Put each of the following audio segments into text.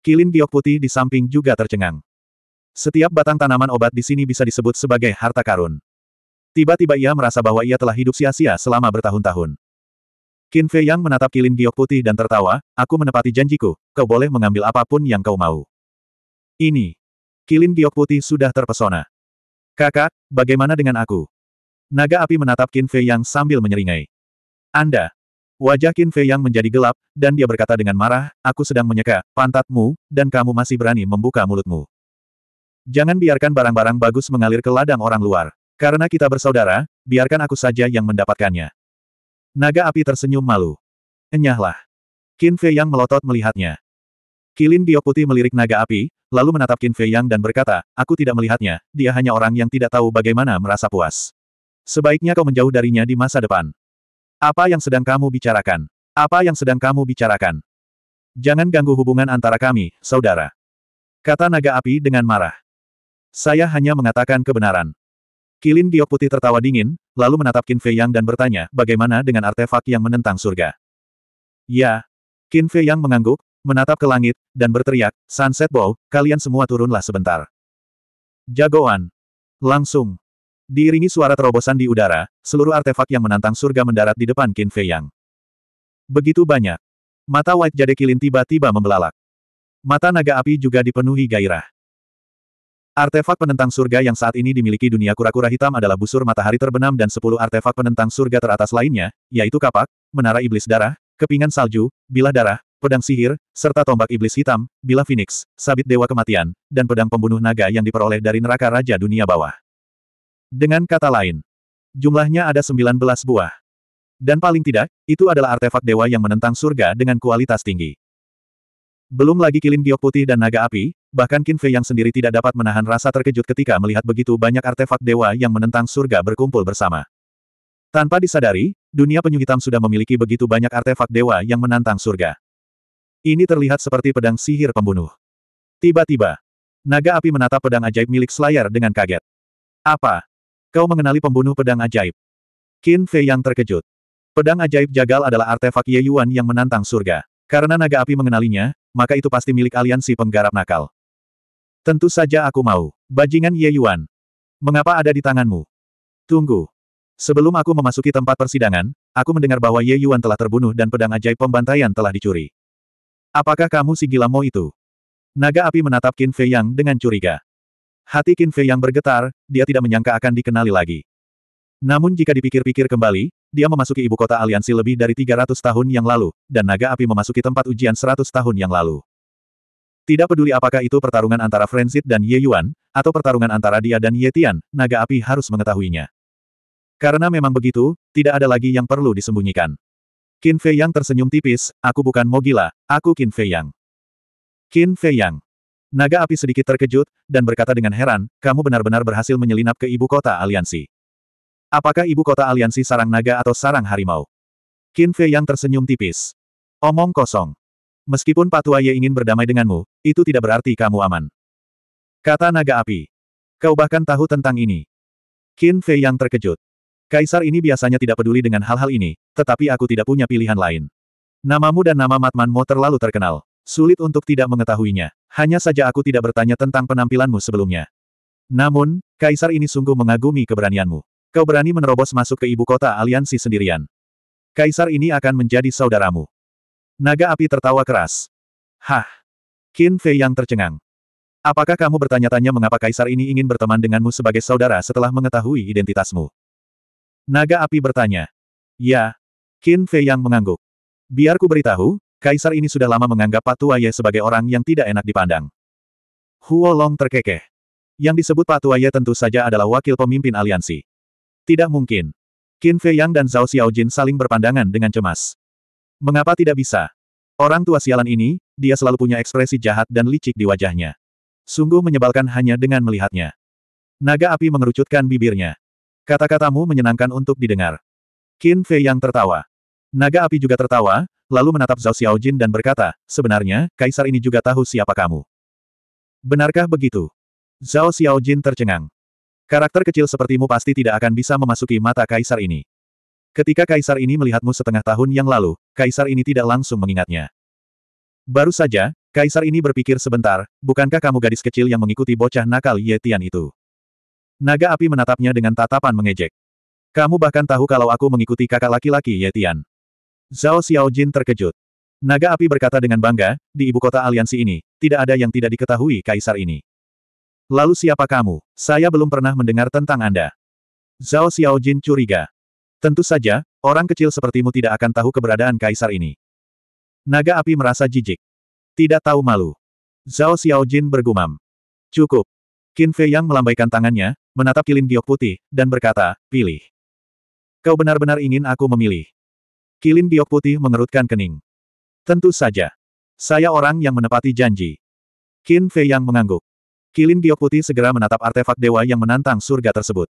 Kilin giok putih di samping juga tercengang. Setiap batang tanaman obat di sini bisa disebut sebagai harta karun. Tiba-tiba ia merasa bahwa ia telah hidup sia-sia selama bertahun-tahun. Qin Fei Yang menatap kilin giok putih dan tertawa, aku menepati janjiku, kau boleh mengambil apapun yang kau mau. Ini. Kilin giok putih sudah terpesona. Kakak, bagaimana dengan aku? Naga api menatap Qin Fei Yang sambil menyeringai. Anda, Wajah Qin Fei yang menjadi gelap, dan dia berkata dengan marah, aku sedang menyeka, pantatmu, dan kamu masih berani membuka mulutmu. Jangan biarkan barang-barang bagus mengalir ke ladang orang luar. Karena kita bersaudara, biarkan aku saja yang mendapatkannya. Naga api tersenyum malu. Enyahlah. Qin Fei yang melotot melihatnya. Kilin biok putih melirik naga api, lalu menatap Qin Fei yang dan berkata, aku tidak melihatnya, dia hanya orang yang tidak tahu bagaimana merasa puas. Sebaiknya kau menjauh darinya di masa depan. Apa yang sedang kamu bicarakan? Apa yang sedang kamu bicarakan? Jangan ganggu hubungan antara kami, saudara. Kata naga api dengan marah. Saya hanya mengatakan kebenaran. Kilin Giok Putih tertawa dingin, lalu menatap Qin Fei Yang dan bertanya, bagaimana dengan artefak yang menentang surga? Ya. Qin Fei Yang mengangguk, menatap ke langit, dan berteriak, Sunset Bow, kalian semua turunlah sebentar. Jagoan. Langsung. Diiringi suara terobosan di udara, seluruh artefak yang menantang surga mendarat di depan Qin Fei Yang. Begitu banyak. Mata White Jade Kilin tiba-tiba membelalak. Mata naga api juga dipenuhi gairah. Artefak penentang surga yang saat ini dimiliki dunia kura-kura hitam adalah busur matahari terbenam dan sepuluh artefak penentang surga teratas lainnya, yaitu kapak, menara iblis darah, kepingan salju, bilah darah, pedang sihir, serta tombak iblis hitam, bilah phoenix, sabit dewa kematian, dan pedang pembunuh naga yang diperoleh dari neraka raja dunia bawah. Dengan kata lain, jumlahnya ada 19 buah. Dan paling tidak, itu adalah artefak dewa yang menentang surga dengan kualitas tinggi. Belum lagi kilin giok putih dan naga api, bahkan Qin Fei yang sendiri tidak dapat menahan rasa terkejut ketika melihat begitu banyak artefak dewa yang menentang surga berkumpul bersama. Tanpa disadari, dunia penyu hitam sudah memiliki begitu banyak artefak dewa yang menantang surga. Ini terlihat seperti pedang sihir pembunuh. Tiba-tiba, naga api menatap pedang ajaib milik Slayer dengan kaget. Apa? Kau mengenali pembunuh pedang ajaib. Qin Fei yang terkejut. Pedang ajaib jagal adalah artefak Ye Yuan yang menantang surga. Karena naga api mengenalinya, maka itu pasti milik aliansi penggarap nakal. Tentu saja aku mau. Bajingan Ye Yuan. Mengapa ada di tanganmu? Tunggu. Sebelum aku memasuki tempat persidangan, aku mendengar bahwa Ye Yuan telah terbunuh dan pedang ajaib pembantaian telah dicuri. Apakah kamu si gila mau itu? Naga api menatap Qin Fei Yang dengan curiga. Hati Qin Fei yang bergetar, dia tidak menyangka akan dikenali lagi. Namun jika dipikir-pikir kembali, dia memasuki ibu kota aliansi lebih dari 300 tahun yang lalu, dan naga api memasuki tempat ujian 100 tahun yang lalu. Tidak peduli apakah itu pertarungan antara Frenzit dan Ye Yuan, atau pertarungan antara dia dan Ye Tian, naga api harus mengetahuinya. Karena memang begitu, tidak ada lagi yang perlu disembunyikan. Qin Fei Yang tersenyum tipis, aku bukan Mogila, aku Qin Fei Yang. Qin Fei Yang. Naga api sedikit terkejut, dan berkata dengan heran, kamu benar-benar berhasil menyelinap ke ibu kota aliansi. Apakah ibu kota aliansi sarang naga atau sarang harimau? Qin Fei yang tersenyum tipis. Omong kosong. Meskipun Patua Ye ingin berdamai denganmu, itu tidak berarti kamu aman. Kata naga api. Kau bahkan tahu tentang ini. Qin Fei yang terkejut. Kaisar ini biasanya tidak peduli dengan hal-hal ini, tetapi aku tidak punya pilihan lain. Namamu dan nama Matmanmu terlalu terkenal. Sulit untuk tidak mengetahuinya. Hanya saja aku tidak bertanya tentang penampilanmu sebelumnya. Namun, kaisar ini sungguh mengagumi keberanianmu. Kau berani menerobos masuk ke ibu kota aliansi sendirian. Kaisar ini akan menjadi saudaramu. Naga api tertawa keras. Hah! Qin Fei yang tercengang. Apakah kamu bertanya-tanya mengapa kaisar ini ingin berteman denganmu sebagai saudara setelah mengetahui identitasmu? Naga api bertanya. Ya. Qin Fei yang mengangguk. Biar ku beritahu, Kaisar ini sudah lama menganggap Tuaye sebagai orang yang tidak enak dipandang. Huo Long terkekeh. Yang disebut Tuaye tentu saja adalah wakil pemimpin aliansi. Tidak mungkin. Qin Fei Yang dan Zhao Xiaojin saling berpandangan dengan cemas. Mengapa tidak bisa? Orang tua sialan ini, dia selalu punya ekspresi jahat dan licik di wajahnya. Sungguh menyebalkan hanya dengan melihatnya. Naga api mengerucutkan bibirnya. Kata-katamu menyenangkan untuk didengar. Qin Fei Yang tertawa. Naga api juga tertawa, lalu menatap Zhao Xiaojin dan berkata, sebenarnya, kaisar ini juga tahu siapa kamu. Benarkah begitu? Zhao Xiaojin tercengang. Karakter kecil sepertimu pasti tidak akan bisa memasuki mata kaisar ini. Ketika kaisar ini melihatmu setengah tahun yang lalu, kaisar ini tidak langsung mengingatnya. Baru saja, kaisar ini berpikir sebentar, bukankah kamu gadis kecil yang mengikuti bocah nakal Ye Tian itu? Naga api menatapnya dengan tatapan mengejek. Kamu bahkan tahu kalau aku mengikuti kakak laki-laki Ye Tian. Zhao Xiaojin terkejut. Naga api berkata dengan bangga, di ibu kota aliansi ini, tidak ada yang tidak diketahui kaisar ini. Lalu siapa kamu? Saya belum pernah mendengar tentang Anda. Zhao Xiaojin curiga. Tentu saja, orang kecil sepertimu tidak akan tahu keberadaan kaisar ini. Naga api merasa jijik. Tidak tahu malu. Zhao Xiaojin bergumam. Cukup. Qin Fei Yang melambaikan tangannya, menatap kilin giok putih, dan berkata, pilih. Kau benar-benar ingin aku memilih. Kilin giok putih mengerutkan kening. Tentu saja. Saya orang yang menepati janji. Qin Fei yang mengangguk. Kilin giok putih segera menatap artefak dewa yang menantang surga tersebut.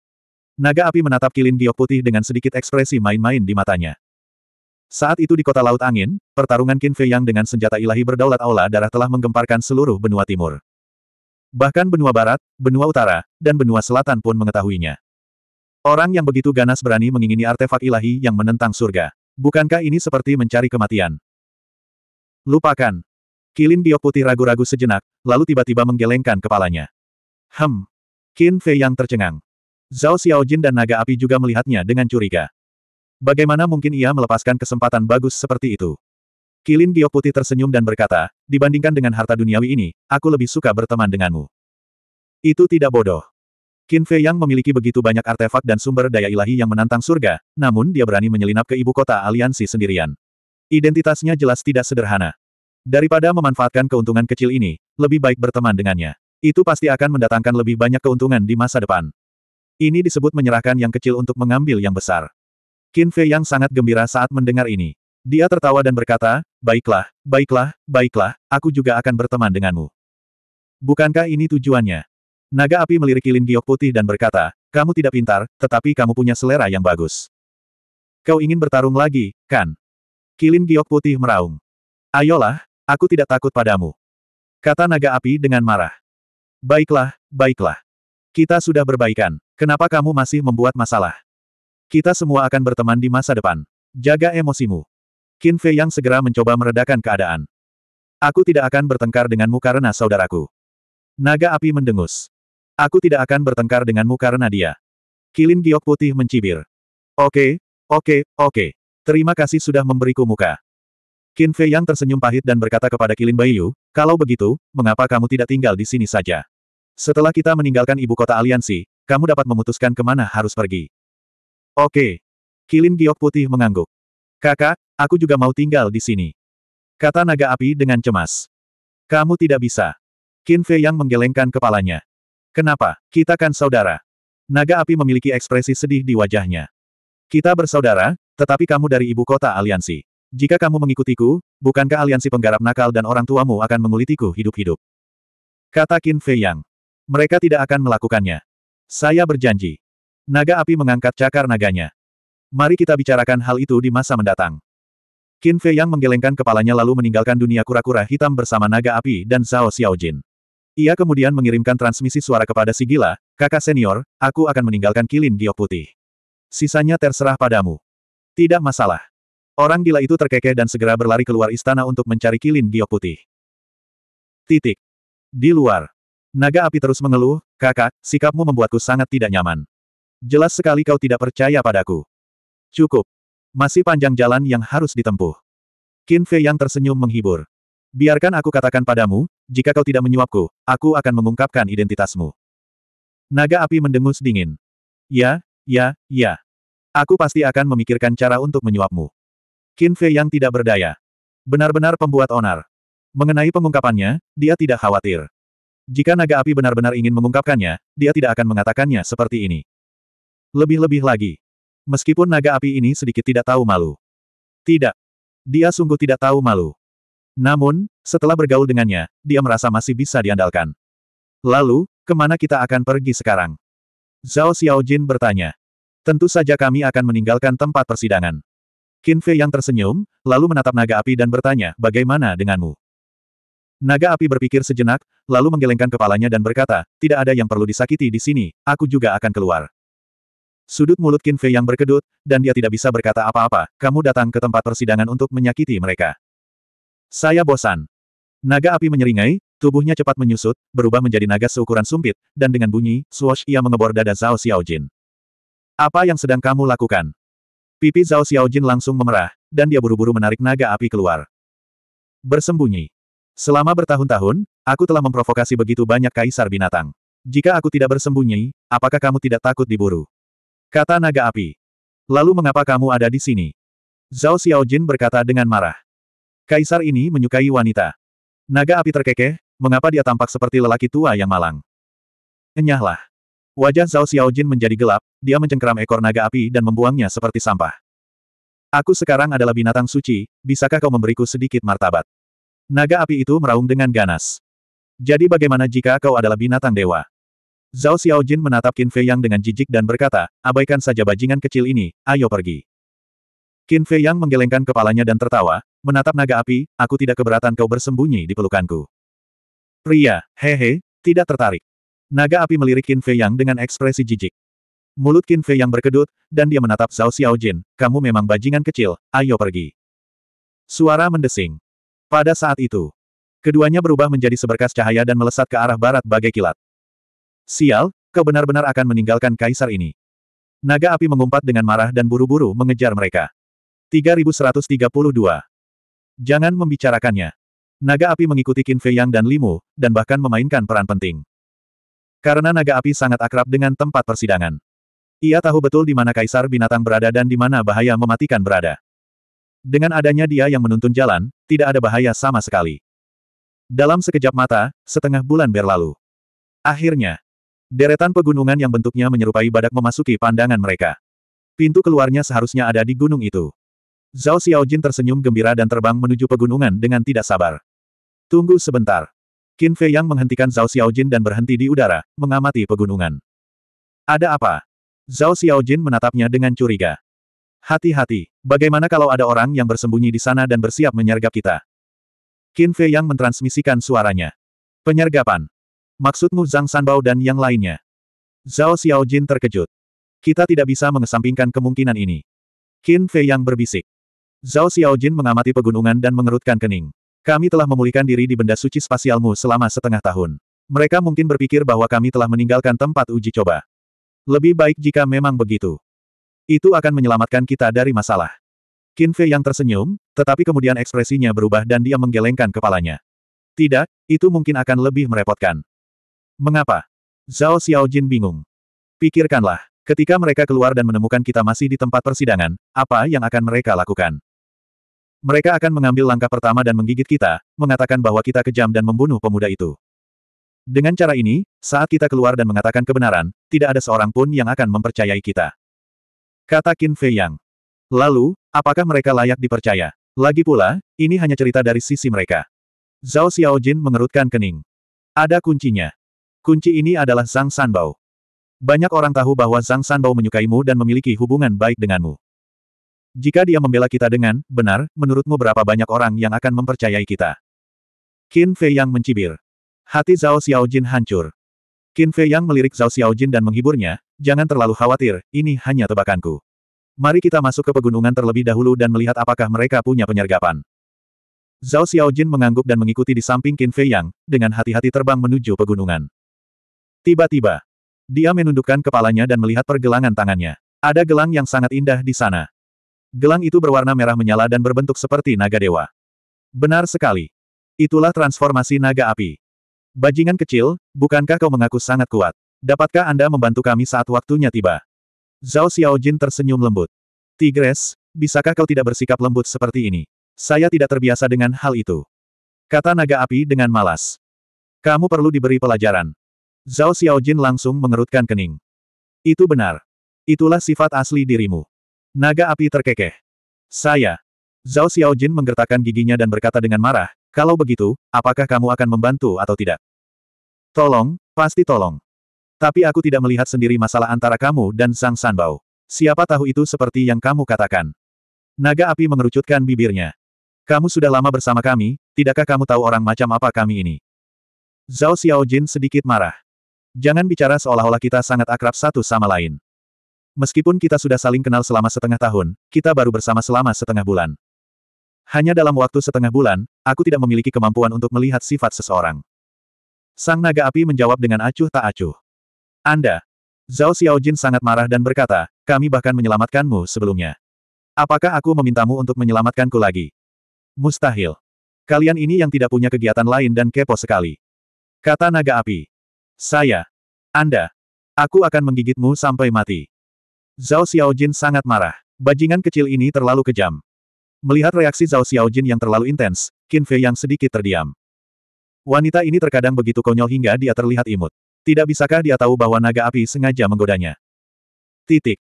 Naga api menatap kilin giok putih dengan sedikit ekspresi main-main di matanya. Saat itu di kota Laut Angin, pertarungan Qin Fei Yang dengan senjata ilahi berdaulat aula darah telah menggemparkan seluruh benua timur. Bahkan benua barat, benua utara, dan benua selatan pun mengetahuinya. Orang yang begitu ganas berani mengingini artefak ilahi yang menentang surga. Bukankah ini seperti mencari kematian? Lupakan. Kilin biok putih ragu-ragu sejenak, lalu tiba-tiba menggelengkan kepalanya. Hem. Qin Fei yang tercengang. Zhao Xiaojin dan naga api juga melihatnya dengan curiga. Bagaimana mungkin ia melepaskan kesempatan bagus seperti itu? Kilin biok putih tersenyum dan berkata, dibandingkan dengan harta duniawi ini, aku lebih suka berteman denganmu. Itu tidak bodoh. Qin Fei yang memiliki begitu banyak artefak dan sumber daya ilahi yang menantang surga, namun dia berani menyelinap ke ibu kota aliansi sendirian. Identitasnya jelas tidak sederhana. Daripada memanfaatkan keuntungan kecil ini, lebih baik berteman dengannya. Itu pasti akan mendatangkan lebih banyak keuntungan di masa depan. Ini disebut menyerahkan yang kecil untuk mengambil yang besar. Qin Fei yang sangat gembira saat mendengar ini. Dia tertawa dan berkata, baiklah, baiklah, baiklah, aku juga akan berteman denganmu. Bukankah ini tujuannya? Naga api melirik Kilin Giok putih dan berkata, kamu tidak pintar, tetapi kamu punya selera yang bagus. Kau ingin bertarung lagi, kan? Kilin Giok putih meraung. Ayolah, aku tidak takut padamu. Kata naga api dengan marah. Baiklah, baiklah. Kita sudah berbaikan. Kenapa kamu masih membuat masalah? Kita semua akan berteman di masa depan. Jaga emosimu. Qin Fei yang segera mencoba meredakan keadaan. Aku tidak akan bertengkar denganmu karena saudaraku. Naga api mendengus. Aku tidak akan bertengkar denganmu karena dia. Kilin giok putih mencibir. Oke, oke, oke. Terima kasih sudah memberiku muka. Qin Fei yang tersenyum pahit dan berkata kepada Kilin Baiyu, kalau begitu, mengapa kamu tidak tinggal di sini saja? Setelah kita meninggalkan ibu kota aliansi, kamu dapat memutuskan kemana harus pergi. Oke. Kilin giok putih mengangguk. Kakak, aku juga mau tinggal di sini. Kata naga api dengan cemas. Kamu tidak bisa. Qin Fei yang menggelengkan kepalanya. Kenapa? Kita kan saudara. Naga api memiliki ekspresi sedih di wajahnya. Kita bersaudara, tetapi kamu dari ibu kota aliansi. Jika kamu mengikutiku, bukankah aliansi penggarap nakal dan orang tuamu akan mengulitiku hidup-hidup? Kata Qin Fei Yang. Mereka tidak akan melakukannya. Saya berjanji. Naga api mengangkat cakar naganya. Mari kita bicarakan hal itu di masa mendatang. Qin Fei Yang menggelengkan kepalanya lalu meninggalkan dunia kura-kura hitam bersama naga api dan Zhao Xiaojin. Ia kemudian mengirimkan transmisi suara kepada si gila, kakak senior, aku akan meninggalkan kilin giok putih. Sisanya terserah padamu. Tidak masalah. Orang gila itu terkekeh dan segera berlari keluar istana untuk mencari kilin giok putih. Titik. Di luar. Naga api terus mengeluh, kakak, sikapmu membuatku sangat tidak nyaman. Jelas sekali kau tidak percaya padaku. Cukup. Masih panjang jalan yang harus ditempuh. Qin Fei yang tersenyum menghibur. Biarkan aku katakan padamu, jika kau tidak menyuapku, aku akan mengungkapkan identitasmu. Naga api mendengus dingin. Ya, ya, ya. Aku pasti akan memikirkan cara untuk menyuapmu. Qin Fei yang tidak berdaya. Benar-benar pembuat onar. Mengenai pengungkapannya, dia tidak khawatir. Jika naga api benar-benar ingin mengungkapkannya, dia tidak akan mengatakannya seperti ini. Lebih-lebih lagi. Meskipun naga api ini sedikit tidak tahu malu. Tidak. Dia sungguh tidak tahu malu. Namun, setelah bergaul dengannya, dia merasa masih bisa diandalkan. Lalu, kemana kita akan pergi sekarang? Zhao Xiaojin bertanya. Tentu saja kami akan meninggalkan tempat persidangan. Qin Fei yang tersenyum, lalu menatap naga api dan bertanya, bagaimana denganmu? Naga api berpikir sejenak, lalu menggelengkan kepalanya dan berkata, tidak ada yang perlu disakiti di sini, aku juga akan keluar. Sudut mulut Qin Fei yang berkedut, dan dia tidak bisa berkata apa-apa, kamu datang ke tempat persidangan untuk menyakiti mereka. Saya bosan. Naga api menyeringai, tubuhnya cepat menyusut, berubah menjadi naga seukuran sumpit, dan dengan bunyi, swoosh ia mengebor dada Zhao Xiaojin. Apa yang sedang kamu lakukan? Pipi Zhao Xiaojin langsung memerah, dan dia buru-buru menarik naga api keluar. Bersembunyi. Selama bertahun-tahun, aku telah memprovokasi begitu banyak kaisar binatang. Jika aku tidak bersembunyi, apakah kamu tidak takut diburu? Kata naga api. Lalu mengapa kamu ada di sini? Zhao Xiaojin berkata dengan marah. Kaisar ini menyukai wanita. Naga api terkekeh, mengapa dia tampak seperti lelaki tua yang malang? Enyahlah. Wajah Zhao Xiaojin menjadi gelap, dia mencengkeram ekor naga api dan membuangnya seperti sampah. Aku sekarang adalah binatang suci, bisakah kau memberiku sedikit martabat? Naga api itu meraung dengan ganas. Jadi bagaimana jika kau adalah binatang dewa? Zhao Xiaojin menatap Qin Fei Yang dengan jijik dan berkata, abaikan saja bajingan kecil ini, ayo pergi. Qin Fei Yang menggelengkan kepalanya dan tertawa, menatap naga api, aku tidak keberatan kau bersembunyi di pelukanku. Pria, hehe, tidak tertarik. Naga api melirik Qin Fei Yang dengan ekspresi jijik. Mulut Qin Fei Yang berkedut, dan dia menatap Zhao Xiaojin, kamu memang bajingan kecil, ayo pergi. Suara mendesing. Pada saat itu, keduanya berubah menjadi seberkas cahaya dan melesat ke arah barat bagai kilat. Sial, kau benar-benar akan meninggalkan kaisar ini. Naga api mengumpat dengan marah dan buru-buru mengejar mereka. 3132. Jangan membicarakannya. Naga api mengikuti Qin Fei Yang dan Limu, dan bahkan memainkan peran penting. Karena naga api sangat akrab dengan tempat persidangan. Ia tahu betul di mana kaisar binatang berada dan di mana bahaya mematikan berada. Dengan adanya dia yang menuntun jalan, tidak ada bahaya sama sekali. Dalam sekejap mata, setengah bulan berlalu. Akhirnya, deretan pegunungan yang bentuknya menyerupai badak memasuki pandangan mereka. Pintu keluarnya seharusnya ada di gunung itu. Zhao Xiaojin tersenyum gembira dan terbang menuju pegunungan dengan tidak sabar. Tunggu sebentar. Qin Fei Yang menghentikan Zhao Xiaojin dan berhenti di udara, mengamati pegunungan. Ada apa? Zhao Xiaojin menatapnya dengan curiga. Hati-hati, bagaimana kalau ada orang yang bersembunyi di sana dan bersiap menyergap kita? Qin Fei Yang mentransmisikan suaranya. Penyergapan. Maksudmu Zhang Sanbao dan yang lainnya? Zhao Xiaojin terkejut. Kita tidak bisa mengesampingkan kemungkinan ini. Qin Fei Yang berbisik. Zhao Xiaojin mengamati pegunungan dan mengerutkan kening. Kami telah memulihkan diri di benda suci spasialmu selama setengah tahun. Mereka mungkin berpikir bahwa kami telah meninggalkan tempat uji coba. Lebih baik jika memang begitu. Itu akan menyelamatkan kita dari masalah. Qin Fei yang tersenyum, tetapi kemudian ekspresinya berubah dan dia menggelengkan kepalanya. Tidak, itu mungkin akan lebih merepotkan. Mengapa? Zhao Xiaojin bingung. Pikirkanlah, ketika mereka keluar dan menemukan kita masih di tempat persidangan, apa yang akan mereka lakukan? Mereka akan mengambil langkah pertama dan menggigit kita, mengatakan bahwa kita kejam dan membunuh pemuda itu. Dengan cara ini, saat kita keluar dan mengatakan kebenaran, tidak ada seorang pun yang akan mempercayai kita. Kata Qin Fei Yang. Lalu, apakah mereka layak dipercaya? Lagi pula, ini hanya cerita dari sisi mereka. Zhao Xiaojin mengerutkan kening. Ada kuncinya. Kunci ini adalah Zhang Sanbao. Banyak orang tahu bahwa Zhang Sanbao menyukaimu dan memiliki hubungan baik denganmu. Jika dia membela kita dengan, benar, menurutmu berapa banyak orang yang akan mempercayai kita? Qin Fei Yang mencibir. Hati Zhao Xiaojin hancur. Qin Fei Yang melirik Zhao Xiaojin dan menghiburnya, jangan terlalu khawatir, ini hanya tebakanku. Mari kita masuk ke pegunungan terlebih dahulu dan melihat apakah mereka punya penyergapan. Zhao Xiaojin mengangguk dan mengikuti di samping Qin Fei Yang, dengan hati-hati terbang menuju pegunungan. Tiba-tiba, dia menundukkan kepalanya dan melihat pergelangan tangannya. Ada gelang yang sangat indah di sana. Gelang itu berwarna merah menyala dan berbentuk seperti naga dewa. Benar sekali. Itulah transformasi naga api. Bajingan kecil, bukankah kau mengaku sangat kuat? Dapatkah Anda membantu kami saat waktunya tiba? Zhao Xiaojin tersenyum lembut. Tigres, bisakah kau tidak bersikap lembut seperti ini? Saya tidak terbiasa dengan hal itu. Kata naga api dengan malas. Kamu perlu diberi pelajaran. Zhao Xiaojin langsung mengerutkan kening. Itu benar. Itulah sifat asli dirimu. Naga api terkekeh. Saya. Zhao Xiaojin menggertakkan giginya dan berkata dengan marah, kalau begitu, apakah kamu akan membantu atau tidak? Tolong, pasti tolong. Tapi aku tidak melihat sendiri masalah antara kamu dan Sang Sanbao. Siapa tahu itu seperti yang kamu katakan. Naga api mengerucutkan bibirnya. Kamu sudah lama bersama kami, tidakkah kamu tahu orang macam apa kami ini? Zhao Xiaojin sedikit marah. Jangan bicara seolah-olah kita sangat akrab satu sama lain. Meskipun kita sudah saling kenal selama setengah tahun, kita baru bersama selama setengah bulan. Hanya dalam waktu setengah bulan, aku tidak memiliki kemampuan untuk melihat sifat seseorang. Sang naga api menjawab dengan acuh tak acuh. Anda. Zhao Xiaojin sangat marah dan berkata, kami bahkan menyelamatkanmu sebelumnya. Apakah aku memintamu untuk menyelamatkanku lagi? Mustahil. Kalian ini yang tidak punya kegiatan lain dan kepo sekali. Kata naga api. Saya. Anda. Aku akan menggigitmu sampai mati. Zhao Xiaojin sangat marah. Bajingan kecil ini terlalu kejam. Melihat reaksi Zhao Xiaojin yang terlalu intens, Qin Fei yang sedikit terdiam. Wanita ini terkadang begitu konyol hingga dia terlihat imut. Tidak bisakah dia tahu bahwa naga api sengaja menggodanya? Titik.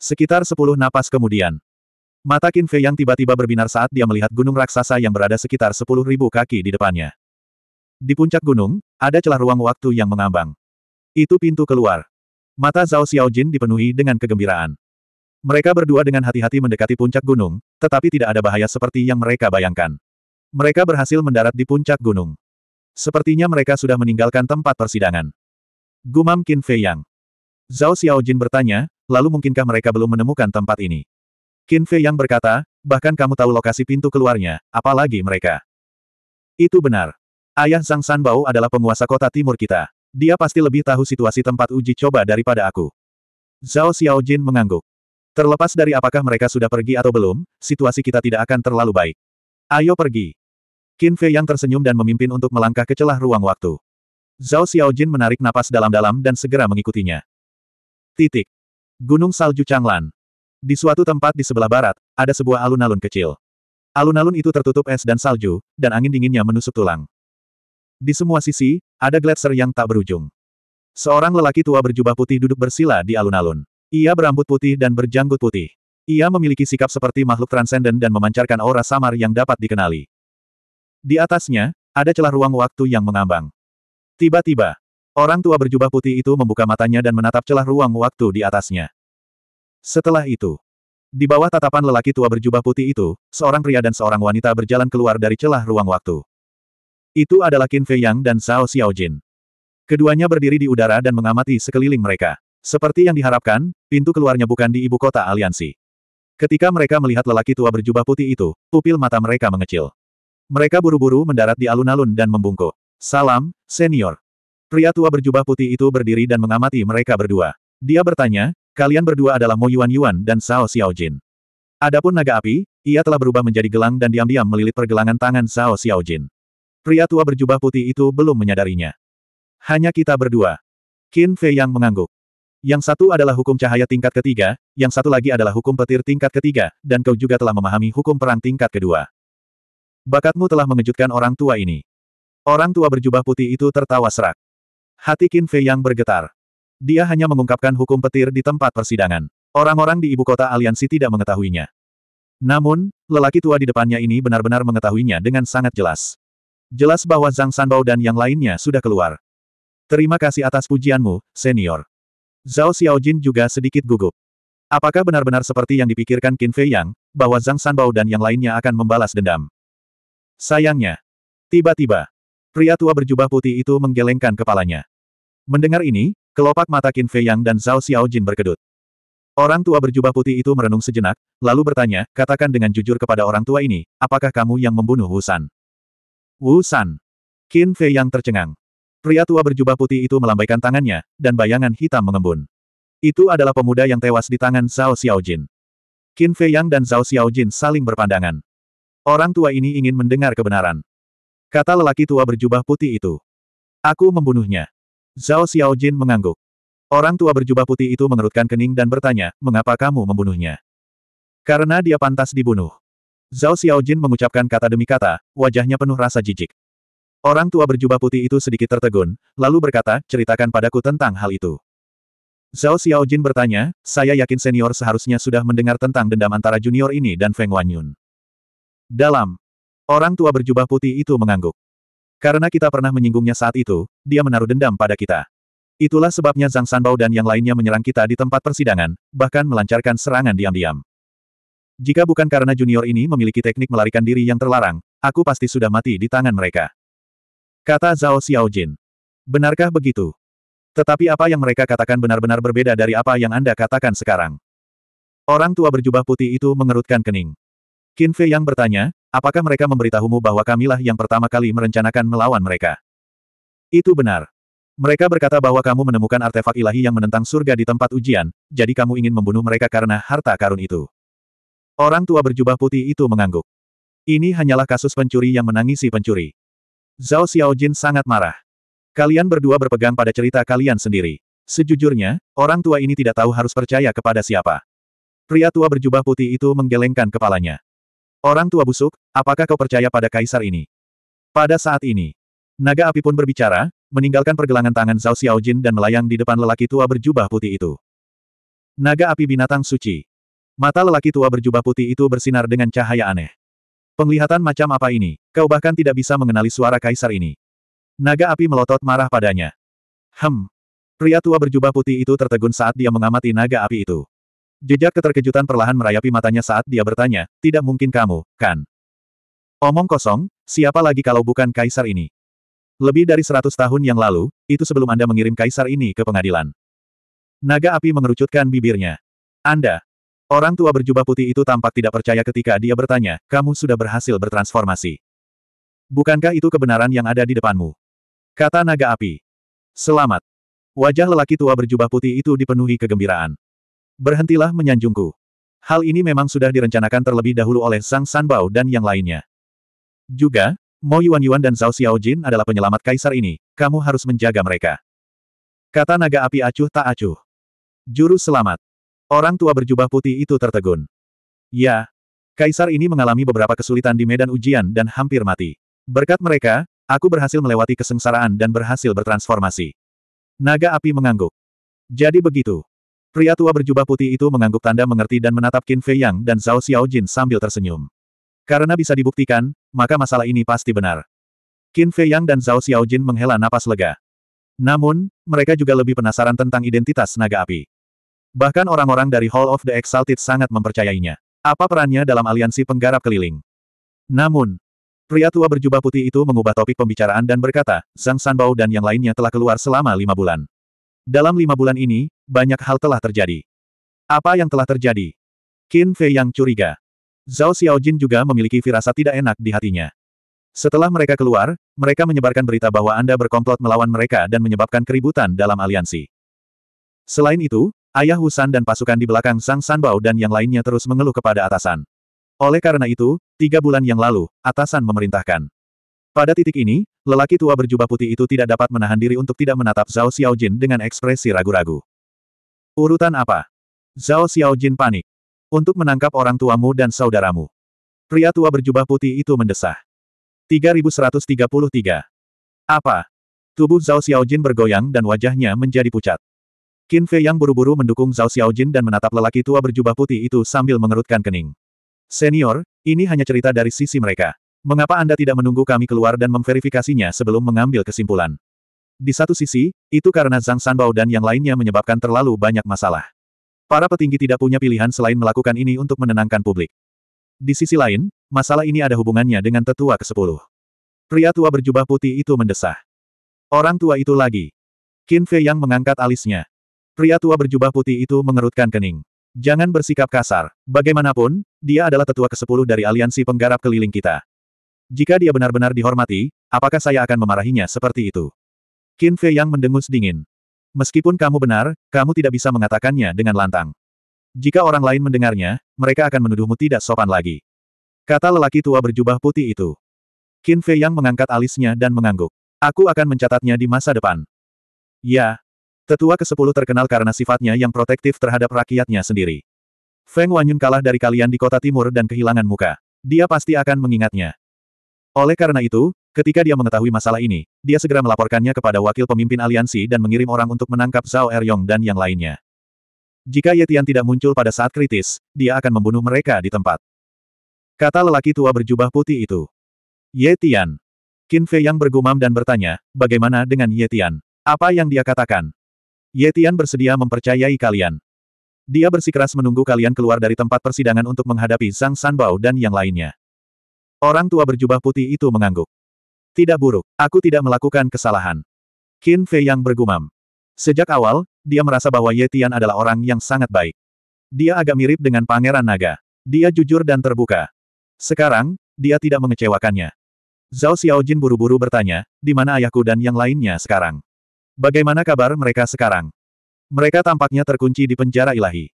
Sekitar sepuluh napas kemudian. Mata Qin Fei yang tiba-tiba berbinar saat dia melihat gunung raksasa yang berada sekitar sepuluh ribu kaki di depannya. Di puncak gunung, ada celah ruang waktu yang mengambang. Itu pintu keluar. Mata Zhao Xiaojin dipenuhi dengan kegembiraan. Mereka berdua dengan hati-hati mendekati puncak gunung, tetapi tidak ada bahaya seperti yang mereka bayangkan. Mereka berhasil mendarat di puncak gunung. Sepertinya mereka sudah meninggalkan tempat persidangan. Gumam Qin Fei Yang. Zhao Xiaojin bertanya, lalu mungkinkah mereka belum menemukan tempat ini? Qin Fei Yang berkata, bahkan kamu tahu lokasi pintu keluarnya, apalagi mereka. Itu benar. Ayah Zhang Sanbao adalah penguasa kota timur kita. Dia pasti lebih tahu situasi tempat uji coba daripada aku. Zhao Xiaojin mengangguk. Terlepas dari apakah mereka sudah pergi atau belum, situasi kita tidak akan terlalu baik. Ayo pergi. Qin Fei yang tersenyum dan memimpin untuk melangkah ke celah ruang waktu. Zhao Xiaojin menarik napas dalam-dalam dan segera mengikutinya. Titik. Gunung Salju Changlan. Di suatu tempat di sebelah barat, ada sebuah alun-alun kecil. Alun-alun itu tertutup es dan salju, dan angin dinginnya menusuk tulang. Di semua sisi, ada gletser yang tak berujung. Seorang lelaki tua berjubah putih duduk bersila di alun-alun. Ia berambut putih dan berjanggut putih. Ia memiliki sikap seperti makhluk transenden dan memancarkan aura samar yang dapat dikenali. Di atasnya, ada celah ruang waktu yang mengambang. Tiba-tiba, orang tua berjubah putih itu membuka matanya dan menatap celah ruang waktu di atasnya. Setelah itu, di bawah tatapan lelaki tua berjubah putih itu, seorang pria dan seorang wanita berjalan keluar dari celah ruang waktu. Itu adalah Qin Fei Yang dan Zhao Jin. Keduanya berdiri di udara dan mengamati sekeliling mereka. Seperti yang diharapkan, pintu keluarnya bukan di ibu kota aliansi. Ketika mereka melihat lelaki tua berjubah putih itu, pupil mata mereka mengecil. Mereka buru-buru mendarat di alun-alun dan membungkuk. Salam, senior. Pria tua berjubah putih itu berdiri dan mengamati mereka berdua. Dia bertanya, kalian berdua adalah Mo Yuan Yuan dan Zhao Jin. Adapun naga api, ia telah berubah menjadi gelang dan diam-diam melilit pergelangan tangan Zhao Jin. Pria tua berjubah putih itu belum menyadarinya. Hanya kita berdua. Qin Fei yang mengangguk. Yang satu adalah hukum cahaya tingkat ketiga, yang satu lagi adalah hukum petir tingkat ketiga, dan kau juga telah memahami hukum perang tingkat kedua. Bakatmu telah mengejutkan orang tua ini. Orang tua berjubah putih itu tertawa serak. Hati Qin Fei yang bergetar. Dia hanya mengungkapkan hukum petir di tempat persidangan. Orang-orang di ibu kota aliansi tidak mengetahuinya. Namun, lelaki tua di depannya ini benar-benar mengetahuinya dengan sangat jelas. Jelas bahwa Zhang Sanbao dan yang lainnya sudah keluar. Terima kasih atas pujianmu, senior. Zhao Xiaojin juga sedikit gugup. Apakah benar-benar seperti yang dipikirkan Qin Fei Yang, bahwa Zhang Sanbao dan yang lainnya akan membalas dendam? Sayangnya. Tiba-tiba, pria tua berjubah putih itu menggelengkan kepalanya. Mendengar ini, kelopak mata Qin Fei Yang dan Zhao Xiaojin berkedut. Orang tua berjubah putih itu merenung sejenak, lalu bertanya, katakan dengan jujur kepada orang tua ini, apakah kamu yang membunuh Husan? Wu San. Qin Fei yang tercengang. Pria tua berjubah putih itu melambaikan tangannya, dan bayangan hitam mengembun. Itu adalah pemuda yang tewas di tangan Zhao Xiaojin. Qin Fei Yang dan Zhao Xiaojin saling berpandangan. Orang tua ini ingin mendengar kebenaran. Kata lelaki tua berjubah putih itu. Aku membunuhnya. Zhao Xiaojin mengangguk. Orang tua berjubah putih itu mengerutkan kening dan bertanya, mengapa kamu membunuhnya? Karena dia pantas dibunuh. Zhao Xiaojin mengucapkan kata demi kata, wajahnya penuh rasa jijik. Orang tua berjubah putih itu sedikit tertegun, lalu berkata, ceritakan padaku tentang hal itu. Zhao Xiaojin bertanya, saya yakin senior seharusnya sudah mendengar tentang dendam antara junior ini dan Feng Wanyun. Dalam. Orang tua berjubah putih itu mengangguk. Karena kita pernah menyinggungnya saat itu, dia menaruh dendam pada kita. Itulah sebabnya Zhang Sanbao dan yang lainnya menyerang kita di tempat persidangan, bahkan melancarkan serangan diam-diam. Jika bukan karena junior ini memiliki teknik melarikan diri yang terlarang, aku pasti sudah mati di tangan mereka. Kata Zhao Xiaojin. Benarkah begitu? Tetapi apa yang mereka katakan benar-benar berbeda dari apa yang Anda katakan sekarang. Orang tua berjubah putih itu mengerutkan kening. Qin Fei yang bertanya, apakah mereka memberitahumu bahwa kamilah yang pertama kali merencanakan melawan mereka? Itu benar. Mereka berkata bahwa kamu menemukan artefak ilahi yang menentang surga di tempat ujian, jadi kamu ingin membunuh mereka karena harta karun itu. Orang tua berjubah putih itu mengangguk. Ini hanyalah kasus pencuri yang menangisi pencuri. Zhao Xiaojin sangat marah. Kalian berdua berpegang pada cerita kalian sendiri. Sejujurnya, orang tua ini tidak tahu harus percaya kepada siapa. Pria tua berjubah putih itu menggelengkan kepalanya. Orang tua busuk, apakah kau percaya pada kaisar ini? Pada saat ini, naga api pun berbicara, meninggalkan pergelangan tangan Zhao Xiaojin dan melayang di depan lelaki tua berjubah putih itu. Naga api binatang suci. Mata lelaki tua berjubah putih itu bersinar dengan cahaya aneh. Penglihatan macam apa ini? Kau bahkan tidak bisa mengenali suara kaisar ini. Naga api melotot marah padanya. Hem. Pria tua berjubah putih itu tertegun saat dia mengamati naga api itu. Jejak keterkejutan perlahan merayapi matanya saat dia bertanya, tidak mungkin kamu, kan? Omong kosong, siapa lagi kalau bukan kaisar ini? Lebih dari seratus tahun yang lalu, itu sebelum Anda mengirim kaisar ini ke pengadilan. Naga api mengerucutkan bibirnya. Anda, Orang tua berjubah putih itu tampak tidak percaya ketika dia bertanya, kamu sudah berhasil bertransformasi. Bukankah itu kebenaran yang ada di depanmu? Kata naga api. Selamat. Wajah lelaki tua berjubah putih itu dipenuhi kegembiraan. Berhentilah menyanjungku. Hal ini memang sudah direncanakan terlebih dahulu oleh Sang Sanbao dan yang lainnya. Juga, Mo Yuan Yuan dan Zhao Xiaojin adalah penyelamat kaisar ini, kamu harus menjaga mereka. Kata naga api acuh tak acuh. Juru selamat. Orang tua berjubah putih itu tertegun. Ya. Kaisar ini mengalami beberapa kesulitan di medan ujian dan hampir mati. Berkat mereka, aku berhasil melewati kesengsaraan dan berhasil bertransformasi. Naga api mengangguk. Jadi begitu. Pria tua berjubah putih itu mengangguk tanda mengerti dan menatap Qin Fei Yang dan Zhao Xiaojin sambil tersenyum. Karena bisa dibuktikan, maka masalah ini pasti benar. Qin Fei Yang dan Zhao Xiaojin menghela napas lega. Namun, mereka juga lebih penasaran tentang identitas naga api. Bahkan orang-orang dari Hall of the Exalted sangat mempercayainya. Apa perannya dalam aliansi penggarap keliling? Namun, pria tua berjubah putih itu mengubah topik pembicaraan dan berkata, Zhang Sanbao dan yang lainnya telah keluar selama lima bulan. Dalam lima bulan ini, banyak hal telah terjadi. Apa yang telah terjadi? Qin Fei yang curiga. Zhao Xiaojin juga memiliki firasat tidak enak di hatinya. Setelah mereka keluar, mereka menyebarkan berita bahwa Anda berkomplot melawan mereka dan menyebabkan keributan dalam aliansi. Selain itu, Ayah Husan dan pasukan di belakang Sang Sanbao dan yang lainnya terus mengeluh kepada atasan. Oleh karena itu, tiga bulan yang lalu, atasan memerintahkan. Pada titik ini, lelaki tua berjubah putih itu tidak dapat menahan diri untuk tidak menatap Zhao Xiaojin dengan ekspresi ragu-ragu. Urutan apa? Zhao Xiaojin panik. Untuk menangkap orang tuamu dan saudaramu. Pria tua berjubah putih itu mendesah. 3133. Apa? Tubuh Zhao Xiaojin bergoyang dan wajahnya menjadi pucat. Qin Fei yang buru-buru mendukung Zhao Xiaojin dan menatap lelaki tua berjubah putih itu sambil mengerutkan kening. Senior, ini hanya cerita dari sisi mereka. Mengapa Anda tidak menunggu kami keluar dan memverifikasinya sebelum mengambil kesimpulan? Di satu sisi, itu karena Zhang Sanbao dan yang lainnya menyebabkan terlalu banyak masalah. Para petinggi tidak punya pilihan selain melakukan ini untuk menenangkan publik. Di sisi lain, masalah ini ada hubungannya dengan tetua ke-10. Pria tua berjubah putih itu mendesah. Orang tua itu lagi. Qin Fei yang mengangkat alisnya, Pria tua berjubah putih itu mengerutkan kening. Jangan bersikap kasar. Bagaimanapun, dia adalah tetua ke-10 dari aliansi penggarap keliling kita. Jika dia benar-benar dihormati, apakah saya akan memarahinya seperti itu? Qin Fei yang mendengus dingin. Meskipun kamu benar, kamu tidak bisa mengatakannya dengan lantang. Jika orang lain mendengarnya, mereka akan menuduhmu tidak sopan lagi. Kata lelaki tua berjubah putih itu. Qin Fei yang mengangkat alisnya dan mengangguk. Aku akan mencatatnya di masa depan. Ya, Tetua ke-10 terkenal karena sifatnya yang protektif terhadap rakyatnya sendiri. Feng Wanyun kalah dari kalian di kota timur dan kehilangan muka. Dia pasti akan mengingatnya. Oleh karena itu, ketika dia mengetahui masalah ini, dia segera melaporkannya kepada wakil pemimpin aliansi dan mengirim orang untuk menangkap Zhao Eryong dan yang lainnya. Jika Yetian tidak muncul pada saat kritis, dia akan membunuh mereka di tempat. Kata lelaki tua berjubah putih itu. Yetian. Qin Fei yang bergumam dan bertanya, bagaimana dengan Yetian? Apa yang dia katakan? Yetian bersedia mempercayai kalian. Dia bersikeras menunggu kalian keluar dari tempat persidangan untuk menghadapi Sang Sanbao dan yang lainnya. Orang tua berjubah putih itu mengangguk. Tidak buruk, aku tidak melakukan kesalahan. Qin Fei yang bergumam. Sejak awal, dia merasa bahwa Yetian adalah orang yang sangat baik. Dia agak mirip dengan Pangeran Naga. Dia jujur dan terbuka. Sekarang, dia tidak mengecewakannya. Zhao Xiaojin buru-buru bertanya, di mana ayahku dan yang lainnya sekarang? Bagaimana kabar mereka sekarang? Mereka tampaknya terkunci di penjara ilahi.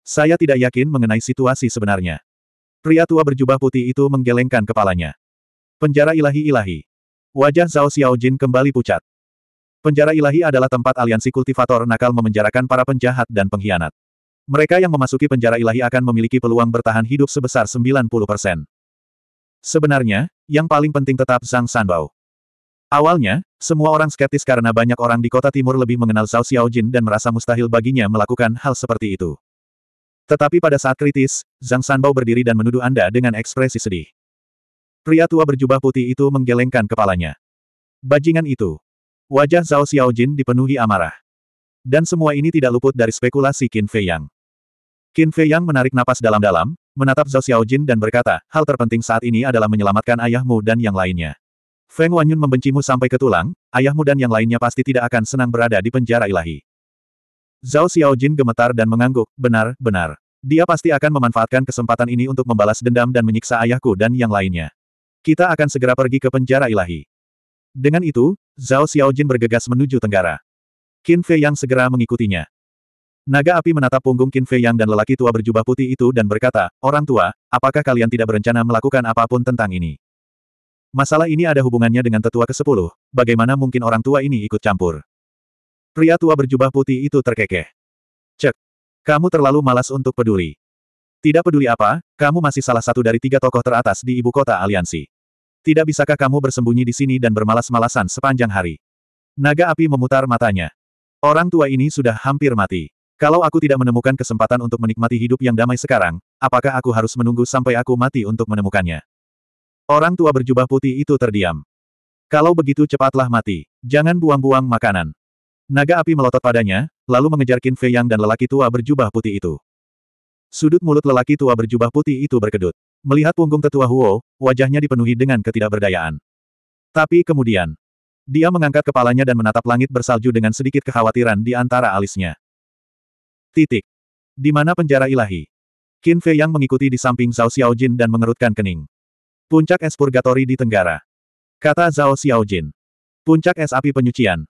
Saya tidak yakin mengenai situasi sebenarnya. Pria tua berjubah putih itu menggelengkan kepalanya. Penjara ilahi-ilahi. Wajah Zhao Xiaojin kembali pucat. Penjara ilahi adalah tempat aliansi kultivator nakal memenjarakan para penjahat dan pengkhianat. Mereka yang memasuki penjara ilahi akan memiliki peluang bertahan hidup sebesar 90 Sebenarnya, yang paling penting tetap Zhang Sanbao. Awalnya, semua orang skeptis karena banyak orang di kota timur lebih mengenal Zhao Xiaojin dan merasa mustahil baginya melakukan hal seperti itu. Tetapi pada saat kritis, Zhang Sanbao berdiri dan menuduh Anda dengan ekspresi sedih. Pria tua berjubah putih itu menggelengkan kepalanya. Bajingan itu. Wajah Zhao Xiaojin dipenuhi amarah. Dan semua ini tidak luput dari spekulasi Qin Fei Yang. Qin Fei Yang menarik napas dalam-dalam, menatap Zhao Xiaojin dan berkata, hal terpenting saat ini adalah menyelamatkan ayahmu dan yang lainnya. Feng Wanyun membencimu sampai ke tulang, ayahmu dan yang lainnya pasti tidak akan senang berada di penjara ilahi. Zhao Xiaojin gemetar dan mengangguk, benar, benar. Dia pasti akan memanfaatkan kesempatan ini untuk membalas dendam dan menyiksa ayahku dan yang lainnya. Kita akan segera pergi ke penjara ilahi. Dengan itu, Zhao Xiaojin bergegas menuju tenggara. Qin Fei Yang segera mengikutinya. Naga api menatap punggung Qin Fei Yang dan lelaki tua berjubah putih itu dan berkata, Orang tua, apakah kalian tidak berencana melakukan apapun tentang ini? Masalah ini ada hubungannya dengan tetua ke-10, bagaimana mungkin orang tua ini ikut campur? Pria tua berjubah putih itu terkekeh. Cek. Kamu terlalu malas untuk peduli. Tidak peduli apa, kamu masih salah satu dari tiga tokoh teratas di ibu kota aliansi. Tidak bisakah kamu bersembunyi di sini dan bermalas-malasan sepanjang hari? Naga api memutar matanya. Orang tua ini sudah hampir mati. Kalau aku tidak menemukan kesempatan untuk menikmati hidup yang damai sekarang, apakah aku harus menunggu sampai aku mati untuk menemukannya? Orang tua berjubah putih itu terdiam. Kalau begitu cepatlah mati. Jangan buang-buang makanan. Naga api melotot padanya, lalu mengejar Qin Fei Yang dan lelaki tua berjubah putih itu. Sudut mulut lelaki tua berjubah putih itu berkedut. Melihat punggung tetua Huo, wajahnya dipenuhi dengan ketidakberdayaan. Tapi kemudian, dia mengangkat kepalanya dan menatap langit bersalju dengan sedikit kekhawatiran di antara alisnya. Titik. Di mana penjara ilahi? Qin Fei Yang mengikuti di samping Zhao Jin dan mengerutkan kening. Puncak es purgatori di Tenggara. Kata Zhao Xiaojin. Puncak es api penyucian.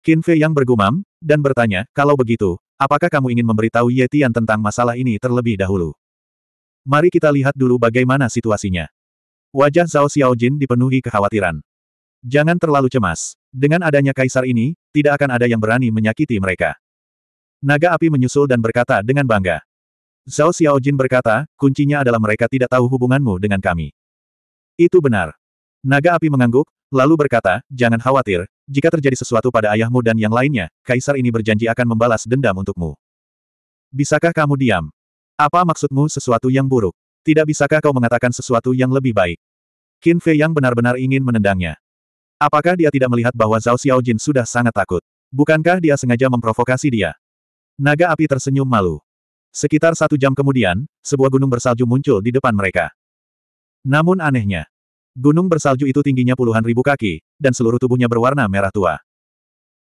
Qin Fei yang bergumam, dan bertanya, kalau begitu, apakah kamu ingin memberitahu Ye Tian tentang masalah ini terlebih dahulu? Mari kita lihat dulu bagaimana situasinya. Wajah Zhao Xiaojin dipenuhi kekhawatiran. Jangan terlalu cemas. Dengan adanya kaisar ini, tidak akan ada yang berani menyakiti mereka. Naga api menyusul dan berkata dengan bangga. Zhao Xiaojin berkata, kuncinya adalah mereka tidak tahu hubunganmu dengan kami. Itu benar. Naga api mengangguk, lalu berkata, jangan khawatir, jika terjadi sesuatu pada ayahmu dan yang lainnya, kaisar ini berjanji akan membalas dendam untukmu. Bisakah kamu diam? Apa maksudmu sesuatu yang buruk? Tidak bisakah kau mengatakan sesuatu yang lebih baik? Qin Fei yang benar-benar ingin menendangnya. Apakah dia tidak melihat bahwa Zhao Xiaojin sudah sangat takut? Bukankah dia sengaja memprovokasi dia? Naga api tersenyum malu. Sekitar satu jam kemudian, sebuah gunung bersalju muncul di depan mereka. Namun anehnya, gunung bersalju itu tingginya puluhan ribu kaki, dan seluruh tubuhnya berwarna merah tua.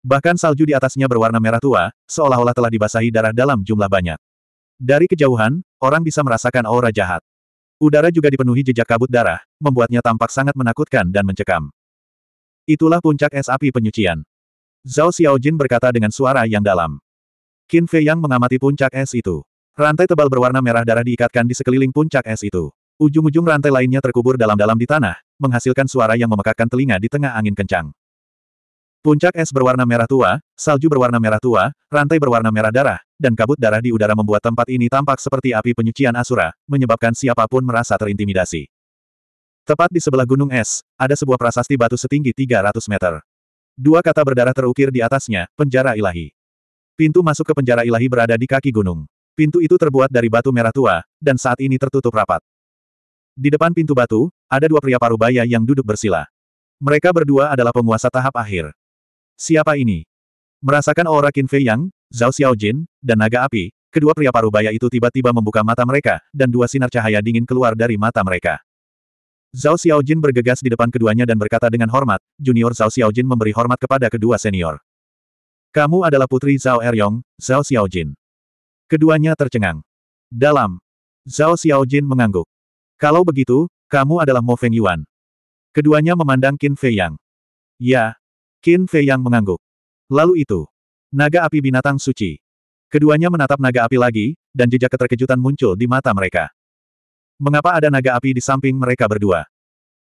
Bahkan salju di atasnya berwarna merah tua, seolah-olah telah dibasahi darah dalam jumlah banyak. Dari kejauhan, orang bisa merasakan aura jahat. Udara juga dipenuhi jejak kabut darah, membuatnya tampak sangat menakutkan dan mencekam. Itulah puncak es api penyucian. Zhao Xiaojin berkata dengan suara yang dalam. Qin Fei Yang mengamati puncak es itu. Rantai tebal berwarna merah darah diikatkan di sekeliling puncak es itu. Ujung-ujung rantai lainnya terkubur dalam-dalam di tanah, menghasilkan suara yang memekakkan telinga di tengah angin kencang. Puncak es berwarna merah tua, salju berwarna merah tua, rantai berwarna merah darah, dan kabut darah di udara membuat tempat ini tampak seperti api penyucian Asura, menyebabkan siapapun merasa terintimidasi. Tepat di sebelah gunung es, ada sebuah prasasti batu setinggi 300 meter. Dua kata berdarah terukir di atasnya, penjara ilahi. Pintu masuk ke penjara ilahi berada di kaki gunung. Pintu itu terbuat dari batu merah tua, dan saat ini tertutup rapat. Di depan pintu batu, ada dua pria parubaya yang duduk bersila. Mereka berdua adalah penguasa tahap akhir. Siapa ini? Merasakan aura Qin Fei Yang, Zhao Xiaojin, dan naga api, kedua pria parubaya itu tiba-tiba membuka mata mereka, dan dua sinar cahaya dingin keluar dari mata mereka. Zhao Xiaojin bergegas di depan keduanya dan berkata dengan hormat, Junior Zhao Xiaojin memberi hormat kepada kedua senior. Kamu adalah putri Zhao Eryong, Zhao Xiaojin. Keduanya tercengang. Dalam. Zhao Xiaojin mengangguk. Kalau begitu, kamu adalah Mo Feng Yuan. Keduanya memandang Qin Fei Yang. Ya. Qin Fei Yang mengangguk. Lalu itu. Naga api binatang suci. Keduanya menatap naga api lagi, dan jejak keterkejutan muncul di mata mereka. Mengapa ada naga api di samping mereka berdua?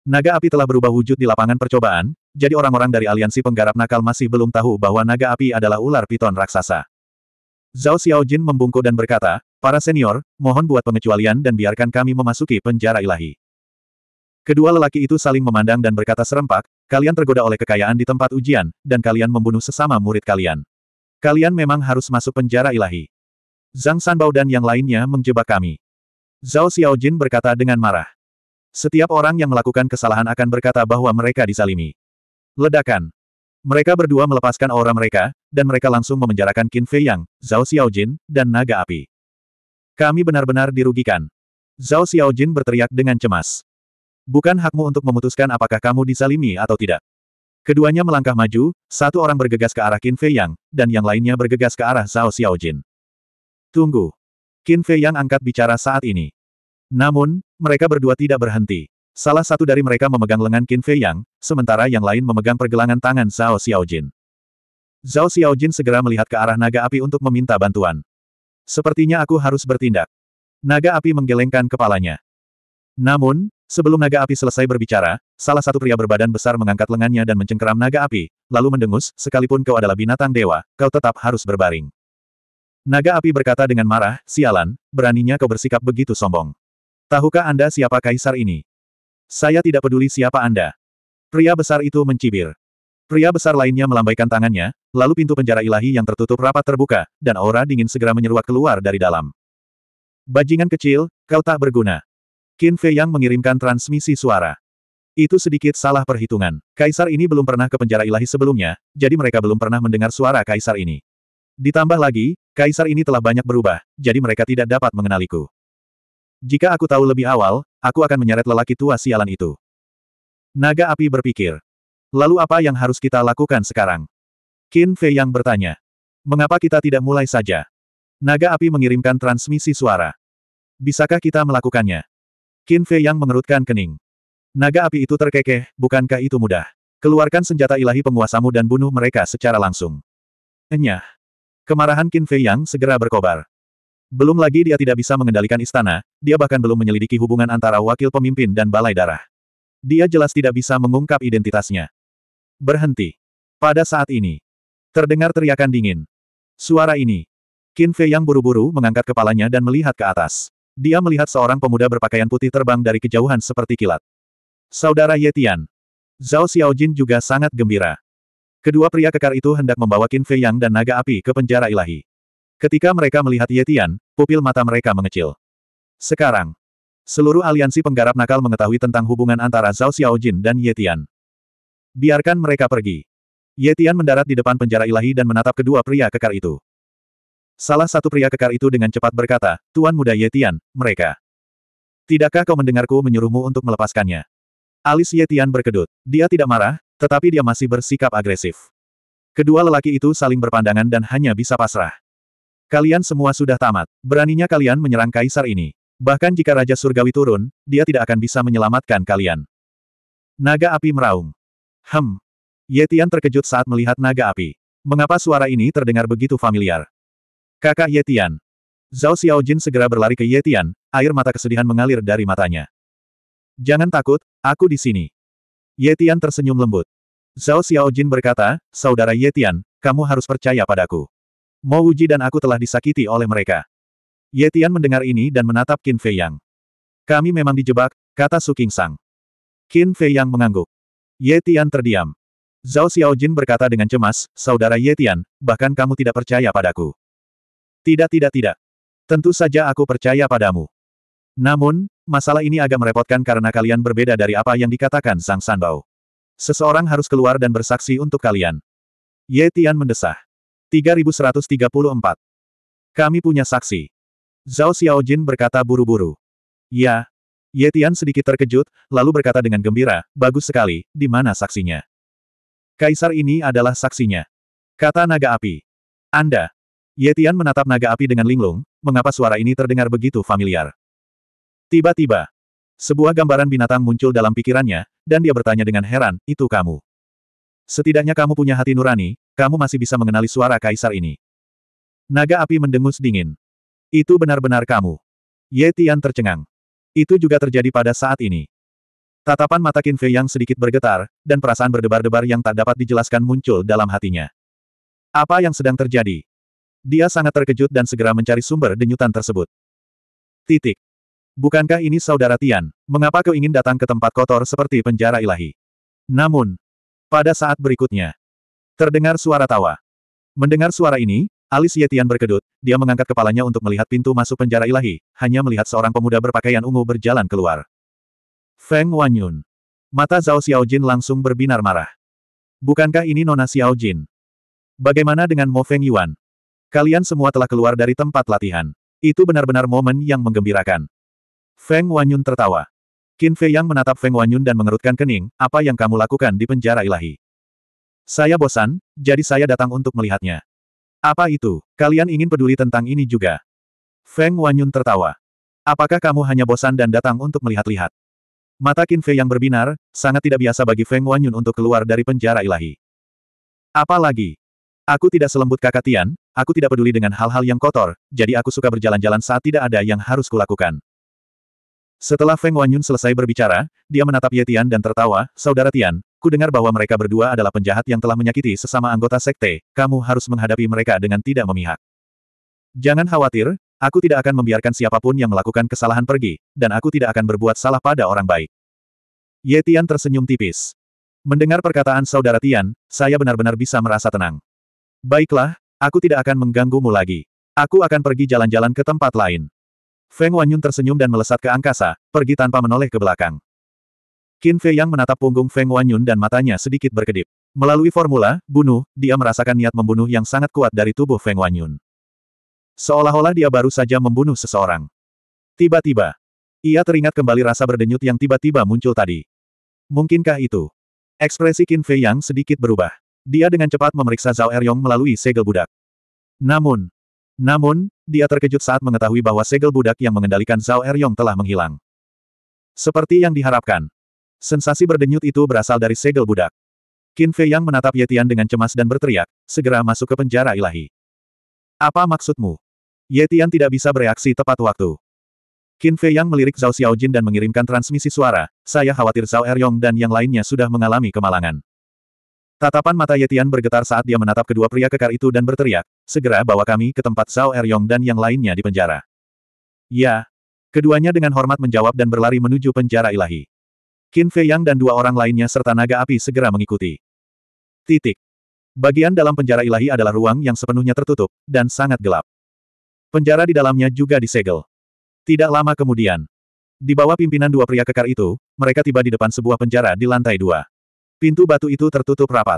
Naga api telah berubah wujud di lapangan percobaan, jadi orang-orang dari aliansi penggarap nakal masih belum tahu bahwa naga api adalah ular piton raksasa. Zhao Xiaojin membungkuk dan berkata, Para senior, mohon buat pengecualian dan biarkan kami memasuki penjara ilahi. Kedua lelaki itu saling memandang dan berkata serempak, kalian tergoda oleh kekayaan di tempat ujian, dan kalian membunuh sesama murid kalian. Kalian memang harus masuk penjara ilahi. Zhang Sanbao dan yang lainnya menjebak kami. Zhao Xiaojin berkata dengan marah. Setiap orang yang melakukan kesalahan akan berkata bahwa mereka disalimi. Ledakan. Mereka berdua melepaskan aura mereka, dan mereka langsung memenjarakan Qin Fei Yang, Zhao Xiaojin, dan naga api. Kami benar-benar dirugikan. Zhao Xiaojin berteriak dengan cemas. Bukan hakmu untuk memutuskan apakah kamu disalimi atau tidak. Keduanya melangkah maju, satu orang bergegas ke arah Qin Fei Yang, dan yang lainnya bergegas ke arah Zhao Xiaojin. Tunggu. Qin Fei Yang angkat bicara saat ini. Namun, mereka berdua tidak berhenti. Salah satu dari mereka memegang lengan Qin Fei Yang, sementara yang lain memegang pergelangan tangan Zhao Xiaojin. Zhao Xiaojin segera melihat ke arah naga api untuk meminta bantuan. Sepertinya aku harus bertindak. Naga api menggelengkan kepalanya. Namun, sebelum naga api selesai berbicara, salah satu pria berbadan besar mengangkat lengannya dan mencengkeram naga api, lalu mendengus, sekalipun kau adalah binatang dewa, kau tetap harus berbaring. Naga api berkata dengan marah, sialan, beraninya kau bersikap begitu sombong. Tahukah Anda siapa kaisar ini? Saya tidak peduli siapa Anda. Pria besar itu mencibir. Pria besar lainnya melambaikan tangannya, lalu pintu penjara ilahi yang tertutup rapat terbuka, dan aura dingin segera menyeruak keluar dari dalam. Bajingan kecil, kau tak berguna. Qin Fei yang mengirimkan transmisi suara. Itu sedikit salah perhitungan. Kaisar ini belum pernah ke penjara ilahi sebelumnya, jadi mereka belum pernah mendengar suara kaisar ini. Ditambah lagi, kaisar ini telah banyak berubah, jadi mereka tidak dapat mengenaliku. Jika aku tahu lebih awal, aku akan menyeret lelaki tua sialan itu. Naga api berpikir. Lalu apa yang harus kita lakukan sekarang? Qin Fei yang bertanya. Mengapa kita tidak mulai saja? Naga api mengirimkan transmisi suara. Bisakah kita melakukannya? Qin Fei yang mengerutkan kening. Naga api itu terkekeh, bukankah itu mudah? Keluarkan senjata ilahi penguasamu dan bunuh mereka secara langsung. Enyah. Kemarahan Qin Fei yang segera berkobar. Belum lagi dia tidak bisa mengendalikan istana, dia bahkan belum menyelidiki hubungan antara wakil pemimpin dan balai darah. Dia jelas tidak bisa mengungkap identitasnya. Berhenti. Pada saat ini. Terdengar teriakan dingin. Suara ini. Qin Fei yang buru-buru mengangkat kepalanya dan melihat ke atas. Dia melihat seorang pemuda berpakaian putih terbang dari kejauhan seperti kilat. Saudara Yetian. Zhao Xiaojin juga sangat gembira. Kedua pria kekar itu hendak membawa Qin Fei Yang dan naga api ke penjara ilahi. Ketika mereka melihat Yetian, pupil mata mereka mengecil. Sekarang, Seluruh aliansi penggarap nakal mengetahui tentang hubungan antara Zhao Xiaojin dan Yetian. Biarkan mereka pergi. Yetian mendarat di depan penjara ilahi dan menatap kedua pria kekar itu. Salah satu pria kekar itu dengan cepat berkata, Tuan Muda Yetian, mereka. Tidakkah kau mendengarku menyuruhmu untuk melepaskannya? Alis Yetian berkedut. Dia tidak marah, tetapi dia masih bersikap agresif. Kedua lelaki itu saling berpandangan dan hanya bisa pasrah. Kalian semua sudah tamat. Beraninya kalian menyerang kaisar ini. Bahkan jika Raja Surgawi turun, dia tidak akan bisa menyelamatkan kalian. Naga api meraung. Hem. Yetian terkejut saat melihat naga api. Mengapa suara ini terdengar begitu familiar? Kakak Yetian. Zhao Xiaojin segera berlari ke Yetian, air mata kesedihan mengalir dari matanya. Jangan takut, aku di sini. Yetian tersenyum lembut. Zhao Xiaojin berkata, Saudara Yetian, kamu harus percaya padaku. Mo Wuji dan aku telah disakiti oleh mereka. Yetian mendengar ini dan menatap Qin Fei Yang. Kami memang dijebak, kata Su Sang. Qin Fei Yang mengangguk. Ye Tian terdiam. Zhao Xiaojin berkata dengan cemas, Saudara Ye Tian, bahkan kamu tidak percaya padaku. Tidak tidak tidak. Tentu saja aku percaya padamu. Namun, masalah ini agak merepotkan karena kalian berbeda dari apa yang dikatakan Sang Sanbao. Seseorang harus keluar dan bersaksi untuk kalian. Ye Tian mendesah. 3134. Kami punya saksi. Zhao Xiaojin berkata buru-buru. Ya, Yetian sedikit terkejut, lalu berkata dengan gembira, bagus sekali, di mana saksinya? Kaisar ini adalah saksinya. Kata naga api. Anda. Yetian menatap naga api dengan linglung, mengapa suara ini terdengar begitu familiar. Tiba-tiba, sebuah gambaran binatang muncul dalam pikirannya, dan dia bertanya dengan heran, itu kamu. Setidaknya kamu punya hati nurani, kamu masih bisa mengenali suara kaisar ini. Naga api mendengus dingin. Itu benar-benar kamu. Yetian tercengang. Itu juga terjadi pada saat ini. Tatapan mata Qin Fei yang sedikit bergetar, dan perasaan berdebar-debar yang tak dapat dijelaskan muncul dalam hatinya. Apa yang sedang terjadi? Dia sangat terkejut dan segera mencari sumber denyutan tersebut. Titik. Bukankah ini saudara Tian? Mengapa kau ingin datang ke tempat kotor seperti penjara ilahi? Namun, pada saat berikutnya, terdengar suara tawa. Mendengar suara ini, Alis Yetian berkedut, dia mengangkat kepalanya untuk melihat pintu masuk penjara ilahi, hanya melihat seorang pemuda berpakaian ungu berjalan keluar. Feng Wanyun. Mata Zhao Xiaojin langsung berbinar marah. Bukankah ini Nona Xiaojin? Bagaimana dengan Mo Feng Yuan? Kalian semua telah keluar dari tempat latihan. Itu benar-benar momen yang menggembirakan. Feng Wanyun tertawa. Qin Fei Yang menatap Feng Wanyun dan mengerutkan kening, apa yang kamu lakukan di penjara ilahi? Saya bosan, jadi saya datang untuk melihatnya. Apa itu? Kalian ingin peduli tentang ini juga? Feng Wanyun tertawa. Apakah kamu hanya bosan dan datang untuk melihat-lihat? Mata Qin Fei yang berbinar, sangat tidak biasa bagi Feng Wanyun untuk keluar dari penjara ilahi. Apalagi, aku tidak selembut kakak Tian, aku tidak peduli dengan hal-hal yang kotor, jadi aku suka berjalan-jalan saat tidak ada yang harus kulakukan. Setelah Feng Wanyun selesai berbicara, dia menatap Ye Tian dan tertawa, Saudara Tian, ku dengar bahwa mereka berdua adalah penjahat yang telah menyakiti sesama anggota sekte, kamu harus menghadapi mereka dengan tidak memihak. Jangan khawatir, aku tidak akan membiarkan siapapun yang melakukan kesalahan pergi, dan aku tidak akan berbuat salah pada orang baik. Ye Tian tersenyum tipis. Mendengar perkataan Saudara Tian, saya benar-benar bisa merasa tenang. Baiklah, aku tidak akan mengganggumu lagi. Aku akan pergi jalan-jalan ke tempat lain. Feng Wanyun tersenyum dan melesat ke angkasa, pergi tanpa menoleh ke belakang. Qin Fei Yang menatap punggung Feng Wanyun dan matanya sedikit berkedip. Melalui formula, bunuh, dia merasakan niat membunuh yang sangat kuat dari tubuh Feng Wanyun. Seolah-olah dia baru saja membunuh seseorang. Tiba-tiba, ia teringat kembali rasa berdenyut yang tiba-tiba muncul tadi. Mungkinkah itu? Ekspresi Qin Fei Yang sedikit berubah. Dia dengan cepat memeriksa Zhao Eryong melalui segel budak. Namun, namun, dia terkejut saat mengetahui bahwa segel budak yang mengendalikan Zhao Eryong telah menghilang. Seperti yang diharapkan. Sensasi berdenyut itu berasal dari segel budak. Qin Fei Yang menatap Yetian dengan cemas dan berteriak, segera masuk ke penjara ilahi. Apa maksudmu? Yetian tidak bisa bereaksi tepat waktu. Qin Fei Yang melirik Zhao Xiaojin dan mengirimkan transmisi suara, saya khawatir Zhao Eryong dan yang lainnya sudah mengalami kemalangan. Tatapan mata Yetian bergetar saat dia menatap kedua pria kekar itu dan berteriak, segera bawa kami ke tempat Zhao Eryong dan yang lainnya di penjara. Ya. Keduanya dengan hormat menjawab dan berlari menuju penjara ilahi. Qin Fei Yang dan dua orang lainnya serta naga api segera mengikuti. Titik. Bagian dalam penjara ilahi adalah ruang yang sepenuhnya tertutup, dan sangat gelap. Penjara di dalamnya juga disegel. Tidak lama kemudian, di bawah pimpinan dua pria kekar itu, mereka tiba di depan sebuah penjara di lantai dua. Pintu batu itu tertutup rapat.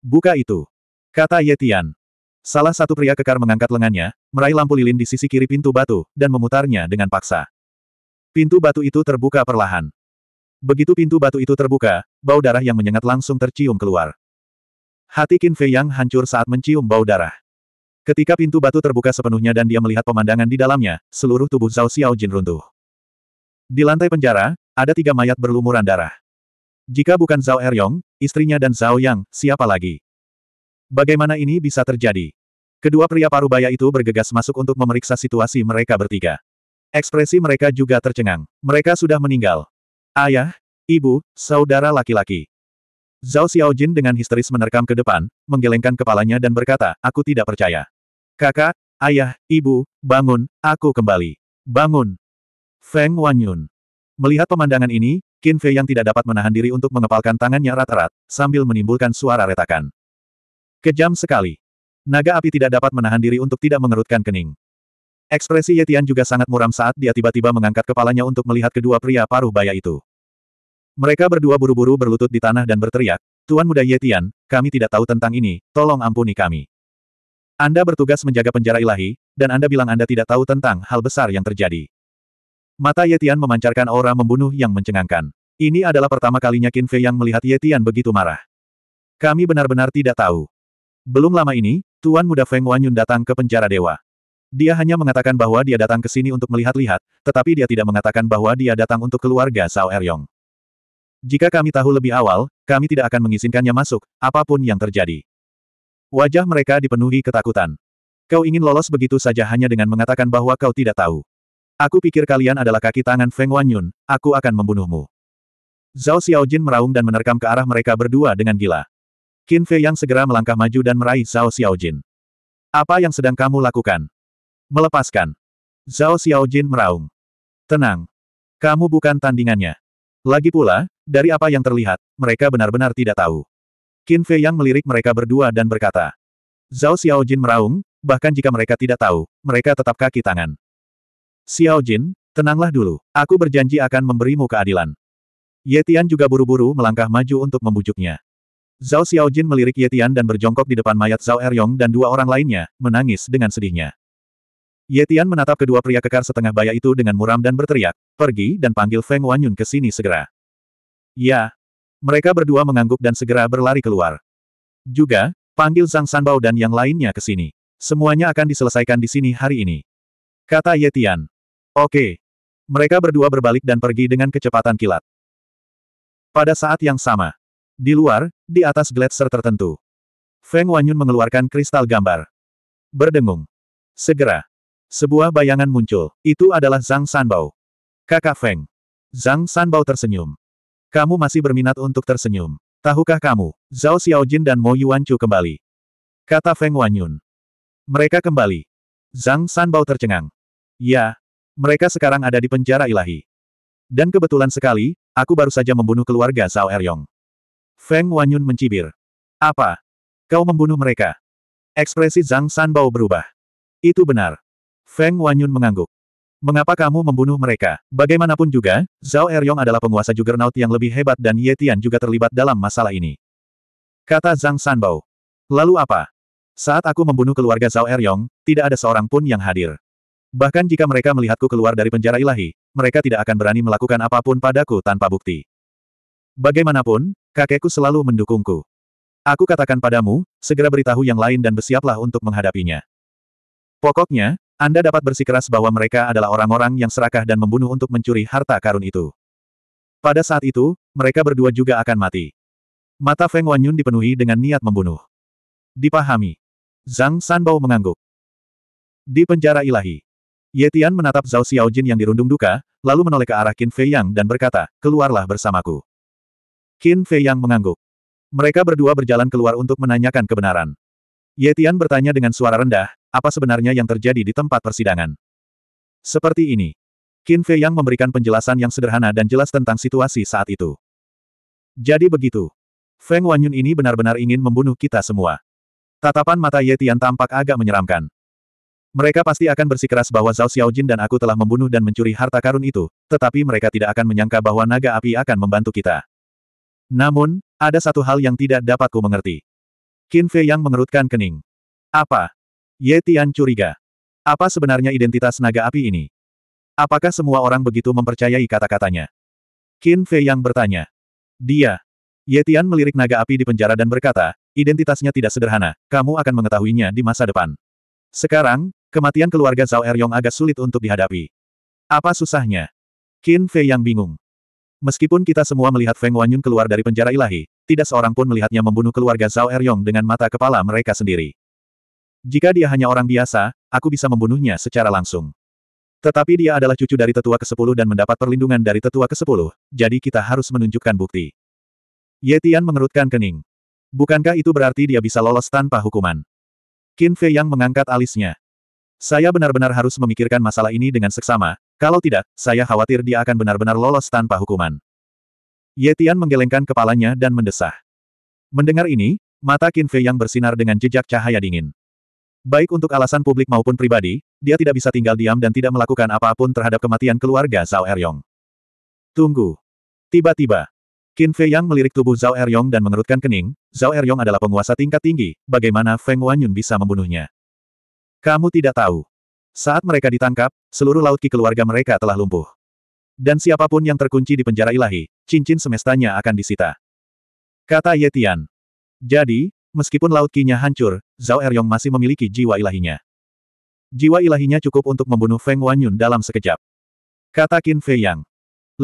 Buka itu. Kata Yetian. Salah satu pria kekar mengangkat lengannya, meraih lampu lilin di sisi kiri pintu batu, dan memutarnya dengan paksa. Pintu batu itu terbuka perlahan. Begitu pintu batu itu terbuka, bau darah yang menyengat langsung tercium keluar. Hati Qin Fei yang hancur saat mencium bau darah. Ketika pintu batu terbuka sepenuhnya dan dia melihat pemandangan di dalamnya, seluruh tubuh Zhao Xiaojin runtuh. Di lantai penjara, ada tiga mayat berlumuran darah. Jika bukan Zhao Eryong, istrinya dan Zhao Yang, siapa lagi? Bagaimana ini bisa terjadi? Kedua pria parubaya itu bergegas masuk untuk memeriksa situasi mereka bertiga. Ekspresi mereka juga tercengang. Mereka sudah meninggal. Ayah, ibu, saudara laki-laki. Zhao Xiaojin dengan histeris menerkam ke depan, menggelengkan kepalanya dan berkata, aku tidak percaya. Kakak, ayah, ibu, bangun, aku kembali. Bangun. Feng Wanyun. Melihat pemandangan ini, Qin Fei yang tidak dapat menahan diri untuk mengepalkan tangannya rata rata sambil menimbulkan suara retakan. Kejam sekali. Naga api tidak dapat menahan diri untuk tidak mengerutkan kening. Ekspresi Yetian juga sangat muram saat dia tiba-tiba mengangkat kepalanya untuk melihat kedua pria paruh baya itu. Mereka berdua buru-buru berlutut di tanah dan berteriak, Tuan Muda Yetian, kami tidak tahu tentang ini, tolong ampuni kami. Anda bertugas menjaga penjara ilahi, dan Anda bilang Anda tidak tahu tentang hal besar yang terjadi. Mata Yetian memancarkan aura membunuh yang mencengangkan. Ini adalah pertama kalinya Qin Fei yang melihat Yetian begitu marah. Kami benar-benar tidak tahu. Belum lama ini, Tuan Muda Feng Wanyun datang ke penjara dewa. Dia hanya mengatakan bahwa dia datang ke sini untuk melihat-lihat, tetapi dia tidak mengatakan bahwa dia datang untuk keluarga Sao Eryong. Jika kami tahu lebih awal, kami tidak akan mengizinkannya masuk, apapun yang terjadi. Wajah mereka dipenuhi ketakutan. Kau ingin lolos begitu saja hanya dengan mengatakan bahwa kau tidak tahu. Aku pikir kalian adalah kaki tangan Feng Wanyun, aku akan membunuhmu. Zhao Xiaojin meraung dan menerkam ke arah mereka berdua dengan gila. Qin Fei yang segera melangkah maju dan meraih Zhao Xiaojin. Apa yang sedang kamu lakukan? Melepaskan. Zhao Xiaojin meraung. Tenang. Kamu bukan tandingannya. Lagi pula, dari apa yang terlihat, mereka benar-benar tidak tahu. Qin Fei yang melirik mereka berdua dan berkata. Zhao Xiaojin meraung, bahkan jika mereka tidak tahu, mereka tetap kaki tangan. Xiao Jin, tenanglah dulu, aku berjanji akan memberimu keadilan. Yetian juga buru-buru melangkah maju untuk membujuknya. Zhao Xiao Jin melirik Yetian dan berjongkok di depan mayat Zhao Eryong dan dua orang lainnya, menangis dengan sedihnya. Yetian menatap kedua pria kekar setengah baya itu dengan muram dan berteriak, pergi dan panggil Feng Wanyun ke sini segera. Ya. Mereka berdua mengangguk dan segera berlari keluar. Juga, panggil Zhang Sanbao dan yang lainnya ke sini. Semuanya akan diselesaikan di sini hari ini. Kata Yetian. Oke. Mereka berdua berbalik dan pergi dengan kecepatan kilat. Pada saat yang sama. Di luar, di atas gletser tertentu. Feng Wanyun mengeluarkan kristal gambar. Berdengung. Segera. Sebuah bayangan muncul. Itu adalah Zhang Sanbao. Kakak Feng. Zhang Sanbao tersenyum. Kamu masih berminat untuk tersenyum. Tahukah kamu, Zhao Xiaojin dan Mo Yuanchu kembali. Kata Feng Wanyun. Mereka kembali. Zhang Sanbao tercengang. Ya, mereka sekarang ada di penjara ilahi. Dan kebetulan sekali, aku baru saja membunuh keluarga Zhao Eryong. Feng Wanyun mencibir. Apa? Kau membunuh mereka? Ekspresi Zhang Sanbao berubah. Itu benar. Feng Wanyun mengangguk. Mengapa kamu membunuh mereka? Bagaimanapun juga, Zhao Eryong adalah penguasa Juggernaut yang lebih hebat dan Ye Tian juga terlibat dalam masalah ini. Kata Zhang Sanbao. Lalu apa? Saat aku membunuh keluarga Zhao Eryong, tidak ada seorang pun yang hadir. Bahkan jika mereka melihatku keluar dari penjara ilahi, mereka tidak akan berani melakukan apapun padaku tanpa bukti. Bagaimanapun, kakekku selalu mendukungku. Aku katakan padamu, segera beritahu yang lain dan bersiaplah untuk menghadapinya. Pokoknya, Anda dapat bersikeras bahwa mereka adalah orang-orang yang serakah dan membunuh untuk mencuri harta karun itu. Pada saat itu, mereka berdua juga akan mati. Mata Feng Wanyun dipenuhi dengan niat membunuh. Dipahami. Zhang Sanbao mengangguk. Di penjara ilahi. Ye Tian menatap Zhao Xiaojin yang dirundung duka, lalu menoleh ke arah Qin Fei Yang dan berkata, keluarlah bersamaku. Qin Fei Yang mengangguk. Mereka berdua berjalan keluar untuk menanyakan kebenaran. Ye Tian bertanya dengan suara rendah, apa sebenarnya yang terjadi di tempat persidangan. Seperti ini. Qin Fei Yang memberikan penjelasan yang sederhana dan jelas tentang situasi saat itu. Jadi begitu. Feng Wanyun ini benar-benar ingin membunuh kita semua. Tatapan mata Ye Tian tampak agak menyeramkan. Mereka pasti akan bersikeras bahwa Zhao Xiaojin dan aku telah membunuh dan mencuri harta karun itu, tetapi mereka tidak akan menyangka bahwa naga api akan membantu kita. Namun, ada satu hal yang tidak dapatku mengerti. Qin Fei yang mengerutkan kening. Apa? Ye Tian curiga. Apa sebenarnya identitas naga api ini? Apakah semua orang begitu mempercayai kata-katanya? Qin Fei yang bertanya. Dia. Ye Tian melirik naga api di penjara dan berkata, identitasnya tidak sederhana, kamu akan mengetahuinya di masa depan. Sekarang, Kematian keluarga Zhao Eryong agak sulit untuk dihadapi. Apa susahnya? Qin Fei yang bingung. Meskipun kita semua melihat Feng Wanyun keluar dari penjara ilahi, tidak seorang pun melihatnya membunuh keluarga Zhao Eryong dengan mata kepala mereka sendiri. Jika dia hanya orang biasa, aku bisa membunuhnya secara langsung. Tetapi dia adalah cucu dari tetua ke-10 dan mendapat perlindungan dari tetua ke-10, jadi kita harus menunjukkan bukti. Ye Tian mengerutkan kening. Bukankah itu berarti dia bisa lolos tanpa hukuman? Qin Fei yang mengangkat alisnya. Saya benar-benar harus memikirkan masalah ini dengan seksama, kalau tidak, saya khawatir dia akan benar-benar lolos tanpa hukuman. Yetian menggelengkan kepalanya dan mendesah. Mendengar ini, mata Qin Fei yang bersinar dengan jejak cahaya dingin. Baik untuk alasan publik maupun pribadi, dia tidak bisa tinggal diam dan tidak melakukan apapun terhadap kematian keluarga Zhao Eryong. Tunggu. Tiba-tiba, Qin Fei Yang melirik tubuh Zhao Eryong dan mengerutkan kening, Zhao Eryong adalah penguasa tingkat tinggi, bagaimana Feng Wanyun bisa membunuhnya? Kamu tidak tahu. Saat mereka ditangkap, seluruh laut ki keluarga mereka telah lumpuh. Dan siapapun yang terkunci di penjara ilahi, cincin semestanya akan disita. Kata Yetian. Jadi, meskipun laut kinya hancur, Zhao Eryong masih memiliki jiwa ilahinya. Jiwa ilahinya cukup untuk membunuh Feng Wanyun dalam sekejap. Kata Qin Fei Yang.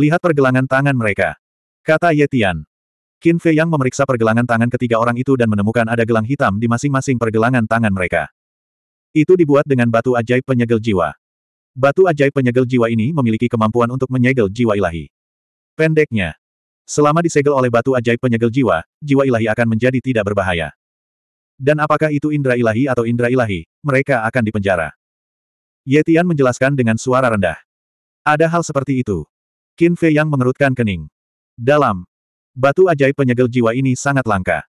Lihat pergelangan tangan mereka. Kata Yetian. Qin Fei Yang memeriksa pergelangan tangan ketiga orang itu dan menemukan ada gelang hitam di masing-masing pergelangan tangan mereka. Itu dibuat dengan batu ajaib penyegel jiwa. Batu ajaib penyegel jiwa ini memiliki kemampuan untuk menyegel jiwa ilahi. Pendeknya, selama disegel oleh batu ajaib penyegel jiwa, jiwa ilahi akan menjadi tidak berbahaya. Dan apakah itu indra ilahi atau indra ilahi, mereka akan dipenjara. Yetian menjelaskan dengan suara rendah. Ada hal seperti itu. Qin Fei yang mengerutkan kening. Dalam, batu ajaib penyegel jiwa ini sangat langka.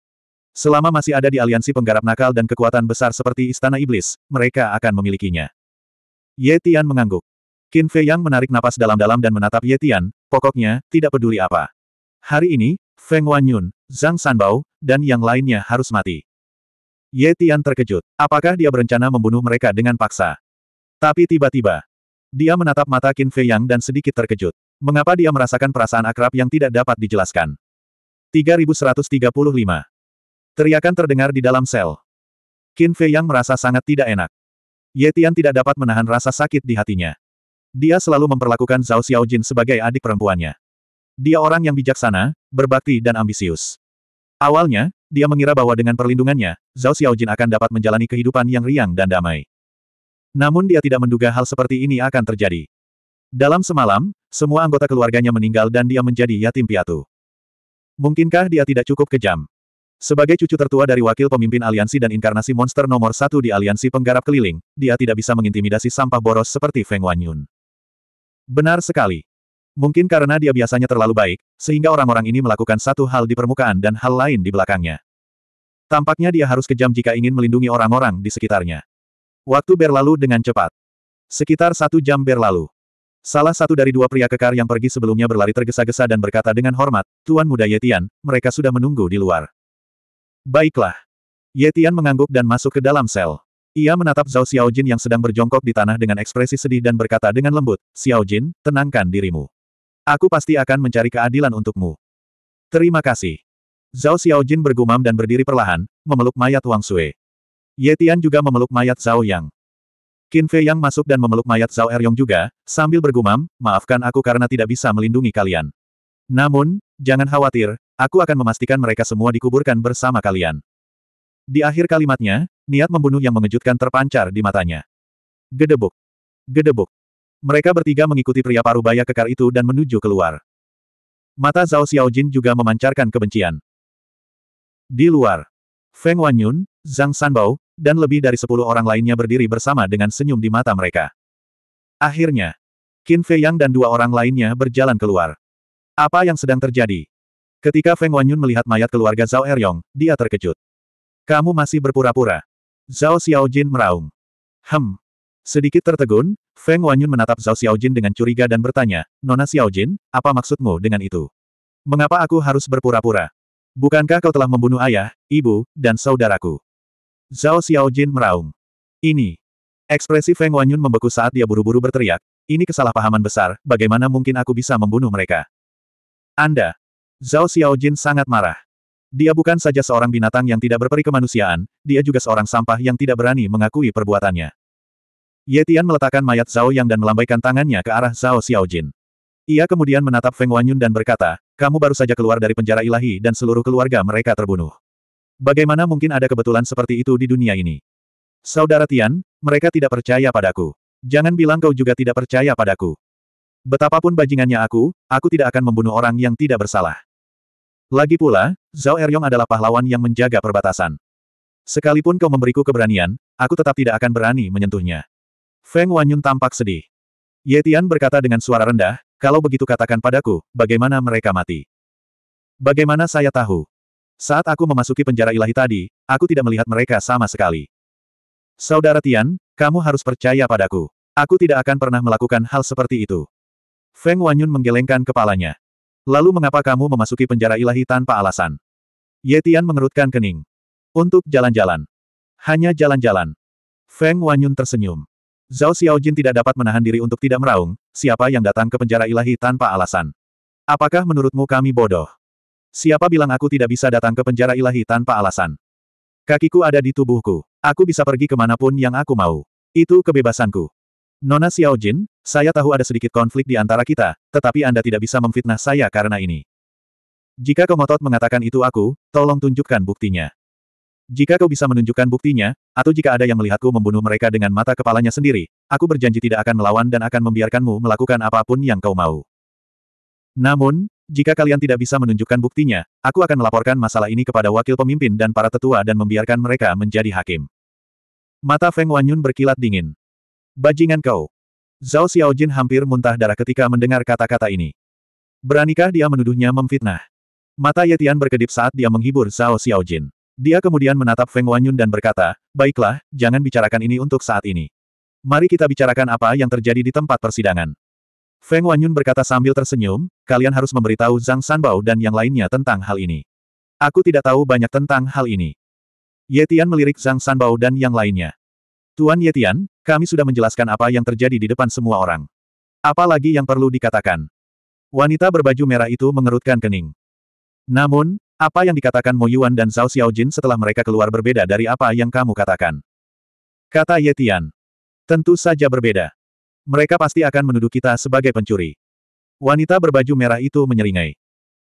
Selama masih ada di aliansi penggarap nakal dan kekuatan besar seperti Istana Iblis, mereka akan memilikinya. Ye Tian mengangguk. Qin Fei Yang menarik napas dalam-dalam dan menatap Ye Tian, pokoknya, tidak peduli apa. Hari ini, Feng Wan Yun, Zhang Sanbao, dan yang lainnya harus mati. Ye Tian terkejut. Apakah dia berencana membunuh mereka dengan paksa? Tapi tiba-tiba, dia menatap mata Qin Fei Yang dan sedikit terkejut. Mengapa dia merasakan perasaan akrab yang tidak dapat dijelaskan? 3135 Teriakan terdengar di dalam sel. Qin Fei Yang merasa sangat tidak enak. Ye Tian tidak dapat menahan rasa sakit di hatinya. Dia selalu memperlakukan Zhao Xiaojin sebagai adik perempuannya. Dia orang yang bijaksana, berbakti dan ambisius. Awalnya, dia mengira bahwa dengan perlindungannya, Zhao Xiaojin akan dapat menjalani kehidupan yang riang dan damai. Namun dia tidak menduga hal seperti ini akan terjadi. Dalam semalam, semua anggota keluarganya meninggal dan dia menjadi yatim piatu. Mungkinkah dia tidak cukup kejam? Sebagai cucu tertua dari wakil pemimpin aliansi dan inkarnasi monster nomor satu di aliansi penggarap keliling, dia tidak bisa mengintimidasi sampah boros seperti Feng Wanyun. Benar sekali. Mungkin karena dia biasanya terlalu baik, sehingga orang-orang ini melakukan satu hal di permukaan dan hal lain di belakangnya. Tampaknya dia harus kejam jika ingin melindungi orang-orang di sekitarnya. Waktu berlalu dengan cepat. Sekitar satu jam berlalu. Salah satu dari dua pria kekar yang pergi sebelumnya berlari tergesa-gesa dan berkata dengan hormat, Tuan Muda Yetian, mereka sudah menunggu di luar. Baiklah. Yetian mengangguk dan masuk ke dalam sel. Ia menatap Zhao Xiaojin yang sedang berjongkok di tanah dengan ekspresi sedih dan berkata dengan lembut, Xiaojin, tenangkan dirimu. Aku pasti akan mencari keadilan untukmu. Terima kasih. Zhao Xiaojin bergumam dan berdiri perlahan, memeluk mayat Wang Sui. Yetian juga memeluk mayat Zhao Yang. Qin Fei Yang masuk dan memeluk mayat Zhao Er Yong juga, sambil bergumam, maafkan aku karena tidak bisa melindungi kalian. Namun, jangan khawatir, aku akan memastikan mereka semua dikuburkan bersama kalian. Di akhir kalimatnya, niat membunuh yang mengejutkan terpancar di matanya. Gedebuk. Gedebuk. Mereka bertiga mengikuti pria parubaya kekar itu dan menuju keluar. Mata Zhao Xiaojin juga memancarkan kebencian. Di luar, Feng Wanyun, Zhang Sanbao, dan lebih dari sepuluh orang lainnya berdiri bersama dengan senyum di mata mereka. Akhirnya, Qin Fei Yang dan dua orang lainnya berjalan keluar. Apa yang sedang terjadi? Ketika Feng Wanyun melihat mayat keluarga Zhao Eryong, dia terkejut. Kamu masih berpura-pura. Zhao Xiaojin meraung. Hem. Sedikit tertegun, Feng Wanyun menatap Zhao Xiaojin dengan curiga dan bertanya, Nona Xiaojin, apa maksudmu dengan itu? Mengapa aku harus berpura-pura? Bukankah kau telah membunuh ayah, ibu, dan saudaraku? Zhao Xiaojin meraung. Ini. Ekspresi Feng Wanyun membeku saat dia buru-buru berteriak, ini kesalahpahaman besar, bagaimana mungkin aku bisa membunuh mereka? Anda. Zhao Xiaojin sangat marah. Dia bukan saja seorang binatang yang tidak berperi kemanusiaan, dia juga seorang sampah yang tidak berani mengakui perbuatannya. Ye Tian meletakkan mayat Zhao Yang dan melambaikan tangannya ke arah Zhao Xiaojin. Ia kemudian menatap Feng Wanyun dan berkata, kamu baru saja keluar dari penjara ilahi dan seluruh keluarga mereka terbunuh. Bagaimana mungkin ada kebetulan seperti itu di dunia ini? Saudara Tian, mereka tidak percaya padaku. Jangan bilang kau juga tidak percaya padaku. Betapapun bajingannya aku, aku tidak akan membunuh orang yang tidak bersalah. Lagi pula, Zhao Eryong adalah pahlawan yang menjaga perbatasan. Sekalipun kau memberiku keberanian, aku tetap tidak akan berani menyentuhnya. Feng Wanyun tampak sedih. Ye Tian berkata dengan suara rendah, kalau begitu katakan padaku, bagaimana mereka mati? Bagaimana saya tahu? Saat aku memasuki penjara ilahi tadi, aku tidak melihat mereka sama sekali. Saudara Tian, kamu harus percaya padaku. Aku tidak akan pernah melakukan hal seperti itu. Feng Wanyun menggelengkan kepalanya. Lalu mengapa kamu memasuki penjara ilahi tanpa alasan? Ye Tian mengerutkan kening. Untuk jalan-jalan. Hanya jalan-jalan. Feng Wanyun tersenyum. Zhao Xiaojin tidak dapat menahan diri untuk tidak meraung, siapa yang datang ke penjara ilahi tanpa alasan. Apakah menurutmu kami bodoh? Siapa bilang aku tidak bisa datang ke penjara ilahi tanpa alasan? Kakiku ada di tubuhku. Aku bisa pergi kemanapun yang aku mau. Itu kebebasanku. Nona Xiao Jin, saya tahu ada sedikit konflik di antara kita, tetapi Anda tidak bisa memfitnah saya karena ini. Jika kau ngotot mengatakan itu aku, tolong tunjukkan buktinya. Jika kau bisa menunjukkan buktinya, atau jika ada yang melihatku membunuh mereka dengan mata kepalanya sendiri, aku berjanji tidak akan melawan dan akan membiarkanmu melakukan apapun yang kau mau. Namun, jika kalian tidak bisa menunjukkan buktinya, aku akan melaporkan masalah ini kepada wakil pemimpin dan para tetua dan membiarkan mereka menjadi hakim. Mata Feng Wanyun berkilat dingin. Bajingan kau. Zhao Xiaojin hampir muntah darah ketika mendengar kata-kata ini. Beranikah dia menuduhnya memfitnah? Mata Yetian berkedip saat dia menghibur Zhao Xiaojin. Dia kemudian menatap Feng Wanyun dan berkata, Baiklah, jangan bicarakan ini untuk saat ini. Mari kita bicarakan apa yang terjadi di tempat persidangan. Feng Wanyun berkata sambil tersenyum, kalian harus memberitahu Zhang Sanbao dan yang lainnya tentang hal ini. Aku tidak tahu banyak tentang hal ini. Yetian melirik Zhang Sanbao dan yang lainnya. Tuan Yetian, kami sudah menjelaskan apa yang terjadi di depan semua orang. Apalagi yang perlu dikatakan. Wanita berbaju merah itu mengerutkan kening. Namun, apa yang dikatakan Mo Yuan dan Zhao Xiaojin setelah mereka keluar berbeda dari apa yang kamu katakan. Kata Ye Tian. Tentu saja berbeda. Mereka pasti akan menuduh kita sebagai pencuri. Wanita berbaju merah itu menyeringai.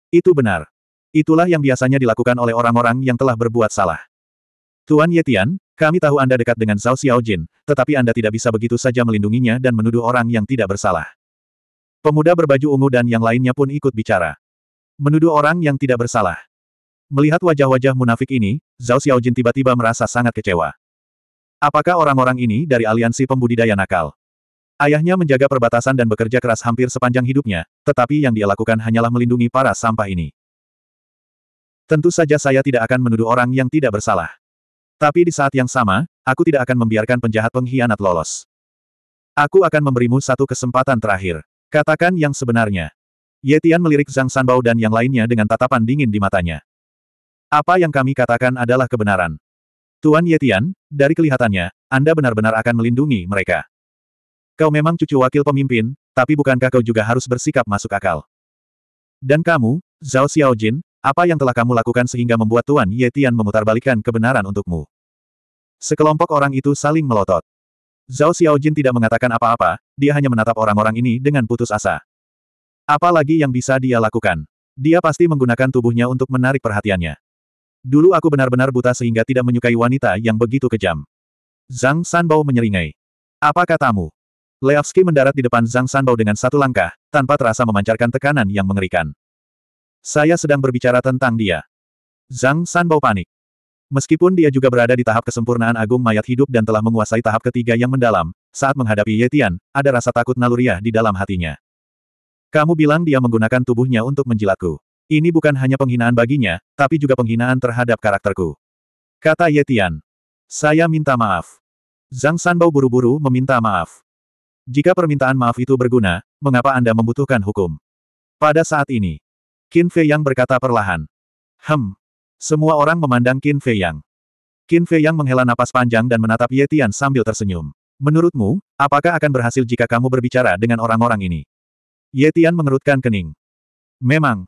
Itu benar. Itulah yang biasanya dilakukan oleh orang-orang yang telah berbuat salah. Tuan Yetian, kami tahu Anda dekat dengan Zhao Xiaojin, tetapi Anda tidak bisa begitu saja melindunginya dan menuduh orang yang tidak bersalah. Pemuda berbaju ungu dan yang lainnya pun ikut bicara. Menuduh orang yang tidak bersalah. Melihat wajah-wajah munafik ini, Zhao Xiaojin tiba-tiba merasa sangat kecewa. Apakah orang-orang ini dari aliansi pembudidaya nakal? Ayahnya menjaga perbatasan dan bekerja keras hampir sepanjang hidupnya, tetapi yang dia lakukan hanyalah melindungi para sampah ini. Tentu saja saya tidak akan menuduh orang yang tidak bersalah. Tapi di saat yang sama, aku tidak akan membiarkan penjahat pengkhianat lolos. Aku akan memberimu satu kesempatan terakhir. Katakan yang sebenarnya. Yetian melirik Zhang Sanbao dan yang lainnya dengan tatapan dingin di matanya. Apa yang kami katakan adalah kebenaran. Tuan Yetian, dari kelihatannya, Anda benar-benar akan melindungi mereka. Kau memang cucu wakil pemimpin, tapi bukankah kau juga harus bersikap masuk akal? Dan kamu, Zhao Xiaojin, apa yang telah kamu lakukan sehingga membuat Tuan Ye Tian memutarbalikkan kebenaran untukmu? Sekelompok orang itu saling melotot. Zhao Xiaojin tidak mengatakan apa-apa, dia hanya menatap orang-orang ini dengan putus asa. Apa lagi yang bisa dia lakukan? Dia pasti menggunakan tubuhnya untuk menarik perhatiannya. Dulu aku benar-benar buta sehingga tidak menyukai wanita yang begitu kejam. Zhang Sanbao menyeringai. Apa katamu? Leavski mendarat di depan Zhang Sanbao dengan satu langkah, tanpa terasa memancarkan tekanan yang mengerikan. Saya sedang berbicara tentang dia. Zhang Sanbao panik. Meskipun dia juga berada di tahap kesempurnaan agung mayat hidup dan telah menguasai tahap ketiga yang mendalam, saat menghadapi Yetian, ada rasa takut naluriah di dalam hatinya. Kamu bilang dia menggunakan tubuhnya untuk menjilatku. Ini bukan hanya penghinaan baginya, tapi juga penghinaan terhadap karakterku. Kata Yetian. Saya minta maaf. Zhang Sanbao buru-buru meminta maaf. Jika permintaan maaf itu berguna, mengapa Anda membutuhkan hukum? Pada saat ini, Qin Fei Yang berkata perlahan. Hem. Semua orang memandang Qin Fei Yang. Qin Fei Yang menghela napas panjang dan menatap Ye Tian sambil tersenyum. Menurutmu, apakah akan berhasil jika kamu berbicara dengan orang-orang ini? Ye Tian mengerutkan kening. Memang.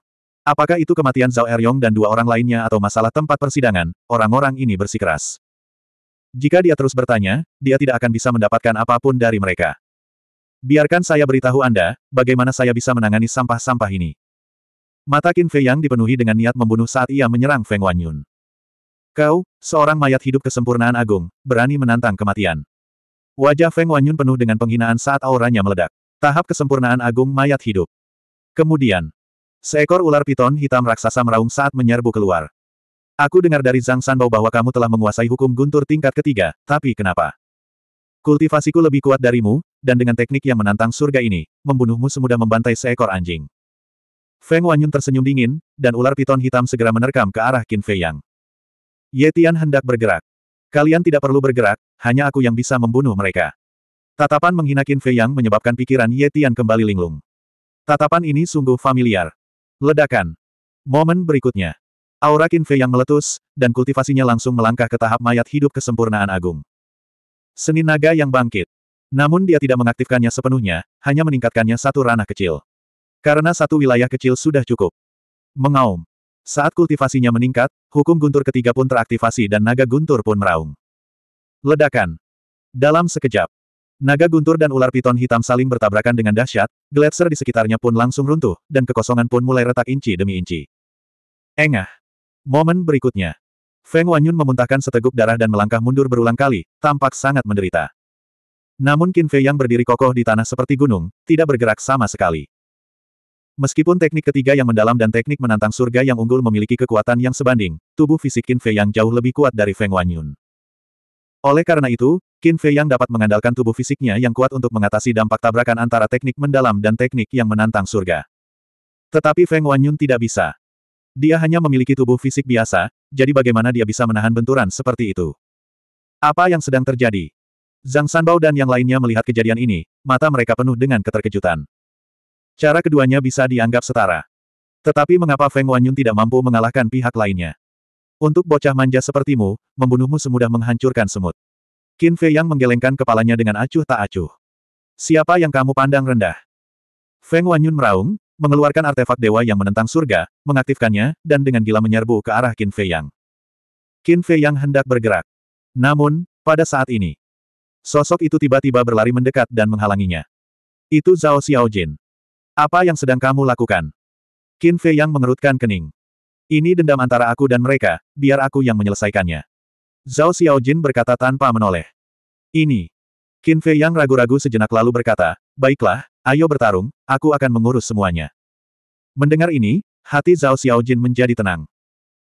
Apakah itu kematian Zhao Eryong dan dua orang lainnya atau masalah tempat persidangan, orang-orang ini bersikeras. Jika dia terus bertanya, dia tidak akan bisa mendapatkan apapun dari mereka. Biarkan saya beritahu Anda, bagaimana saya bisa menangani sampah-sampah ini. Mata Qin Fei Yang dipenuhi dengan niat membunuh saat ia menyerang Feng Wanyun. Kau, seorang mayat hidup kesempurnaan agung, berani menantang kematian. Wajah Feng Wanyun penuh dengan penghinaan saat auranya meledak. Tahap kesempurnaan agung mayat hidup. Kemudian, seekor ular piton hitam raksasa meraung saat menyerbu keluar. Aku dengar dari Zhang Sanbao bahwa kamu telah menguasai hukum guntur tingkat ketiga, tapi kenapa? Kultivasiku lebih kuat darimu, dan dengan teknik yang menantang surga ini, membunuhmu semudah membantai seekor anjing. Feng Wanyun tersenyum dingin, dan ular piton hitam segera menerkam ke arah Qin Fei Yang. Ye Tian hendak bergerak. Kalian tidak perlu bergerak, hanya aku yang bisa membunuh mereka. Tatapan menghina Qin Fei Yang menyebabkan pikiran Ye Tian kembali linglung. Tatapan ini sungguh familiar. Ledakan. Momen berikutnya. Aura Qin Fei yang meletus, dan kultivasinya langsung melangkah ke tahap mayat hidup kesempurnaan agung. Seni naga yang bangkit. Namun dia tidak mengaktifkannya sepenuhnya, hanya meningkatkannya satu ranah kecil. Karena satu wilayah kecil sudah cukup. Mengaum. Saat kultivasinya meningkat, hukum guntur ketiga pun teraktivasi dan naga guntur pun meraung. Ledakan. Dalam sekejap, Naga guntur dan ular piton hitam saling bertabrakan dengan dahsyat, gletser di sekitarnya pun langsung runtuh, dan kekosongan pun mulai retak inci demi inci. Engah. Momen berikutnya. Feng Wanyun memuntahkan seteguk darah dan melangkah mundur berulang kali, tampak sangat menderita. Namun Qin Fei yang berdiri kokoh di tanah seperti gunung, tidak bergerak sama sekali. Meskipun teknik ketiga yang mendalam dan teknik menantang surga yang unggul memiliki kekuatan yang sebanding, tubuh fisik Qin Fei Yang jauh lebih kuat dari Feng Wanyun. Oleh karena itu, Qin Fei Yang dapat mengandalkan tubuh fisiknya yang kuat untuk mengatasi dampak tabrakan antara teknik mendalam dan teknik yang menantang surga. Tetapi Feng Wanyun tidak bisa. Dia hanya memiliki tubuh fisik biasa, jadi bagaimana dia bisa menahan benturan seperti itu? Apa yang sedang terjadi? Zhang Sanbao dan yang lainnya melihat kejadian ini, mata mereka penuh dengan keterkejutan. Cara keduanya bisa dianggap setara. Tetapi mengapa Feng Wanyun tidak mampu mengalahkan pihak lainnya? Untuk bocah manja sepertimu, membunuhmu semudah menghancurkan semut. Qin Fei yang menggelengkan kepalanya dengan acuh tak acuh. Siapa yang kamu pandang rendah? Feng Wanyun meraung, mengeluarkan artefak dewa yang menentang surga, mengaktifkannya, dan dengan gila menyerbu ke arah Qin Fei Yang. Qin Fei Yang hendak bergerak. Namun, pada saat ini, sosok itu tiba-tiba berlari mendekat dan menghalanginya. Itu Zhao Xiaojin. Apa yang sedang kamu lakukan? Qin Fei yang mengerutkan kening. Ini dendam antara aku dan mereka, biar aku yang menyelesaikannya. Zhao Xiaojin berkata tanpa menoleh. Ini. Qin Fei yang ragu-ragu sejenak lalu berkata, baiklah, ayo bertarung, aku akan mengurus semuanya. Mendengar ini, hati Zhao Xiaojin menjadi tenang.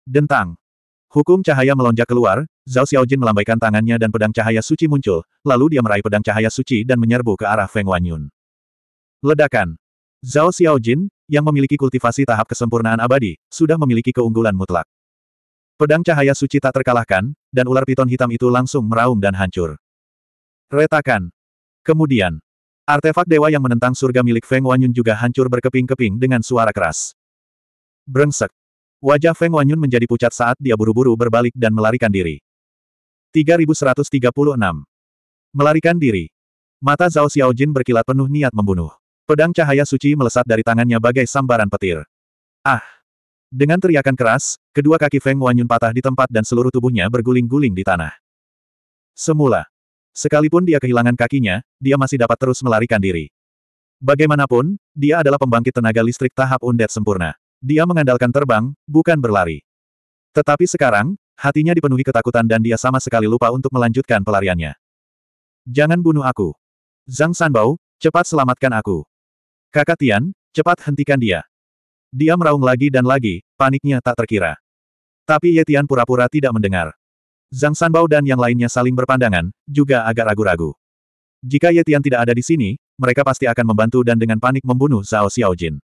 Dentang. Hukum cahaya melonjak keluar, Zhao Xiaojin melambaikan tangannya dan pedang cahaya suci muncul, lalu dia meraih pedang cahaya suci dan menyerbu ke arah Feng Wanyun. Ledakan. Zhao Xiaojin, yang memiliki kultivasi tahap kesempurnaan abadi, sudah memiliki keunggulan mutlak. Pedang cahaya suci tak terkalahkan, dan ular piton hitam itu langsung meraung dan hancur. Retakan. Kemudian, artefak dewa yang menentang surga milik Feng Wanyun juga hancur berkeping-keping dengan suara keras. Brengsek. Wajah Feng Wanyun menjadi pucat saat dia buru-buru berbalik dan melarikan diri. 3136. Melarikan diri. Mata Zhao Xiaojin berkilat penuh niat membunuh. Pedang cahaya suci melesat dari tangannya bagai sambaran petir. Ah! Dengan teriakan keras, kedua kaki Feng Wanyun patah di tempat dan seluruh tubuhnya berguling-guling di tanah. Semula. Sekalipun dia kehilangan kakinya, dia masih dapat terus melarikan diri. Bagaimanapun, dia adalah pembangkit tenaga listrik tahap undead sempurna. Dia mengandalkan terbang, bukan berlari. Tetapi sekarang, hatinya dipenuhi ketakutan dan dia sama sekali lupa untuk melanjutkan pelariannya. Jangan bunuh aku. Zhang Sanbao, cepat selamatkan aku. Kakak Tian, cepat hentikan dia. Dia meraung lagi dan lagi, paniknya tak terkira. Tapi Ye Tian pura-pura tidak mendengar. Zhang Sanbao dan yang lainnya saling berpandangan, juga agak ragu-ragu. Jika Ye Tian tidak ada di sini, mereka pasti akan membantu dan dengan panik membunuh Zhao Xiaojin.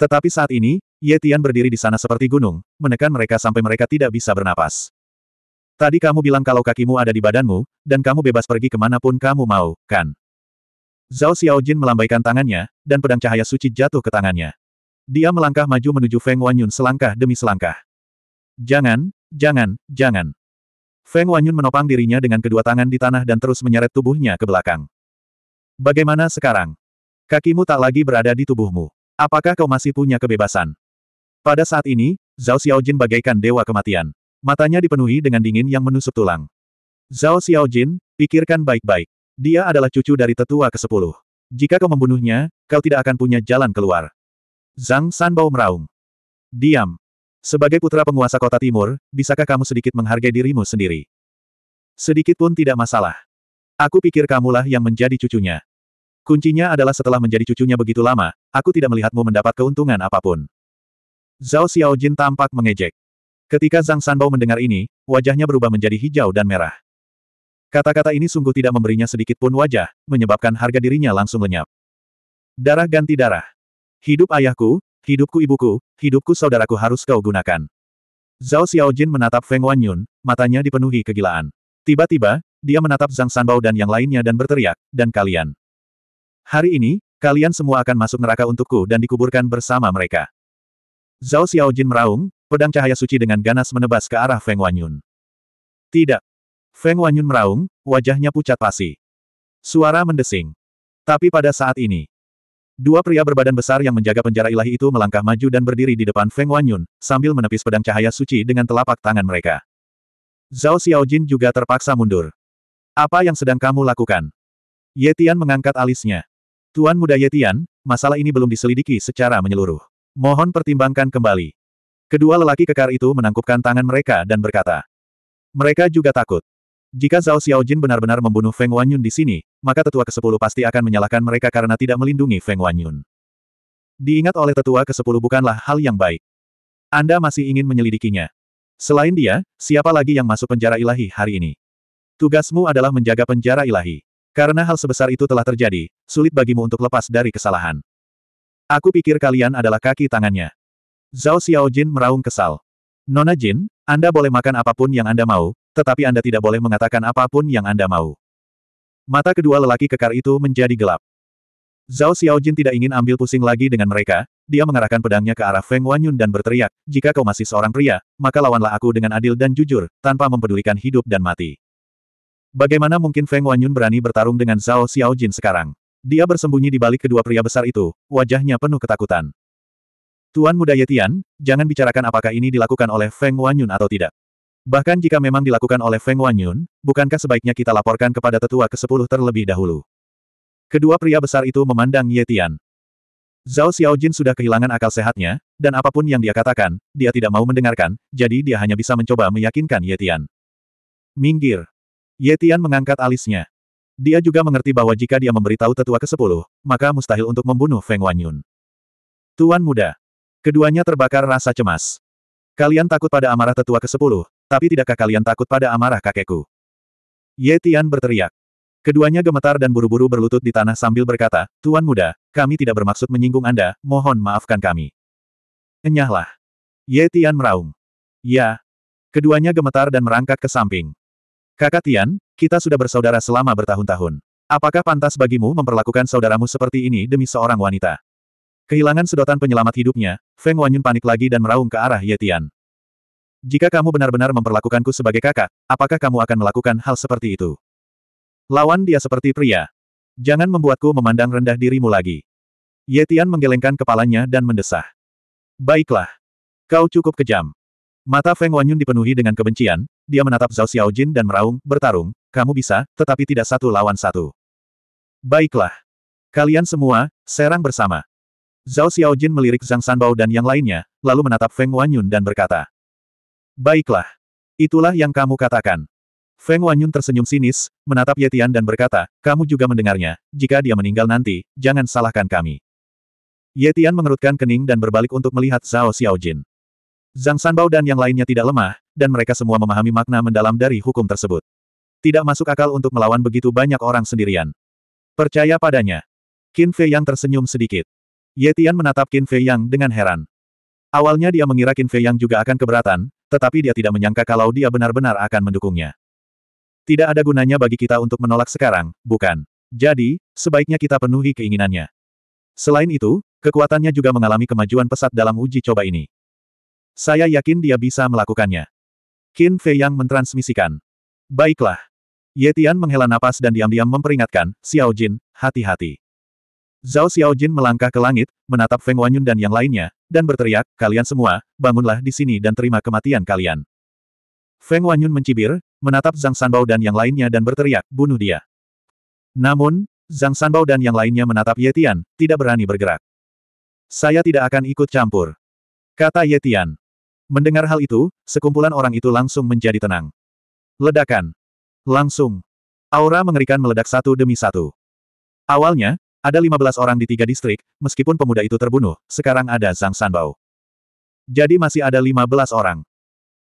Tetapi saat ini, Ye Tian berdiri di sana seperti gunung, menekan mereka sampai mereka tidak bisa bernapas. Tadi kamu bilang kalau kakimu ada di badanmu, dan kamu bebas pergi kemanapun kamu mau, kan? Zhao Xiaojin melambaikan tangannya, dan pedang cahaya suci jatuh ke tangannya. Dia melangkah maju menuju Feng Wanyun selangkah demi selangkah. Jangan, jangan, jangan. Feng Wanyun menopang dirinya dengan kedua tangan di tanah dan terus menyeret tubuhnya ke belakang. Bagaimana sekarang? Kakimu tak lagi berada di tubuhmu. Apakah kau masih punya kebebasan? Pada saat ini, Zhao Xiaojin bagaikan dewa kematian. Matanya dipenuhi dengan dingin yang menusuk tulang. Zhao Xiaojin, pikirkan baik-baik. Dia adalah cucu dari tetua ke-10. Jika kau membunuhnya, kau tidak akan punya jalan keluar. Zhang Sanbao meraung. Diam. Sebagai putra penguasa kota timur, bisakah kamu sedikit menghargai dirimu sendiri? Sedikit pun tidak masalah. Aku pikir kamulah yang menjadi cucunya. Kuncinya adalah setelah menjadi cucunya begitu lama, aku tidak melihatmu mendapat keuntungan apapun. Zhao Xiaojin tampak mengejek. Ketika Zhang Sanbao mendengar ini, wajahnya berubah menjadi hijau dan merah. Kata-kata ini sungguh tidak memberinya sedikit pun wajah, menyebabkan harga dirinya langsung lenyap. Darah ganti darah. Hidup ayahku, hidupku ibuku, hidupku saudaraku harus kau gunakan. Zhao Xiaojin menatap Feng Wanyun, matanya dipenuhi kegilaan. Tiba-tiba, dia menatap Zhang Sanbao dan yang lainnya dan berteriak, dan kalian. Hari ini, kalian semua akan masuk neraka untukku dan dikuburkan bersama mereka. Zhao Xiaojin meraung, pedang cahaya suci dengan ganas menebas ke arah Feng Wanyun. Tidak. Feng Wanyun meraung, wajahnya pucat pasi. Suara mendesing. Tapi pada saat ini, dua pria berbadan besar yang menjaga penjara ilahi itu melangkah maju dan berdiri di depan Feng Wanyun, sambil menepis pedang cahaya suci dengan telapak tangan mereka. Zhao Xiaojin juga terpaksa mundur. Apa yang sedang kamu lakukan? Yetian mengangkat alisnya. Tuan muda Yetian, masalah ini belum diselidiki secara menyeluruh. Mohon pertimbangkan kembali. Kedua lelaki kekar itu menangkupkan tangan mereka dan berkata. Mereka juga takut. Jika Zhao Xiaojin benar-benar membunuh Feng Wanyun di sini, maka tetua ke-10 pasti akan menyalahkan mereka karena tidak melindungi Feng Wanyun. Diingat oleh tetua ke-10 bukanlah hal yang baik. Anda masih ingin menyelidikinya. Selain dia, siapa lagi yang masuk penjara ilahi hari ini? Tugasmu adalah menjaga penjara ilahi. Karena hal sebesar itu telah terjadi, sulit bagimu untuk lepas dari kesalahan. Aku pikir kalian adalah kaki tangannya. Zhao Xiaojin meraung kesal. Nona Jin, anda boleh makan apapun yang Anda mau, tetapi Anda tidak boleh mengatakan apapun yang Anda mau. Mata kedua lelaki kekar itu menjadi gelap. Zhao Xiaojin tidak ingin ambil pusing lagi dengan mereka, dia mengarahkan pedangnya ke arah Feng Wanyun dan berteriak, jika kau masih seorang pria, maka lawanlah aku dengan adil dan jujur, tanpa mempedulikan hidup dan mati. Bagaimana mungkin Feng Wanyun berani bertarung dengan Zhao Xiaojin sekarang? Dia bersembunyi di balik kedua pria besar itu, wajahnya penuh ketakutan. Tuan Muda Yetian, jangan bicarakan apakah ini dilakukan oleh Feng Wanyun atau tidak. Bahkan jika memang dilakukan oleh Feng Wanyun, bukankah sebaiknya kita laporkan kepada tetua ke-10 terlebih dahulu? Kedua pria besar itu memandang Yetian. Zhao Xiaojin sudah kehilangan akal sehatnya, dan apapun yang dia katakan, dia tidak mau mendengarkan, jadi dia hanya bisa mencoba meyakinkan Yetian. Minggir. Yetian mengangkat alisnya. Dia juga mengerti bahwa jika dia memberitahu tetua ke-10, maka mustahil untuk membunuh Feng Wanyun. Tuan muda, Keduanya terbakar rasa cemas. Kalian takut pada amarah tetua ke-10, tapi tidakkah kalian takut pada amarah kakekku? Ye Tian berteriak. Keduanya gemetar dan buru-buru berlutut di tanah sambil berkata, Tuan muda, kami tidak bermaksud menyinggung Anda, mohon maafkan kami. Enyahlah. Ye Tian meraung. Ya. Keduanya gemetar dan merangkak ke samping. Kakak Tian, kita sudah bersaudara selama bertahun-tahun. Apakah pantas bagimu memperlakukan saudaramu seperti ini demi seorang wanita? Kehilangan sedotan penyelamat hidupnya, Feng Wanyun panik lagi dan meraung ke arah Yetian. Jika kamu benar-benar memperlakukanku sebagai kakak, apakah kamu akan melakukan hal seperti itu? Lawan dia seperti pria. Jangan membuatku memandang rendah dirimu lagi. Yetian menggelengkan kepalanya dan mendesah. Baiklah. Kau cukup kejam. Mata Feng Wanyun dipenuhi dengan kebencian, dia menatap Zhao Xiaojin dan meraung, bertarung, kamu bisa, tetapi tidak satu lawan satu. Baiklah. Kalian semua, serang bersama. Zhao Xiaojin melirik Zhang Sanbao dan yang lainnya, lalu menatap Feng Wanyun dan berkata. Baiklah. Itulah yang kamu katakan. Feng Wanyun tersenyum sinis, menatap Yetian dan berkata, kamu juga mendengarnya, jika dia meninggal nanti, jangan salahkan kami. Yetian mengerutkan kening dan berbalik untuk melihat Zhao Xiaojin. Zhang Sanbao dan yang lainnya tidak lemah, dan mereka semua memahami makna mendalam dari hukum tersebut. Tidak masuk akal untuk melawan begitu banyak orang sendirian. Percaya padanya. Qin Fei yang tersenyum sedikit. Yetian menatap Qin Fei Yang dengan heran. Awalnya dia mengira Qin Fei Yang juga akan keberatan, tetapi dia tidak menyangka kalau dia benar-benar akan mendukungnya. Tidak ada gunanya bagi kita untuk menolak sekarang, bukan? Jadi, sebaiknya kita penuhi keinginannya. Selain itu, kekuatannya juga mengalami kemajuan pesat dalam uji coba ini. Saya yakin dia bisa melakukannya. Qin Fei Yang mentransmisikan. Baiklah. Yetian menghela napas dan diam-diam memperingatkan, Xiao Jin, hati-hati. Zhao Xiaojin melangkah ke langit, menatap Feng Wanyun dan yang lainnya, dan berteriak, kalian semua, bangunlah di sini dan terima kematian kalian. Feng Wanyun mencibir, menatap Zhang Sanbao dan yang lainnya dan berteriak, bunuh dia. Namun, Zhang Sanbao dan yang lainnya menatap Ye Tian, tidak berani bergerak. Saya tidak akan ikut campur. Kata Ye Tian. Mendengar hal itu, sekumpulan orang itu langsung menjadi tenang. Ledakan. Langsung. Aura mengerikan meledak satu demi satu. Awalnya, ada 15 orang di tiga distrik, meskipun pemuda itu terbunuh, sekarang ada Zhang Sanbao. Jadi masih ada 15 orang.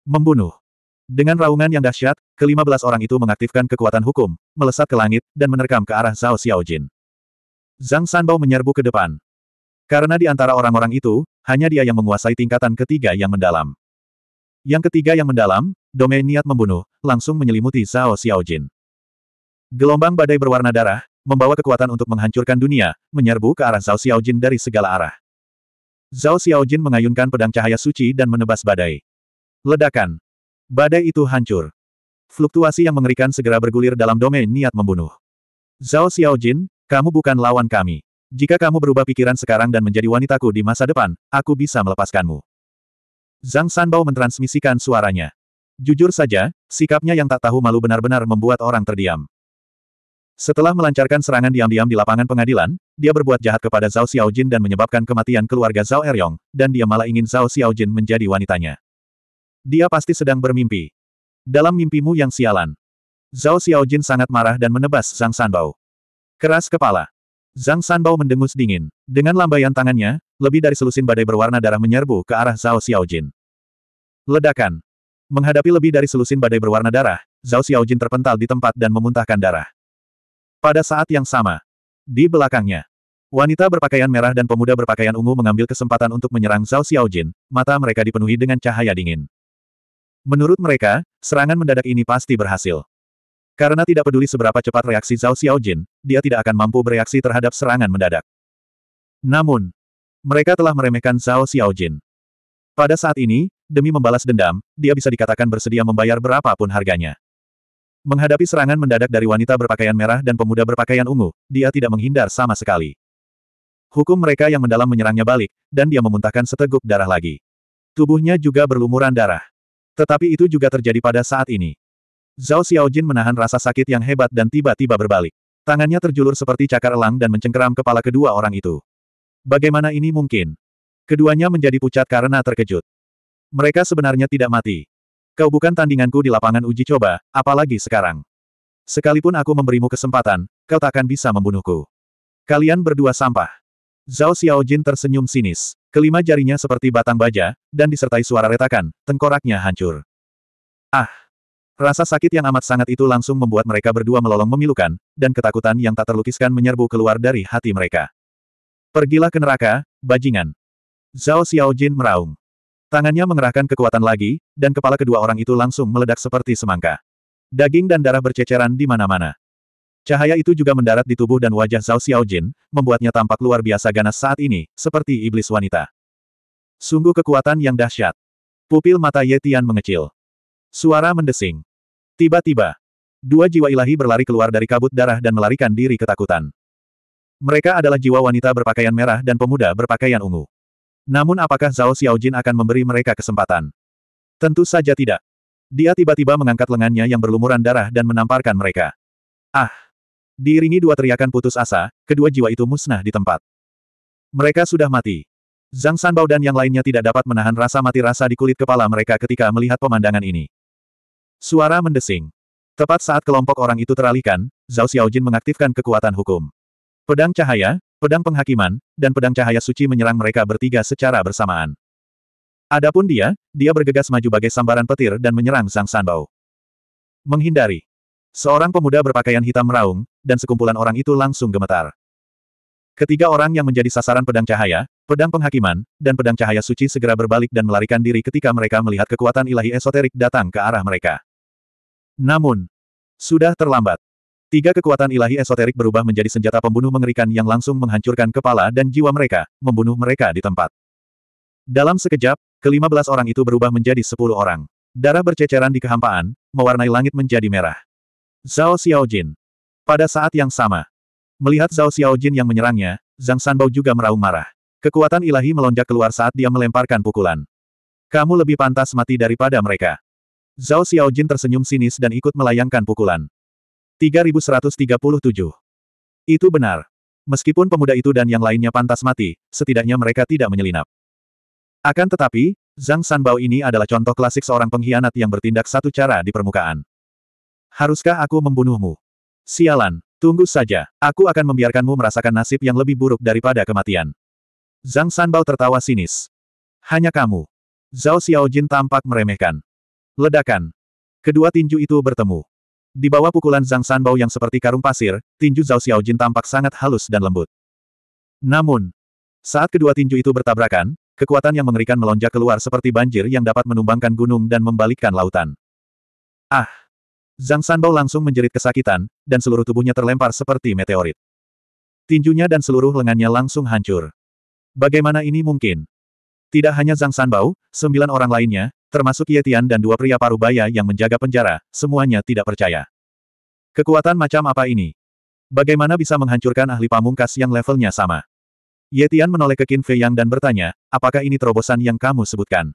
Membunuh. Dengan raungan yang dahsyat, ke-15 orang itu mengaktifkan kekuatan hukum, melesat ke langit, dan menerkam ke arah Zhao Xiaojin. Zhang Sanbao menyerbu ke depan. Karena di antara orang-orang itu, hanya dia yang menguasai tingkatan ketiga yang mendalam. Yang ketiga yang mendalam, domain niat membunuh, langsung menyelimuti Zhao Xiaojin. Gelombang badai berwarna darah, membawa kekuatan untuk menghancurkan dunia, menyerbu ke arah Zhao Xiaojin dari segala arah. Zhao Xiaojin mengayunkan pedang cahaya suci dan menebas badai. Ledakan. Badai itu hancur. Fluktuasi yang mengerikan segera bergulir dalam domain niat membunuh. Zhao Xiaojin, kamu bukan lawan kami. Jika kamu berubah pikiran sekarang dan menjadi wanitaku di masa depan, aku bisa melepaskanmu. Zhang Sanbao mentransmisikan suaranya. Jujur saja, sikapnya yang tak tahu malu benar-benar membuat orang terdiam. Setelah melancarkan serangan diam-diam di lapangan pengadilan, dia berbuat jahat kepada Zhao Xiaojin dan menyebabkan kematian keluarga Zhao Eryong, dan dia malah ingin Zhao Xiaojin menjadi wanitanya. Dia pasti sedang bermimpi. Dalam mimpimu yang sialan. Zhao Xiaojin sangat marah dan menebas Zhang Sanbao. Keras kepala. Zhang Sanbao mendengus dingin. Dengan lambaian tangannya, lebih dari selusin badai berwarna darah menyerbu ke arah Zhao Xiaojin. Ledakan. Menghadapi lebih dari selusin badai berwarna darah, Zhao Xiaojin terpental di tempat dan memuntahkan darah. Pada saat yang sama, di belakangnya, wanita berpakaian merah dan pemuda berpakaian ungu mengambil kesempatan untuk menyerang Zhao Xiaojin, mata mereka dipenuhi dengan cahaya dingin. Menurut mereka, serangan mendadak ini pasti berhasil. Karena tidak peduli seberapa cepat reaksi Zhao Xiaojin, dia tidak akan mampu bereaksi terhadap serangan mendadak. Namun, mereka telah meremehkan Zhao Xiaojin. Pada saat ini, demi membalas dendam, dia bisa dikatakan bersedia membayar berapapun harganya. Menghadapi serangan mendadak dari wanita berpakaian merah dan pemuda berpakaian ungu, dia tidak menghindar sama sekali. Hukum mereka yang mendalam menyerangnya balik, dan dia memuntahkan seteguk darah lagi. Tubuhnya juga berlumuran darah. Tetapi itu juga terjadi pada saat ini. Zhao Xiaojin menahan rasa sakit yang hebat dan tiba-tiba berbalik. Tangannya terjulur seperti cakar elang dan mencengkeram kepala kedua orang itu. Bagaimana ini mungkin? Keduanya menjadi pucat karena terkejut. Mereka sebenarnya tidak mati. Kau bukan tandinganku di lapangan uji coba, apalagi sekarang. Sekalipun aku memberimu kesempatan, kau takkan bisa membunuhku. Kalian berdua sampah. Zhao Xiaojin tersenyum sinis. Kelima jarinya seperti batang baja, dan disertai suara retakan, tengkoraknya hancur. Ah! Rasa sakit yang amat sangat itu langsung membuat mereka berdua melolong memilukan, dan ketakutan yang tak terlukiskan menyerbu keluar dari hati mereka. Pergilah ke neraka, bajingan. Zhao Xiaojin meraung. Tangannya mengerahkan kekuatan lagi, dan kepala kedua orang itu langsung meledak seperti semangka. Daging dan darah berceceran di mana-mana. Cahaya itu juga mendarat di tubuh dan wajah Zhao Xiaojin, membuatnya tampak luar biasa ganas saat ini, seperti iblis wanita. Sungguh kekuatan yang dahsyat. Pupil mata Ye Tian mengecil. Suara mendesing. Tiba-tiba, dua jiwa ilahi berlari keluar dari kabut darah dan melarikan diri ketakutan. Mereka adalah jiwa wanita berpakaian merah dan pemuda berpakaian ungu. Namun apakah Zhao Xiaojin akan memberi mereka kesempatan? Tentu saja tidak. Dia tiba-tiba mengangkat lengannya yang berlumuran darah dan menamparkan mereka. Ah! Diiringi dua teriakan putus asa, kedua jiwa itu musnah di tempat. Mereka sudah mati. Zhang Sanbao dan yang lainnya tidak dapat menahan rasa mati rasa di kulit kepala mereka ketika melihat pemandangan ini. Suara mendesing. Tepat saat kelompok orang itu teralihkan, Zhao Xiaojin mengaktifkan kekuatan hukum. Pedang cahaya, pedang penghakiman, dan pedang cahaya suci menyerang mereka bertiga secara bersamaan. Adapun dia, dia bergegas maju bagai sambaran petir dan menyerang sang Sanbao. Menghindari. Seorang pemuda berpakaian hitam meraung, dan sekumpulan orang itu langsung gemetar. Ketiga orang yang menjadi sasaran pedang cahaya, pedang penghakiman, dan pedang cahaya suci segera berbalik dan melarikan diri ketika mereka melihat kekuatan ilahi esoterik datang ke arah mereka. Namun, sudah terlambat. Tiga kekuatan ilahi esoterik berubah menjadi senjata pembunuh mengerikan yang langsung menghancurkan kepala dan jiwa mereka, membunuh mereka di tempat. Dalam sekejap, kelima belas orang itu berubah menjadi sepuluh orang. Darah berceceran di kehampaan, mewarnai langit menjadi merah. Zhao Xiaojin. Pada saat yang sama. Melihat Zhao Xiaojin yang menyerangnya, Zhang Sanbao juga meraung marah. Kekuatan ilahi melonjak keluar saat dia melemparkan pukulan. Kamu lebih pantas mati daripada mereka. Zhao Xiaojin tersenyum sinis dan ikut melayangkan pukulan. 3137. Itu benar. Meskipun pemuda itu dan yang lainnya pantas mati, setidaknya mereka tidak menyelinap. Akan tetapi, Zhang Sanbao ini adalah contoh klasik seorang pengkhianat yang bertindak satu cara di permukaan. Haruskah aku membunuhmu? Sialan, tunggu saja. Aku akan membiarkanmu merasakan nasib yang lebih buruk daripada kematian. Zhang Sanbao tertawa sinis. Hanya kamu. Zhao Xiaojin tampak meremehkan. Ledakan. Kedua tinju itu bertemu. Di bawah pukulan Zhang Sanbao yang seperti karung pasir, tinju Zhao Xiaojin tampak sangat halus dan lembut. Namun, saat kedua tinju itu bertabrakan, kekuatan yang mengerikan melonjak keluar seperti banjir yang dapat menumbangkan gunung dan membalikkan lautan. Ah! Zhang Sanbao langsung menjerit kesakitan, dan seluruh tubuhnya terlempar seperti meteorit. Tinjunya dan seluruh lengannya langsung hancur. Bagaimana ini mungkin? Tidak hanya Zhang Sanbao, sembilan orang lainnya, termasuk Yetian dan dua pria parubaya yang menjaga penjara, semuanya tidak percaya. Kekuatan macam apa ini? Bagaimana bisa menghancurkan ahli pamungkas yang levelnya sama? Yetian menoleh ke Qin Fei Yang dan bertanya, apakah ini terobosan yang kamu sebutkan?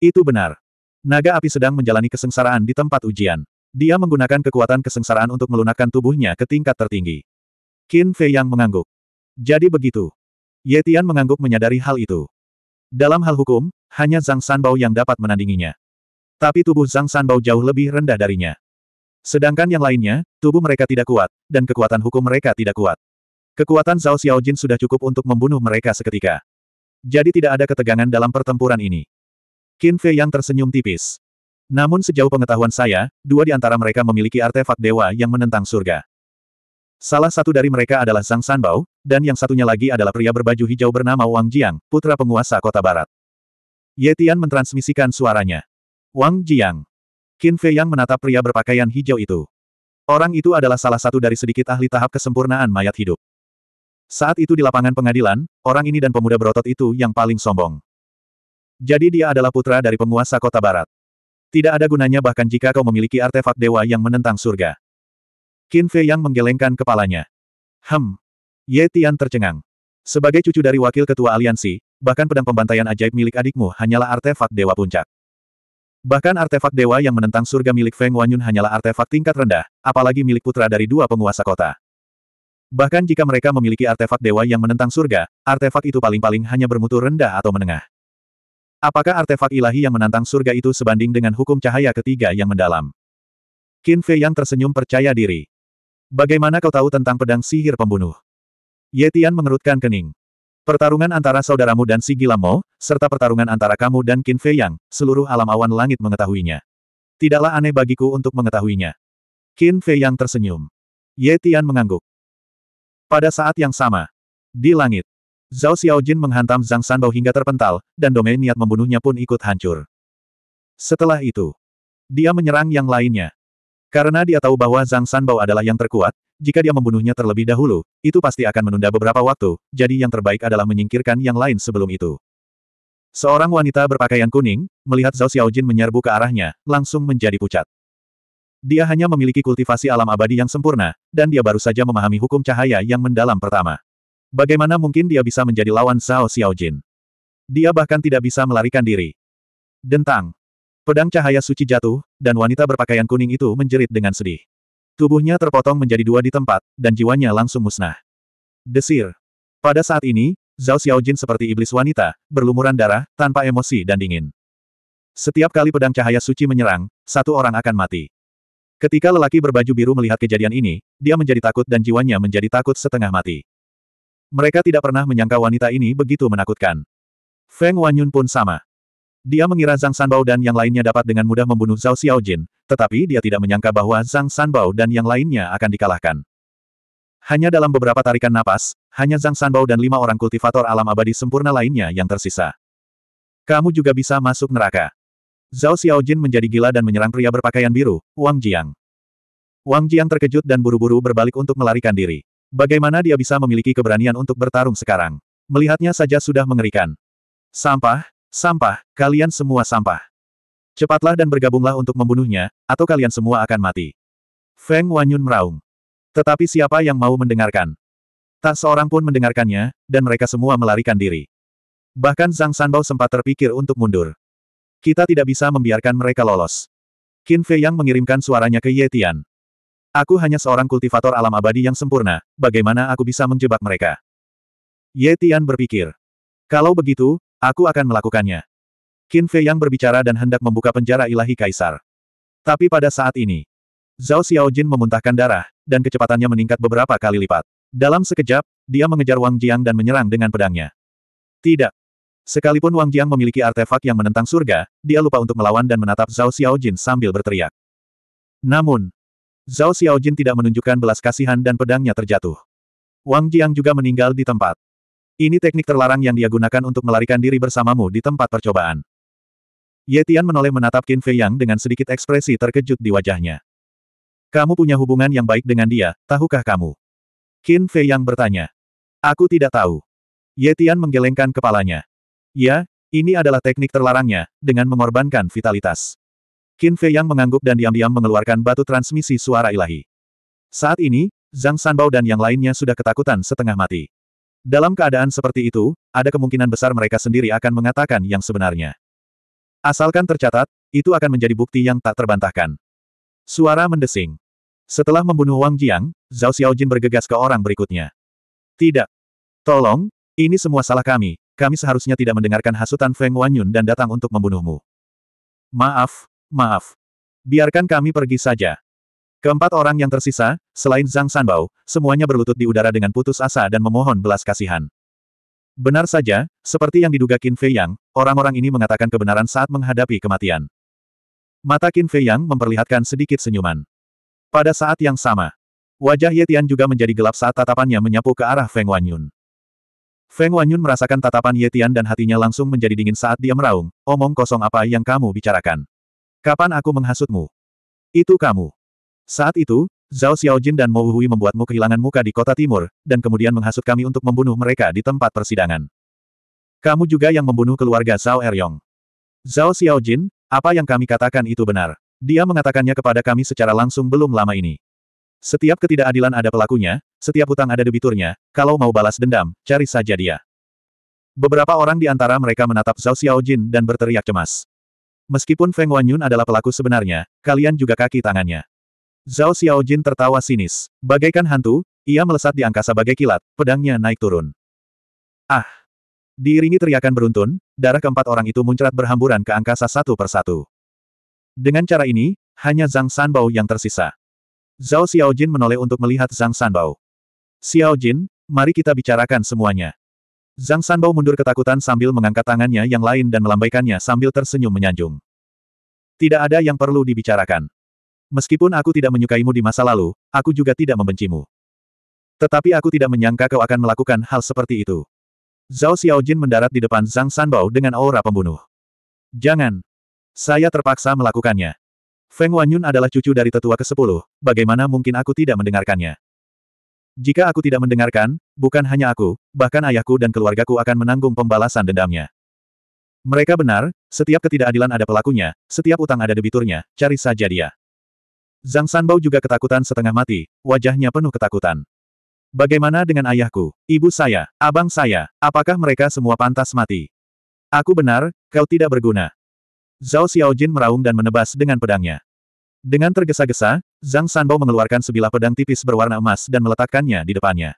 Itu benar. Naga api sedang menjalani kesengsaraan di tempat ujian. Dia menggunakan kekuatan kesengsaraan untuk melunakkan tubuhnya ke tingkat tertinggi. Qin Fei Yang mengangguk. Jadi begitu. Yetian mengangguk menyadari hal itu. Dalam hal hukum, hanya Zhang Sanbao yang dapat menandinginya. Tapi tubuh Zhang Sanbao jauh lebih rendah darinya. Sedangkan yang lainnya, tubuh mereka tidak kuat, dan kekuatan hukum mereka tidak kuat. Kekuatan Zhao Xiaojin sudah cukup untuk membunuh mereka seketika. Jadi tidak ada ketegangan dalam pertempuran ini. Qin Fei yang tersenyum tipis. Namun sejauh pengetahuan saya, dua di antara mereka memiliki artefak dewa yang menentang surga. Salah satu dari mereka adalah Zhang Sanbao, dan yang satunya lagi adalah pria berbaju hijau bernama Wang Jiang, putra penguasa kota barat. Ye Tian mentransmisikan suaranya. Wang Jiang. Qin Fei Yang menatap pria berpakaian hijau itu. Orang itu adalah salah satu dari sedikit ahli tahap kesempurnaan mayat hidup. Saat itu di lapangan pengadilan, orang ini dan pemuda berotot itu yang paling sombong. Jadi dia adalah putra dari penguasa kota barat. Tidak ada gunanya bahkan jika kau memiliki artefak dewa yang menentang surga. Qin Fei Yang menggelengkan kepalanya. Hem, Ye Tian tercengang. Sebagai cucu dari wakil ketua aliansi, bahkan pedang pembantaian ajaib milik adikmu hanyalah artefak dewa puncak. Bahkan artefak dewa yang menentang surga milik Feng Wanyun hanyalah artefak tingkat rendah, apalagi milik putra dari dua penguasa kota. Bahkan jika mereka memiliki artefak dewa yang menentang surga, artefak itu paling-paling hanya bermutu rendah atau menengah. Apakah artefak ilahi yang menantang surga itu sebanding dengan hukum cahaya ketiga yang mendalam? Qin Fei yang tersenyum percaya diri. Bagaimana kau tahu tentang pedang sihir pembunuh? Yetian mengerutkan kening. Pertarungan antara saudaramu dan si Gilamo, serta pertarungan antara kamu dan Qin Fei Yang, seluruh alam awan langit mengetahuinya. Tidaklah aneh bagiku untuk mengetahuinya. Qin Fei Yang tersenyum. Yetian mengangguk. Pada saat yang sama, di langit, Zhao Xiaojin menghantam Zhang Sanbao hingga terpental, dan domain niat membunuhnya pun ikut hancur. Setelah itu, dia menyerang yang lainnya. Karena dia tahu bahwa Zhang Sanbao adalah yang terkuat, jika dia membunuhnya terlebih dahulu, itu pasti akan menunda beberapa waktu, jadi yang terbaik adalah menyingkirkan yang lain sebelum itu. Seorang wanita berpakaian kuning, melihat Zhao Xiaojin menyerbu ke arahnya, langsung menjadi pucat. Dia hanya memiliki kultivasi alam abadi yang sempurna, dan dia baru saja memahami hukum cahaya yang mendalam pertama. Bagaimana mungkin dia bisa menjadi lawan Zhao Xiaojin? Dia bahkan tidak bisa melarikan diri. Dentang. Pedang cahaya suci jatuh, dan wanita berpakaian kuning itu menjerit dengan sedih. Tubuhnya terpotong menjadi dua di tempat, dan jiwanya langsung musnah. Desir. Pada saat ini, Zhao Xiaojin seperti iblis wanita, berlumuran darah, tanpa emosi dan dingin. Setiap kali pedang cahaya suci menyerang, satu orang akan mati. Ketika lelaki berbaju biru melihat kejadian ini, dia menjadi takut dan jiwanya menjadi takut setengah mati. Mereka tidak pernah menyangka wanita ini begitu menakutkan. Feng Wanyun pun sama. Dia mengira Zhang Sanbao dan yang lainnya dapat dengan mudah membunuh Zhao Xiaojin, tetapi dia tidak menyangka bahwa Zhang Sanbao dan yang lainnya akan dikalahkan. Hanya dalam beberapa tarikan napas, hanya Zhang Sanbao dan lima orang kultivator alam abadi sempurna lainnya yang tersisa. Kamu juga bisa masuk neraka. Zhao Xiaojin menjadi gila dan menyerang pria berpakaian biru, Wang Jiang. Wang Jiang terkejut dan buru-buru berbalik untuk melarikan diri. Bagaimana dia bisa memiliki keberanian untuk bertarung sekarang? Melihatnya saja sudah mengerikan. Sampah, Sampah, kalian semua sampah. Cepatlah dan bergabunglah untuk membunuhnya, atau kalian semua akan mati. Feng Wanyun meraung. Tetapi siapa yang mau mendengarkan? Tak seorang pun mendengarkannya, dan mereka semua melarikan diri. Bahkan Zhang Sanbao sempat terpikir untuk mundur. Kita tidak bisa membiarkan mereka lolos. Qin Fei yang mengirimkan suaranya ke Ye Tian. Aku hanya seorang kultivator alam abadi yang sempurna, bagaimana aku bisa menjebak mereka? Ye Tian berpikir. Kalau begitu, Aku akan melakukannya. Qin Fei yang berbicara dan hendak membuka penjara ilahi kaisar. Tapi pada saat ini, Zhao Xiaojin memuntahkan darah, dan kecepatannya meningkat beberapa kali lipat. Dalam sekejap, dia mengejar Wang Jiang dan menyerang dengan pedangnya. Tidak. Sekalipun Wang Jiang memiliki artefak yang menentang surga, dia lupa untuk melawan dan menatap Zhao Xiaojin sambil berteriak. Namun, Zhao Xiaojin tidak menunjukkan belas kasihan dan pedangnya terjatuh. Wang Jiang juga meninggal di tempat. Ini teknik terlarang yang dia gunakan untuk melarikan diri bersamamu di tempat percobaan. Yetian menoleh menatap Qin Fei Yang dengan sedikit ekspresi terkejut di wajahnya. Kamu punya hubungan yang baik dengan dia, tahukah kamu? Qin Fei Yang bertanya. Aku tidak tahu. Yetian menggelengkan kepalanya. Ya, ini adalah teknik terlarangnya, dengan mengorbankan vitalitas. Qin Fei Yang mengangguk dan diam-diam mengeluarkan batu transmisi suara ilahi. Saat ini, Zhang Sanbao dan yang lainnya sudah ketakutan setengah mati. Dalam keadaan seperti itu, ada kemungkinan besar mereka sendiri akan mengatakan yang sebenarnya. Asalkan tercatat, itu akan menjadi bukti yang tak terbantahkan. Suara mendesing. Setelah membunuh Wang Jiang, Zhao Xiaojin bergegas ke orang berikutnya. Tidak. Tolong, ini semua salah kami, kami seharusnya tidak mendengarkan hasutan Feng Wanyun dan datang untuk membunuhmu. Maaf, maaf. Biarkan kami pergi saja. Keempat orang yang tersisa, selain Zhang Sanbao, semuanya berlutut di udara dengan putus asa dan memohon belas kasihan. Benar saja, seperti yang diduga Qin Fei Yang, orang-orang ini mengatakan kebenaran saat menghadapi kematian. Mata Qin Fei Yang memperlihatkan sedikit senyuman. Pada saat yang sama, wajah Ye Tian juga menjadi gelap saat tatapannya menyapu ke arah Feng Wanyun. Feng Wanyun merasakan tatapan Ye Tian dan hatinya langsung menjadi dingin saat dia meraung, omong kosong apa yang kamu bicarakan. Kapan aku menghasutmu? Itu kamu. Saat itu, Zhao Xiaojin dan Mo Wuhui membuatmu kehilangan muka di kota timur, dan kemudian menghasut kami untuk membunuh mereka di tempat persidangan. Kamu juga yang membunuh keluarga Zhao Eryong. Zhao Xiaojin, apa yang kami katakan itu benar. Dia mengatakannya kepada kami secara langsung belum lama ini. Setiap ketidakadilan ada pelakunya, setiap hutang ada debiturnya, kalau mau balas dendam, cari saja dia. Beberapa orang di antara mereka menatap Zhao Xiaojin dan berteriak cemas. Meskipun Feng Wanyun adalah pelaku sebenarnya, kalian juga kaki tangannya. Zhao Xiaojin tertawa sinis. Bagaikan hantu, ia melesat di angkasa bagai kilat, pedangnya naik turun. Ah! Diiringi teriakan beruntun, darah keempat orang itu muncrat berhamburan ke angkasa satu persatu. Dengan cara ini, hanya Zhang Sanbao yang tersisa. Zhao Xiaojin menoleh untuk melihat Zhang Sanbao. Xiaojin, mari kita bicarakan semuanya. Zhang Sanbao mundur ketakutan sambil mengangkat tangannya yang lain dan melambaikannya sambil tersenyum menyanjung. Tidak ada yang perlu dibicarakan. Meskipun aku tidak menyukaimu di masa lalu, aku juga tidak membencimu. Tetapi aku tidak menyangka kau akan melakukan hal seperti itu. Zhao Xiaojin mendarat di depan Zhang Sanbao dengan aura pembunuh. Jangan. Saya terpaksa melakukannya. Feng Wanyun adalah cucu dari tetua ke-10, bagaimana mungkin aku tidak mendengarkannya? Jika aku tidak mendengarkan, bukan hanya aku, bahkan ayahku dan keluargaku akan menanggung pembalasan dendamnya. Mereka benar, setiap ketidakadilan ada pelakunya, setiap utang ada debiturnya, cari saja dia. Zhang Sanbao juga ketakutan setengah mati, wajahnya penuh ketakutan. Bagaimana dengan ayahku, ibu saya, abang saya, apakah mereka semua pantas mati? Aku benar, kau tidak berguna. Zhao Xiaojin meraung dan menebas dengan pedangnya. Dengan tergesa-gesa, Zhang Sanbao mengeluarkan sebilah pedang tipis berwarna emas dan meletakkannya di depannya.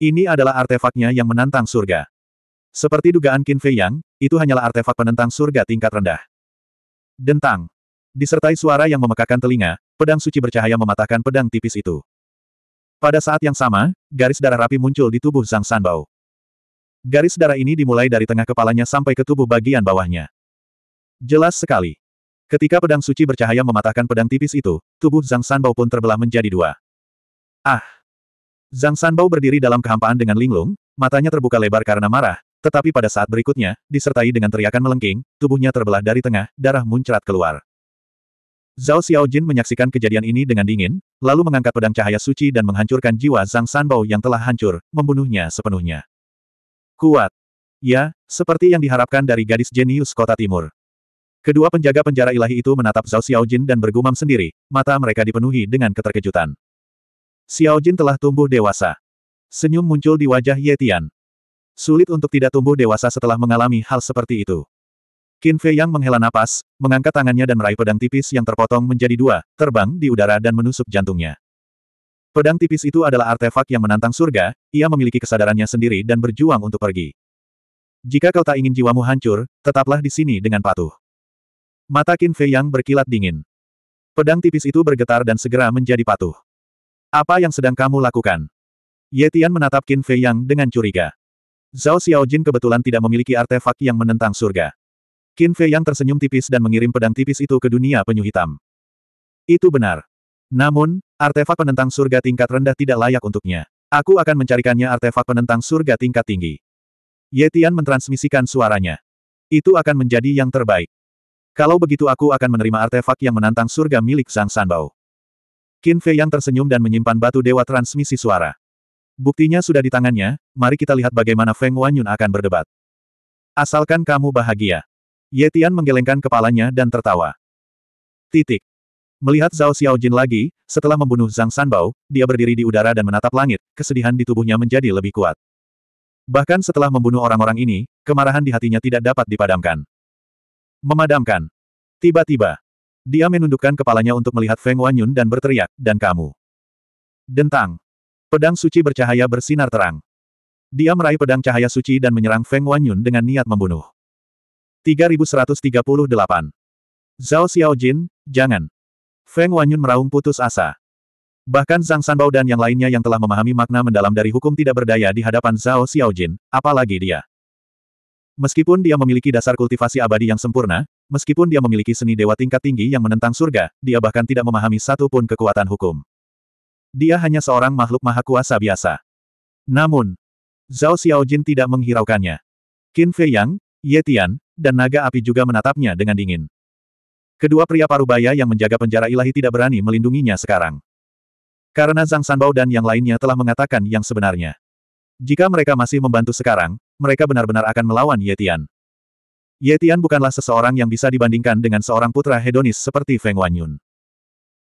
Ini adalah artefaknya yang menantang surga. Seperti dugaan Qin Fei Yang, itu hanyalah artefak penentang surga tingkat rendah. Dentang. Disertai suara yang memekakan telinga, pedang suci bercahaya mematahkan pedang tipis itu. Pada saat yang sama, garis darah rapi muncul di tubuh Zhang Sanbao. Garis darah ini dimulai dari tengah kepalanya sampai ke tubuh bagian bawahnya. Jelas sekali. Ketika pedang suci bercahaya mematahkan pedang tipis itu, tubuh Zhang Sanbao pun terbelah menjadi dua. Ah! Zhang Sanbao berdiri dalam kehampaan dengan linglung, matanya terbuka lebar karena marah, tetapi pada saat berikutnya, disertai dengan teriakan melengking, tubuhnya terbelah dari tengah, darah muncrat keluar. Zhao Xiaojin menyaksikan kejadian ini dengan dingin, lalu mengangkat pedang cahaya suci dan menghancurkan jiwa Zhang Sanbao yang telah hancur, membunuhnya sepenuhnya. Kuat. Ya, seperti yang diharapkan dari gadis jenius kota timur. Kedua penjaga penjara ilahi itu menatap Zhao Xiaojin dan bergumam sendiri, mata mereka dipenuhi dengan keterkejutan. Xiaojin telah tumbuh dewasa. Senyum muncul di wajah Ye Tian. Sulit untuk tidak tumbuh dewasa setelah mengalami hal seperti itu. Qin Fei Yang menghela napas, mengangkat tangannya dan meraih pedang tipis yang terpotong menjadi dua, terbang di udara dan menusuk jantungnya. Pedang tipis itu adalah artefak yang menantang surga, ia memiliki kesadarannya sendiri dan berjuang untuk pergi. Jika kau tak ingin jiwamu hancur, tetaplah di sini dengan patuh. Mata Qin Fei Yang berkilat dingin. Pedang tipis itu bergetar dan segera menjadi patuh. Apa yang sedang kamu lakukan? Ye Tian menatap Qin Fei Yang dengan curiga. Zhao Xiaojin kebetulan tidak memiliki artefak yang menentang surga. Qin Fei yang tersenyum tipis dan mengirim pedang tipis itu ke dunia penyu hitam. Itu benar. Namun, artefak penentang surga tingkat rendah tidak layak untuknya. Aku akan mencarikannya artefak penentang surga tingkat tinggi. Yetian mentransmisikan suaranya. Itu akan menjadi yang terbaik. Kalau begitu aku akan menerima artefak yang menantang surga milik Zhang Sanbao. Qin Fei yang tersenyum dan menyimpan batu dewa transmisi suara. Buktinya sudah di tangannya, mari kita lihat bagaimana Feng Wanyun akan berdebat. Asalkan kamu bahagia. Yetian menggelengkan kepalanya dan tertawa. Titik. Melihat Zhao Xiaojin lagi, setelah membunuh Zhang Sanbao, dia berdiri di udara dan menatap langit, kesedihan di tubuhnya menjadi lebih kuat. Bahkan setelah membunuh orang-orang ini, kemarahan di hatinya tidak dapat dipadamkan. Memadamkan. Tiba-tiba, dia menundukkan kepalanya untuk melihat Feng Wanyun dan berteriak, dan kamu. Dentang. Pedang suci bercahaya bersinar terang. Dia meraih pedang cahaya suci dan menyerang Feng Wanyun dengan niat membunuh. 3138. Zhao Xiaojin, jangan. Feng Wanyun meraung putus asa. Bahkan Zhang Sanbao dan yang lainnya yang telah memahami makna mendalam dari hukum tidak berdaya di hadapan Zhao Xiaojin, apalagi dia. Meskipun dia memiliki dasar kultivasi abadi yang sempurna, meskipun dia memiliki seni dewa tingkat tinggi yang menentang surga, dia bahkan tidak memahami satu pun kekuatan hukum. Dia hanya seorang makhluk maha kuasa biasa. Namun, Zhao Xiaojin tidak menghiraukannya. Qin Fei Yang, Ye Tian, dan naga api juga menatapnya dengan dingin. Kedua pria parubaya yang menjaga penjara ilahi tidak berani melindunginya sekarang. Karena Zhang Sanbao dan yang lainnya telah mengatakan yang sebenarnya. Jika mereka masih membantu sekarang, mereka benar-benar akan melawan Yetian. Yetian bukanlah seseorang yang bisa dibandingkan dengan seorang putra hedonis seperti Feng Wanyun.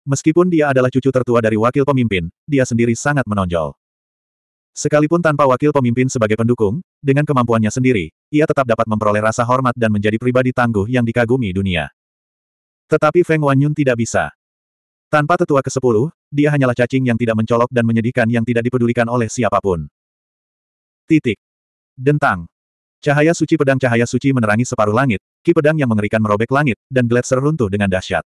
Meskipun dia adalah cucu tertua dari wakil pemimpin, dia sendiri sangat menonjol. Sekalipun tanpa wakil pemimpin sebagai pendukung, dengan kemampuannya sendiri, ia tetap dapat memperoleh rasa hormat dan menjadi pribadi tangguh yang dikagumi dunia. Tetapi Feng Wanyun tidak bisa. Tanpa tetua ke-10, dia hanyalah cacing yang tidak mencolok dan menyedihkan yang tidak dipedulikan oleh siapapun. Titik. Dentang. Cahaya suci pedang cahaya suci menerangi separuh langit, ki pedang yang mengerikan merobek langit, dan gletser runtuh dengan dahsyat.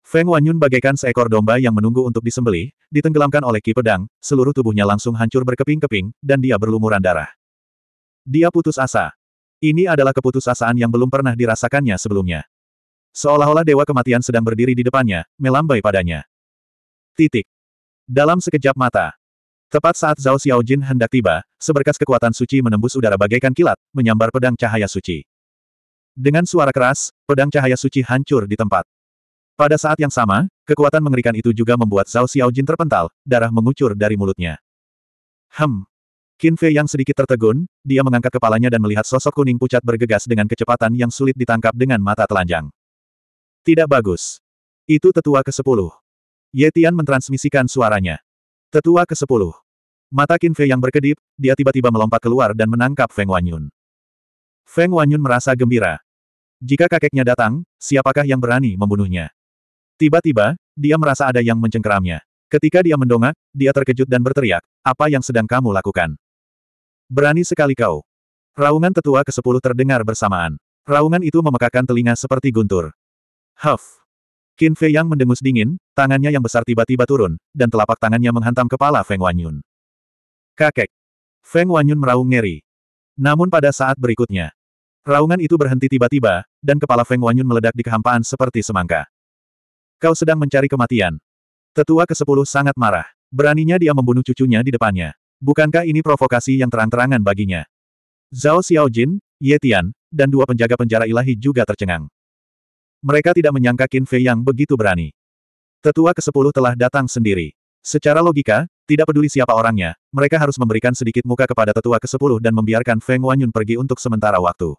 Feng Wanyun bagaikan seekor domba yang menunggu untuk disembelih, ditenggelamkan oleh ki pedang, seluruh tubuhnya langsung hancur berkeping-keping, dan dia berlumuran darah. Dia putus asa. Ini adalah keputusasaan yang belum pernah dirasakannya sebelumnya. Seolah-olah dewa kematian sedang berdiri di depannya, melambai padanya. Titik. Dalam sekejap mata. Tepat saat Zhao Xiaojin hendak tiba, seberkas kekuatan suci menembus udara bagaikan kilat, menyambar pedang cahaya suci. Dengan suara keras, pedang cahaya suci hancur di tempat. Pada saat yang sama, kekuatan mengerikan itu juga membuat Zhao Xiaojin terpental, darah mengucur dari mulutnya. Hem. Qin Fei yang sedikit tertegun, dia mengangkat kepalanya dan melihat sosok kuning pucat bergegas dengan kecepatan yang sulit ditangkap dengan mata telanjang. Tidak bagus. Itu tetua ke-10. Tian mentransmisikan suaranya. Tetua ke-10. Mata Qin Fei yang berkedip, dia tiba-tiba melompat keluar dan menangkap Feng Wanyun. Feng Wanyun merasa gembira. Jika kakeknya datang, siapakah yang berani membunuhnya? Tiba-tiba, dia merasa ada yang mencengkeramnya. Ketika dia mendongak, dia terkejut dan berteriak, apa yang sedang kamu lakukan? Berani sekali kau. Raungan tetua ke-10 terdengar bersamaan. Raungan itu memekakan telinga seperti guntur. Huff. Qin Fei yang mendengus dingin, tangannya yang besar tiba-tiba turun, dan telapak tangannya menghantam kepala Feng Wanyun. Kakek. Feng Wanyun meraung ngeri. Namun pada saat berikutnya, raungan itu berhenti tiba-tiba, dan kepala Feng Wanyun meledak di kehampaan seperti semangka. Kau sedang mencari kematian. Tetua ke-10 sangat marah. Beraninya dia membunuh cucunya di depannya. Bukankah ini provokasi yang terang-terangan baginya? Zhao Xiaojin, Ye Tian, dan dua penjaga penjara ilahi juga tercengang. Mereka tidak menyangka Qin Fei yang begitu berani. Tetua ke-10 telah datang sendiri. Secara logika, tidak peduli siapa orangnya, mereka harus memberikan sedikit muka kepada tetua ke-10 dan membiarkan Feng Wanyun pergi untuk sementara waktu.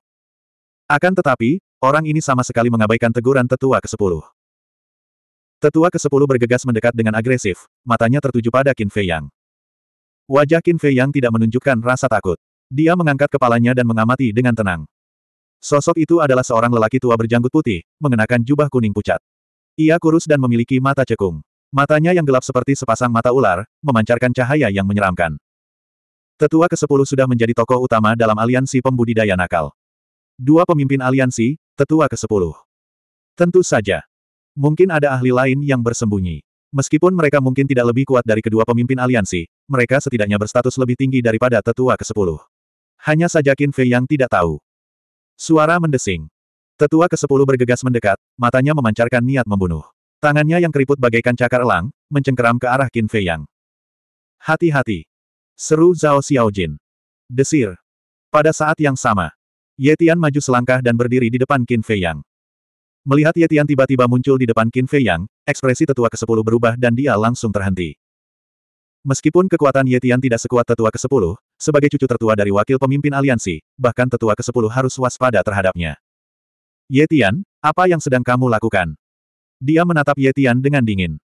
Akan tetapi, orang ini sama sekali mengabaikan teguran tetua ke-10. Tetua ke-10 bergegas mendekat dengan agresif, matanya tertuju pada Qin Fei Yang. Wajah Qin Fei Yang tidak menunjukkan rasa takut. Dia mengangkat kepalanya dan mengamati dengan tenang. Sosok itu adalah seorang lelaki tua berjanggut putih, mengenakan jubah kuning pucat. Ia kurus dan memiliki mata cekung. Matanya yang gelap seperti sepasang mata ular, memancarkan cahaya yang menyeramkan. Tetua ke-10 sudah menjadi tokoh utama dalam aliansi pembudidaya nakal. Dua pemimpin aliansi, tetua ke-10. Tentu saja, Mungkin ada ahli lain yang bersembunyi. Meskipun mereka mungkin tidak lebih kuat dari kedua pemimpin aliansi, mereka setidaknya berstatus lebih tinggi daripada tetua ke-10. Hanya saja Qin Fei yang tidak tahu. Suara mendesing. Tetua ke-10 bergegas mendekat, matanya memancarkan niat membunuh. Tangannya yang keriput bagaikan cakar elang, mencengkeram ke arah Qin Fei Yang. Hati-hati. Seru Zhao Xiaojin. Desir. Pada saat yang sama, Ye Tian maju selangkah dan berdiri di depan Qin Fei Yang. Melihat Yetian tiba-tiba muncul di depan Qin Fei Yang, ekspresi tetua ke-10 berubah dan dia langsung terhenti. Meskipun kekuatan Yetian tidak sekuat tetua ke-10, sebagai cucu tertua dari wakil pemimpin aliansi, bahkan tetua ke-10 harus waspada terhadapnya. Yetian, apa yang sedang kamu lakukan? Dia menatap Yetian dengan dingin.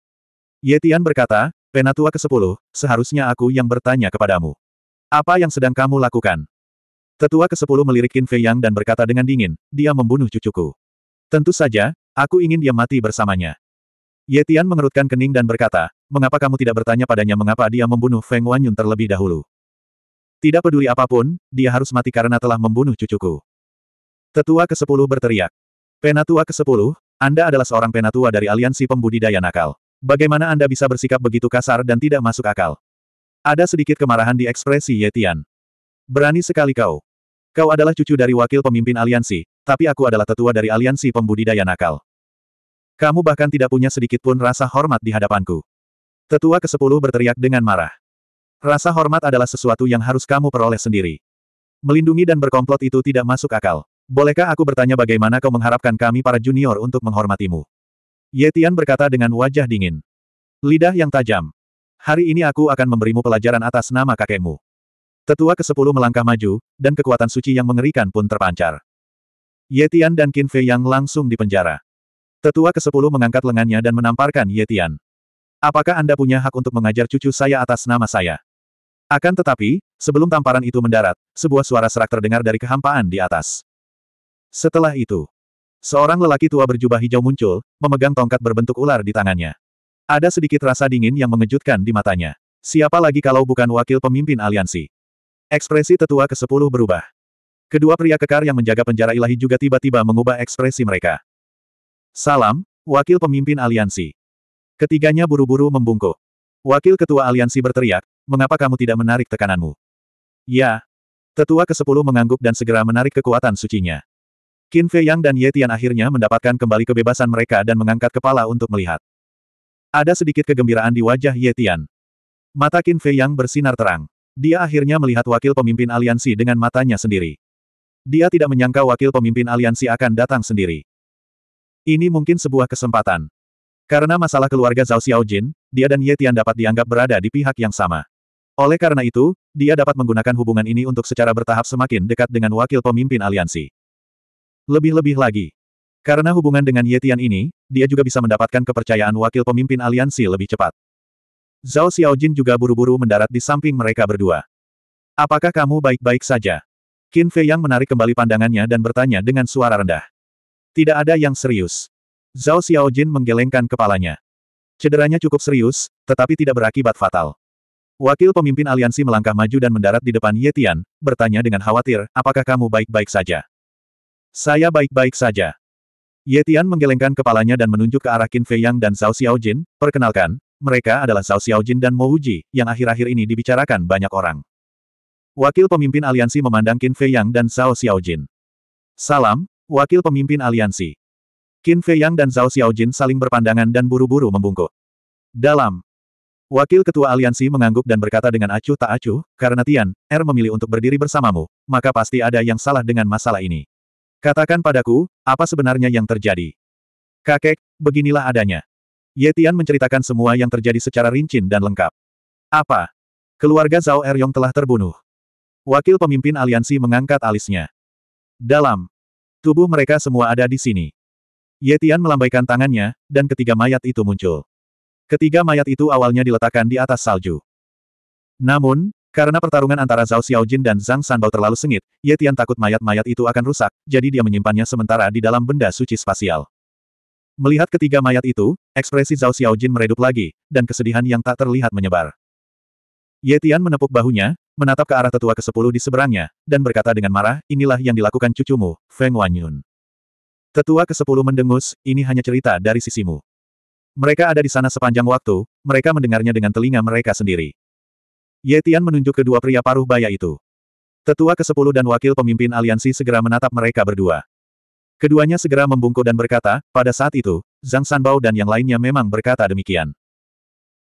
Yetian berkata, Penatua ke-10, seharusnya aku yang bertanya kepadamu. Apa yang sedang kamu lakukan? Tetua ke-10 melirik Qin Fei Yang dan berkata dengan dingin, dia membunuh cucuku. Tentu saja, aku ingin dia mati bersamanya. Yetian mengerutkan kening dan berkata, mengapa kamu tidak bertanya padanya mengapa dia membunuh Feng Wanyun terlebih dahulu? Tidak peduli apapun, dia harus mati karena telah membunuh cucuku. Tetua ke-10 berteriak. Penatua ke-10, Anda adalah seorang penatua dari aliansi pembudidaya nakal. Bagaimana Anda bisa bersikap begitu kasar dan tidak masuk akal? Ada sedikit kemarahan di ekspresi Yetian. Berani sekali kau. Kau adalah cucu dari wakil pemimpin aliansi, tapi aku adalah tetua dari aliansi pembudidaya nakal. Kamu bahkan tidak punya sedikit pun rasa hormat di hadapanku. Tetua ke-10 berteriak dengan marah. Rasa hormat adalah sesuatu yang harus kamu peroleh sendiri. Melindungi dan berkomplot itu tidak masuk akal. Bolehkah aku bertanya bagaimana kau mengharapkan kami para junior untuk menghormatimu? Yetian berkata dengan wajah dingin. Lidah yang tajam. Hari ini aku akan memberimu pelajaran atas nama kakekmu. Tetua ke-10 melangkah maju, dan kekuatan suci yang mengerikan pun terpancar. Yetian dan Qin Fei Yang langsung dipenjara. Tetua ke-10 mengangkat lengannya dan menamparkan Yetian. Apakah Anda punya hak untuk mengajar cucu saya atas nama saya? Akan tetapi, sebelum tamparan itu mendarat, sebuah suara serak terdengar dari kehampaan di atas. Setelah itu, seorang lelaki tua berjubah hijau muncul, memegang tongkat berbentuk ular di tangannya. Ada sedikit rasa dingin yang mengejutkan di matanya. Siapa lagi kalau bukan wakil pemimpin aliansi? Ekspresi tetua ke-10 berubah. Kedua pria kekar yang menjaga penjara ilahi juga tiba-tiba mengubah ekspresi mereka. Salam, wakil pemimpin aliansi. Ketiganya buru-buru membungkuk. Wakil ketua aliansi berteriak, mengapa kamu tidak menarik tekananmu? Ya. Tetua ke-10 mengangguk dan segera menarik kekuatan sucinya. Qin Fei Yang dan Ye Tian akhirnya mendapatkan kembali kebebasan mereka dan mengangkat kepala untuk melihat. Ada sedikit kegembiraan di wajah Ye Tian. Mata Qin Fei Yang bersinar terang. Dia akhirnya melihat wakil pemimpin aliansi dengan matanya sendiri. Dia tidak menyangka wakil pemimpin aliansi akan datang sendiri. Ini mungkin sebuah kesempatan. Karena masalah keluarga Zhao Xiaojin, dia dan Ye Tian dapat dianggap berada di pihak yang sama. Oleh karena itu, dia dapat menggunakan hubungan ini untuk secara bertahap semakin dekat dengan wakil pemimpin aliansi. Lebih-lebih lagi. Karena hubungan dengan Ye Tian ini, dia juga bisa mendapatkan kepercayaan wakil pemimpin aliansi lebih cepat. Zhao Xiaojin juga buru-buru mendarat di samping mereka berdua. Apakah kamu baik-baik saja? Qin Fei Yang menarik kembali pandangannya dan bertanya dengan suara rendah. Tidak ada yang serius. Zhao Xiaojin menggelengkan kepalanya. Cederanya cukup serius, tetapi tidak berakibat fatal. Wakil pemimpin aliansi melangkah maju dan mendarat di depan Ye Tian, bertanya dengan khawatir, apakah kamu baik-baik saja? Saya baik-baik saja. Ye Tian menggelengkan kepalanya dan menunjuk ke arah Qin Fei Yang dan Zhao Xiaojin, perkenalkan, mereka adalah Zhao Xiaojin dan Mo Wuji, yang akhir-akhir ini dibicarakan banyak orang. Wakil pemimpin aliansi memandang Qin Fei Yang dan Zhao Xiaojin. Salam, wakil pemimpin aliansi. Qin Fei Yang dan Zhao Xiaojin saling berpandangan dan buru-buru membungkuk. Dalam. Wakil ketua aliansi mengangguk dan berkata dengan acuh tak acuh, karena Tian, Er memilih untuk berdiri bersamamu, maka pasti ada yang salah dengan masalah ini. Katakan padaku, apa sebenarnya yang terjadi? Kakek, beginilah adanya. Ye Tian menceritakan semua yang terjadi secara rinci dan lengkap. Apa? Keluarga Zhao Er Yong telah terbunuh. Wakil pemimpin aliansi mengangkat alisnya. Dalam tubuh mereka semua ada di sini. Yetian melambaikan tangannya, dan ketiga mayat itu muncul. Ketiga mayat itu awalnya diletakkan di atas salju. Namun, karena pertarungan antara Zhao Xiaojin dan Zhang Sanbao terlalu sengit, Yetian takut mayat-mayat itu akan rusak, jadi dia menyimpannya sementara di dalam benda suci spasial. Melihat ketiga mayat itu, ekspresi Zhao Xiaojin meredup lagi, dan kesedihan yang tak terlihat menyebar. Yetian menepuk bahunya, menatap ke arah tetua ke-10 di seberangnya, dan berkata dengan marah, inilah yang dilakukan cucumu, Feng Wanyun. Tetua ke-10 mendengus, ini hanya cerita dari sisimu. Mereka ada di sana sepanjang waktu, mereka mendengarnya dengan telinga mereka sendiri. Ye Tian menunjuk kedua pria paruh baya itu. Tetua ke-10 dan wakil pemimpin aliansi segera menatap mereka berdua. Keduanya segera membungkuk dan berkata, pada saat itu, Zhang Sanbao dan yang lainnya memang berkata demikian.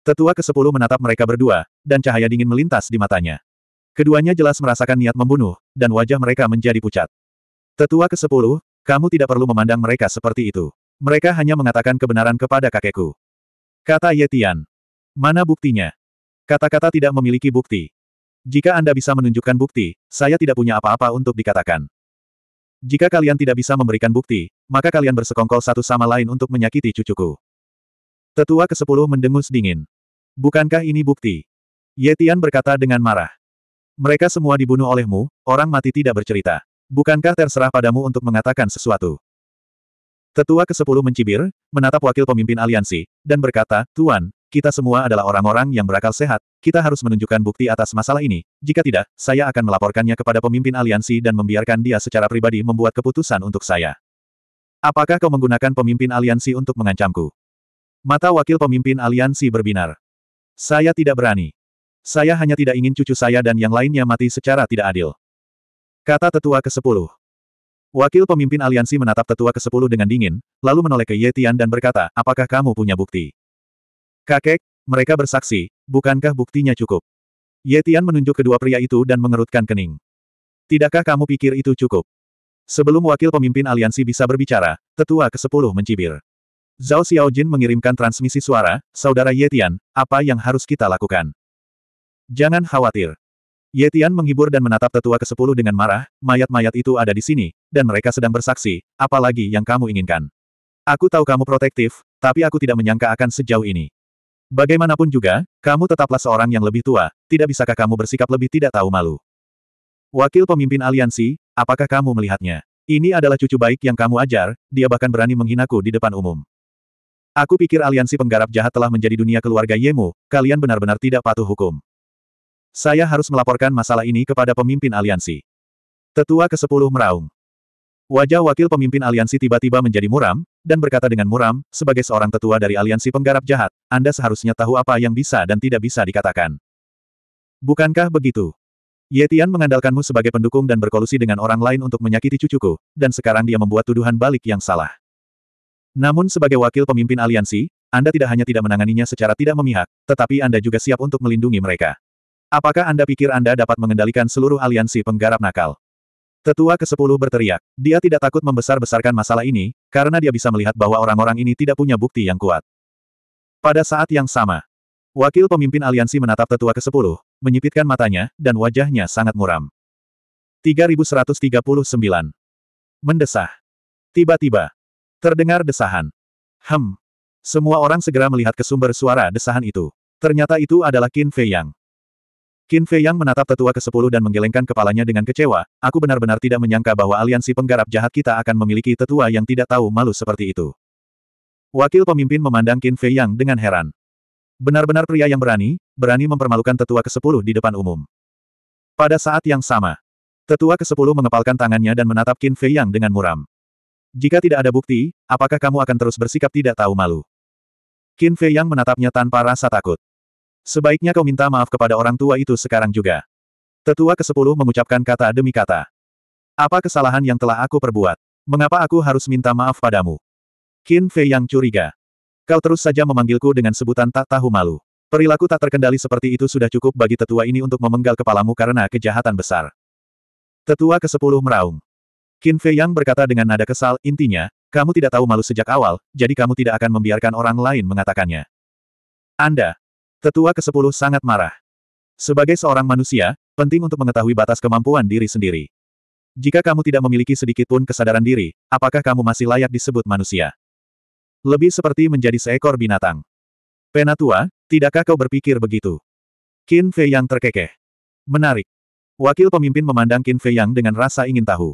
Tetua ke-10 menatap mereka berdua, dan cahaya dingin melintas di matanya. Keduanya jelas merasakan niat membunuh, dan wajah mereka menjadi pucat. Tetua ke-10, kamu tidak perlu memandang mereka seperti itu. Mereka hanya mengatakan kebenaran kepada kakekku. Kata Yetian. Mana buktinya? Kata-kata tidak memiliki bukti. Jika Anda bisa menunjukkan bukti, saya tidak punya apa-apa untuk dikatakan. Jika kalian tidak bisa memberikan bukti, maka kalian bersekongkol satu sama lain untuk menyakiti cucuku. Tetua ke-10 mendengus dingin. Bukankah ini bukti? Yetian berkata dengan marah. Mereka semua dibunuh olehmu, orang mati tidak bercerita. Bukankah terserah padamu untuk mengatakan sesuatu? Tetua ke-10 mencibir, menatap wakil pemimpin aliansi, dan berkata, Tuan, kita semua adalah orang-orang yang berakal sehat, kita harus menunjukkan bukti atas masalah ini, jika tidak, saya akan melaporkannya kepada pemimpin aliansi dan membiarkan dia secara pribadi membuat keputusan untuk saya. Apakah kau menggunakan pemimpin aliansi untuk mengancamku? Mata wakil pemimpin aliansi berbinar. Saya tidak berani. Saya hanya tidak ingin cucu saya dan yang lainnya mati secara tidak adil. Kata tetua ke-10. Wakil pemimpin aliansi menatap tetua ke-10 dengan dingin, lalu menoleh ke Yetian dan berkata, apakah kamu punya bukti? Kakek, mereka bersaksi, bukankah buktinya cukup? Yetian menunjuk kedua pria itu dan mengerutkan kening. Tidakkah kamu pikir itu cukup? Sebelum wakil pemimpin aliansi bisa berbicara, tetua ke-10 mencibir. Zhao Xiaojin mengirimkan transmisi suara, Saudara Yetian, apa yang harus kita lakukan? Jangan khawatir. Yetian menghibur dan menatap tetua ke-10 dengan marah, mayat-mayat itu ada di sini, dan mereka sedang bersaksi, apalagi yang kamu inginkan. Aku tahu kamu protektif, tapi aku tidak menyangka akan sejauh ini. Bagaimanapun juga, kamu tetaplah seorang yang lebih tua, tidak bisakah kamu bersikap lebih tidak tahu malu. Wakil pemimpin aliansi, apakah kamu melihatnya? Ini adalah cucu baik yang kamu ajar, dia bahkan berani menghinaku di depan umum. Aku pikir aliansi penggarap jahat telah menjadi dunia keluarga Yemu, kalian benar-benar tidak patuh hukum. Saya harus melaporkan masalah ini kepada pemimpin aliansi. Tetua ke-10 meraung. Wajah wakil pemimpin aliansi tiba-tiba menjadi muram, dan berkata dengan muram, sebagai seorang tetua dari aliansi penggarap jahat, Anda seharusnya tahu apa yang bisa dan tidak bisa dikatakan. Bukankah begitu? Yetian mengandalkanmu sebagai pendukung dan berkolusi dengan orang lain untuk menyakiti cucuku, dan sekarang dia membuat tuduhan balik yang salah. Namun sebagai wakil pemimpin aliansi, Anda tidak hanya tidak menanganinya secara tidak memihak, tetapi Anda juga siap untuk melindungi mereka. Apakah Anda pikir Anda dapat mengendalikan seluruh aliansi penggarap nakal? Tetua ke-10 berteriak. Dia tidak takut membesar-besarkan masalah ini, karena dia bisa melihat bahwa orang-orang ini tidak punya bukti yang kuat. Pada saat yang sama, wakil pemimpin aliansi menatap tetua ke-10, menyipitkan matanya, dan wajahnya sangat muram. 3139. Mendesah. Tiba-tiba, terdengar desahan. Hem. Semua orang segera melihat ke sumber suara desahan itu. Ternyata itu adalah Qin Fei Yang. Qin Fei Yang menatap tetua ke-10 dan menggelengkan kepalanya dengan kecewa, aku benar-benar tidak menyangka bahwa aliansi penggarap jahat kita akan memiliki tetua yang tidak tahu malu seperti itu. Wakil pemimpin memandang Qin Fei Yang dengan heran. Benar-benar pria yang berani, berani mempermalukan tetua ke-10 di depan umum. Pada saat yang sama, tetua ke-10 mengepalkan tangannya dan menatap Qin Fei Yang dengan muram. Jika tidak ada bukti, apakah kamu akan terus bersikap tidak tahu malu? Qin Fei Yang menatapnya tanpa rasa takut. Sebaiknya kau minta maaf kepada orang tua itu sekarang juga. Tetua ke-10 mengucapkan kata demi kata. Apa kesalahan yang telah aku perbuat? Mengapa aku harus minta maaf padamu? Qin Fei yang curiga. Kau terus saja memanggilku dengan sebutan tak tahu malu. Perilaku tak terkendali seperti itu sudah cukup bagi tetua ini untuk memenggal kepalamu karena kejahatan besar. Tetua ke-10 meraung. Qin Fei yang berkata dengan nada kesal, intinya, kamu tidak tahu malu sejak awal, jadi kamu tidak akan membiarkan orang lain mengatakannya. Anda, Tetua ke-10 sangat marah. Sebagai seorang manusia, penting untuk mengetahui batas kemampuan diri sendiri. Jika kamu tidak memiliki sedikit pun kesadaran diri, apakah kamu masih layak disebut manusia? Lebih seperti menjadi seekor binatang. Penatua, tidakkah kau berpikir begitu? Qin Fei yang terkekeh. Menarik. Wakil pemimpin memandang Qin Fei yang dengan rasa ingin tahu.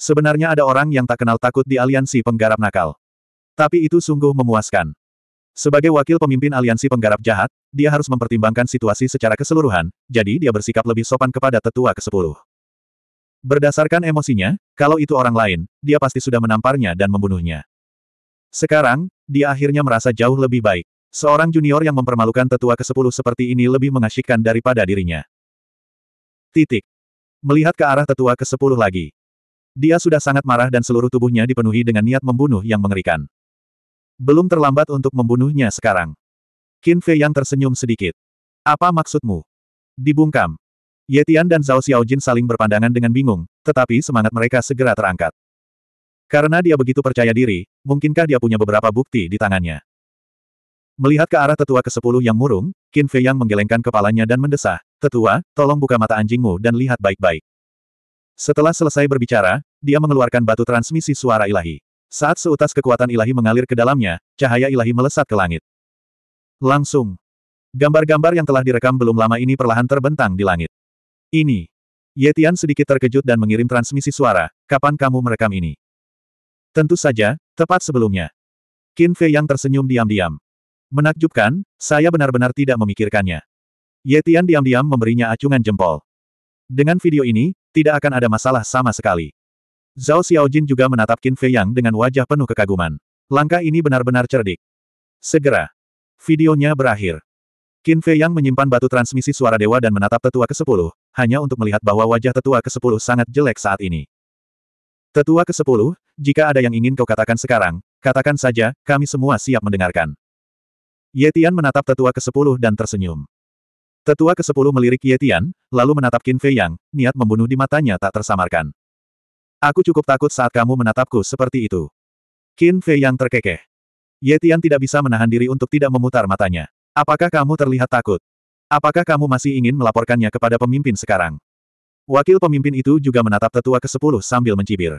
Sebenarnya ada orang yang tak kenal takut di aliansi penggarap nakal. Tapi itu sungguh memuaskan. Sebagai wakil pemimpin aliansi penggarap jahat, dia harus mempertimbangkan situasi secara keseluruhan, jadi dia bersikap lebih sopan kepada tetua ke-10. Berdasarkan emosinya, kalau itu orang lain, dia pasti sudah menamparnya dan membunuhnya. Sekarang, dia akhirnya merasa jauh lebih baik. Seorang junior yang mempermalukan tetua ke-10 seperti ini lebih mengasyikkan daripada dirinya. Titik. Melihat ke arah tetua ke-10 lagi. Dia sudah sangat marah dan seluruh tubuhnya dipenuhi dengan niat membunuh yang mengerikan. Belum terlambat untuk membunuhnya sekarang. Qin Fei yang tersenyum sedikit. Apa maksudmu? Dibungkam. Ye Tian dan Zhao Xiaojin saling berpandangan dengan bingung, tetapi semangat mereka segera terangkat. Karena dia begitu percaya diri, mungkinkah dia punya beberapa bukti di tangannya? Melihat ke arah tetua ke-10 yang murung, Qin Fei yang menggelengkan kepalanya dan mendesah, Tetua, tolong buka mata anjingmu dan lihat baik-baik. Setelah selesai berbicara, dia mengeluarkan batu transmisi suara ilahi. Saat seutas kekuatan ilahi mengalir ke dalamnya, cahaya ilahi melesat ke langit. Langsung. Gambar-gambar yang telah direkam belum lama ini perlahan terbentang di langit. Ini. Yetian sedikit terkejut dan mengirim transmisi suara, kapan kamu merekam ini? Tentu saja, tepat sebelumnya. Qin Fei yang tersenyum diam-diam. Menakjubkan, saya benar-benar tidak memikirkannya. Yetian diam-diam memberinya acungan jempol. Dengan video ini, tidak akan ada masalah sama sekali. Zhao Xiaojin juga menatap Qin Fei Yang dengan wajah penuh kekaguman. Langkah ini benar-benar cerdik. Segera. Videonya berakhir. Qin Fei Yang menyimpan batu transmisi suara dewa dan menatap tetua ke-10, hanya untuk melihat bahwa wajah tetua ke-10 sangat jelek saat ini. Tetua ke-10, jika ada yang ingin kau katakan sekarang, katakan saja, kami semua siap mendengarkan. Yetian menatap tetua ke-10 dan tersenyum. Tetua ke-10 melirik Yetian, lalu menatap Qin Fei Yang, niat membunuh di matanya tak tersamarkan. Aku cukup takut saat kamu menatapku seperti itu. Qin Fei yang terkekeh. Ye Tian tidak bisa menahan diri untuk tidak memutar matanya. Apakah kamu terlihat takut? Apakah kamu masih ingin melaporkannya kepada pemimpin sekarang? Wakil pemimpin itu juga menatap tetua ke-10 sambil mencibir.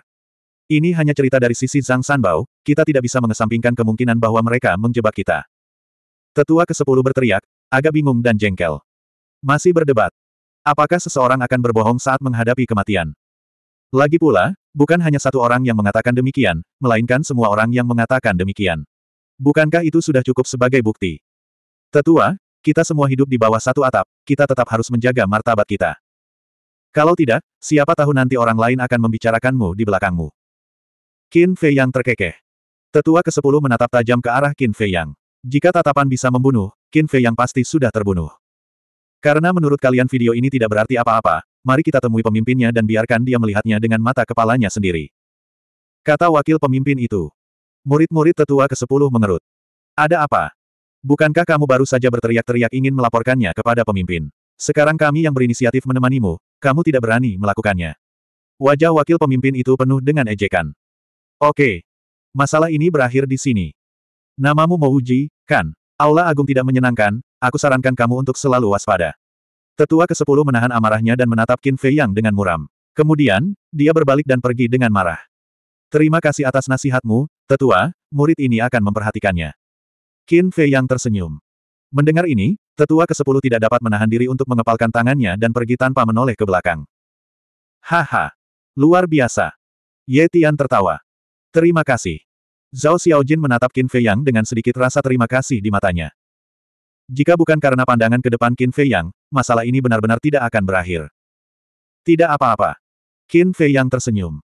Ini hanya cerita dari sisi Zhang Sanbao, kita tidak bisa mengesampingkan kemungkinan bahwa mereka menjebak kita. Tetua ke-10 berteriak, agak bingung dan jengkel. Masih berdebat. Apakah seseorang akan berbohong saat menghadapi kematian? Lagi pula, bukan hanya satu orang yang mengatakan demikian, melainkan semua orang yang mengatakan demikian. Bukankah itu sudah cukup sebagai bukti? Tetua, kita semua hidup di bawah satu atap, kita tetap harus menjaga martabat kita. Kalau tidak, siapa tahu nanti orang lain akan membicarakanmu di belakangmu. Qin Fei yang terkekeh. Tetua ke-10 menatap tajam ke arah Qin Fei yang. Jika tatapan bisa membunuh, Qin Fei yang pasti sudah terbunuh. Karena menurut kalian video ini tidak berarti apa-apa, mari kita temui pemimpinnya dan biarkan dia melihatnya dengan mata kepalanya sendiri. Kata wakil pemimpin itu. Murid-murid tetua ke-10 mengerut. Ada apa? Bukankah kamu baru saja berteriak-teriak ingin melaporkannya kepada pemimpin? Sekarang kami yang berinisiatif menemanimu, kamu tidak berani melakukannya. Wajah wakil pemimpin itu penuh dengan ejekan. Oke. Masalah ini berakhir di sini. Namamu Mouji, kan? Aula Agung tidak menyenangkan, aku sarankan kamu untuk selalu waspada. Tetua ke-10 menahan amarahnya dan menatap Qin Fei Yang dengan muram. Kemudian, dia berbalik dan pergi dengan marah. Terima kasih atas nasihatmu, tetua, murid ini akan memperhatikannya. Qin Fei Yang tersenyum. Mendengar ini, tetua ke-10 tidak dapat menahan diri untuk mengepalkan tangannya dan pergi tanpa menoleh ke belakang. Haha! Luar biasa! Ye Tian tertawa. Terima kasih. Zhao Xiaojin menatap Qin Fei Yang dengan sedikit rasa terima kasih di matanya. Jika bukan karena pandangan ke depan Qin Fei Yang, masalah ini benar-benar tidak akan berakhir. Tidak apa-apa. Qin Fei Yang tersenyum.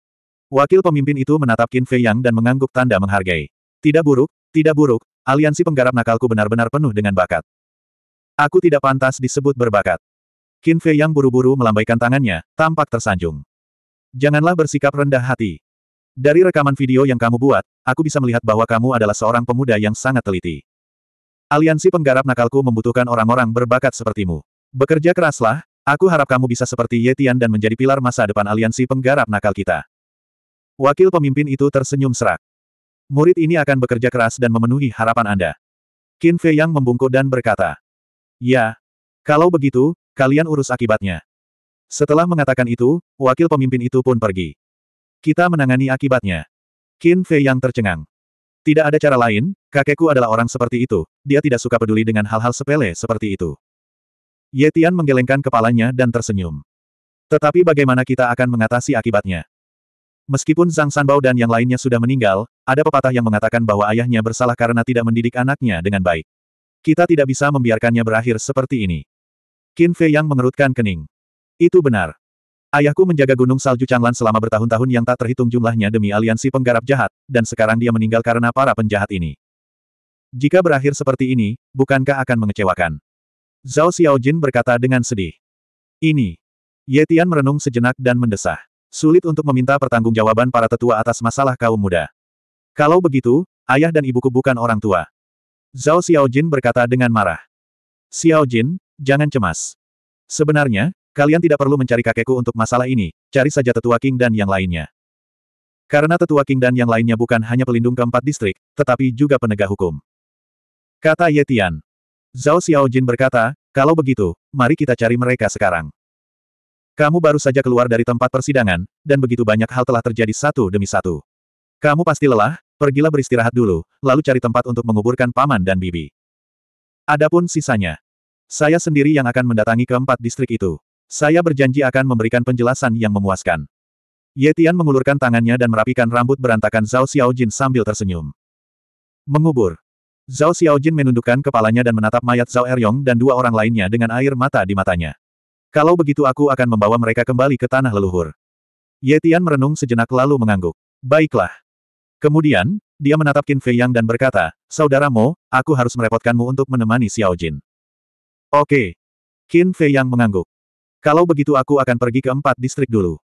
Wakil pemimpin itu menatap Qin Fei Yang dan mengangguk tanda menghargai. Tidak buruk, tidak buruk, aliansi penggarap nakalku benar-benar penuh dengan bakat. Aku tidak pantas disebut berbakat. Qin Fei Yang buru-buru melambaikan tangannya, tampak tersanjung. Janganlah bersikap rendah hati. Dari rekaman video yang kamu buat, aku bisa melihat bahwa kamu adalah seorang pemuda yang sangat teliti. Aliansi penggarap nakalku membutuhkan orang-orang berbakat sepertimu. Bekerja keraslah, aku harap kamu bisa seperti Yetian dan menjadi pilar masa depan aliansi penggarap nakal kita. Wakil pemimpin itu tersenyum serak. Murid ini akan bekerja keras dan memenuhi harapan Anda. Qin Fei Yang membungkuk dan berkata. Ya. Kalau begitu, kalian urus akibatnya. Setelah mengatakan itu, wakil pemimpin itu pun pergi. Kita menangani akibatnya. Qin Fei Yang tercengang. Tidak ada cara lain, kakekku adalah orang seperti itu, dia tidak suka peduli dengan hal-hal sepele seperti itu. Ye Tian menggelengkan kepalanya dan tersenyum. Tetapi bagaimana kita akan mengatasi akibatnya? Meskipun Zhang Sanbao dan yang lainnya sudah meninggal, ada pepatah yang mengatakan bahwa ayahnya bersalah karena tidak mendidik anaknya dengan baik. Kita tidak bisa membiarkannya berakhir seperti ini. Qin Fei yang mengerutkan kening. Itu benar. Ayahku menjaga Gunung Salju Changlan selama bertahun-tahun yang tak terhitung jumlahnya demi aliansi penggarap jahat, dan sekarang dia meninggal karena para penjahat ini. Jika berakhir seperti ini, bukankah akan mengecewakan? Zhao Xiaojin berkata dengan sedih. Ini. Yetian merenung sejenak dan mendesah. Sulit untuk meminta pertanggungjawaban para tetua atas masalah kaum muda. Kalau begitu, ayah dan ibuku bukan orang tua. Zhao Xiaojin berkata dengan marah. Xiaojin, jangan cemas. Sebenarnya, Kalian tidak perlu mencari kakekku untuk masalah ini, cari saja tetua King dan yang lainnya. Karena tetua King dan yang lainnya bukan hanya pelindung keempat distrik, tetapi juga penegak hukum. Kata Yetian. Zhao Xiaojin berkata, kalau begitu, mari kita cari mereka sekarang. Kamu baru saja keluar dari tempat persidangan, dan begitu banyak hal telah terjadi satu demi satu. Kamu pasti lelah, pergilah beristirahat dulu, lalu cari tempat untuk menguburkan paman dan bibi. Adapun sisanya, saya sendiri yang akan mendatangi keempat distrik itu. Saya berjanji akan memberikan penjelasan yang memuaskan. Yetian mengulurkan tangannya dan merapikan rambut berantakan Zhao Xiaojin sambil tersenyum. Mengubur. Zhao Xiaojin menundukkan kepalanya dan menatap mayat Zhao Eryong dan dua orang lainnya dengan air mata di matanya. Kalau begitu aku akan membawa mereka kembali ke tanah leluhur. Yetian merenung sejenak lalu mengangguk. Baiklah. Kemudian, dia menatap Qin Fei Yang dan berkata, Saudaramu, aku harus merepotkanmu untuk menemani Xiaojin. Oke. Qin Fei Yang mengangguk. Kalau begitu aku akan pergi ke empat distrik dulu.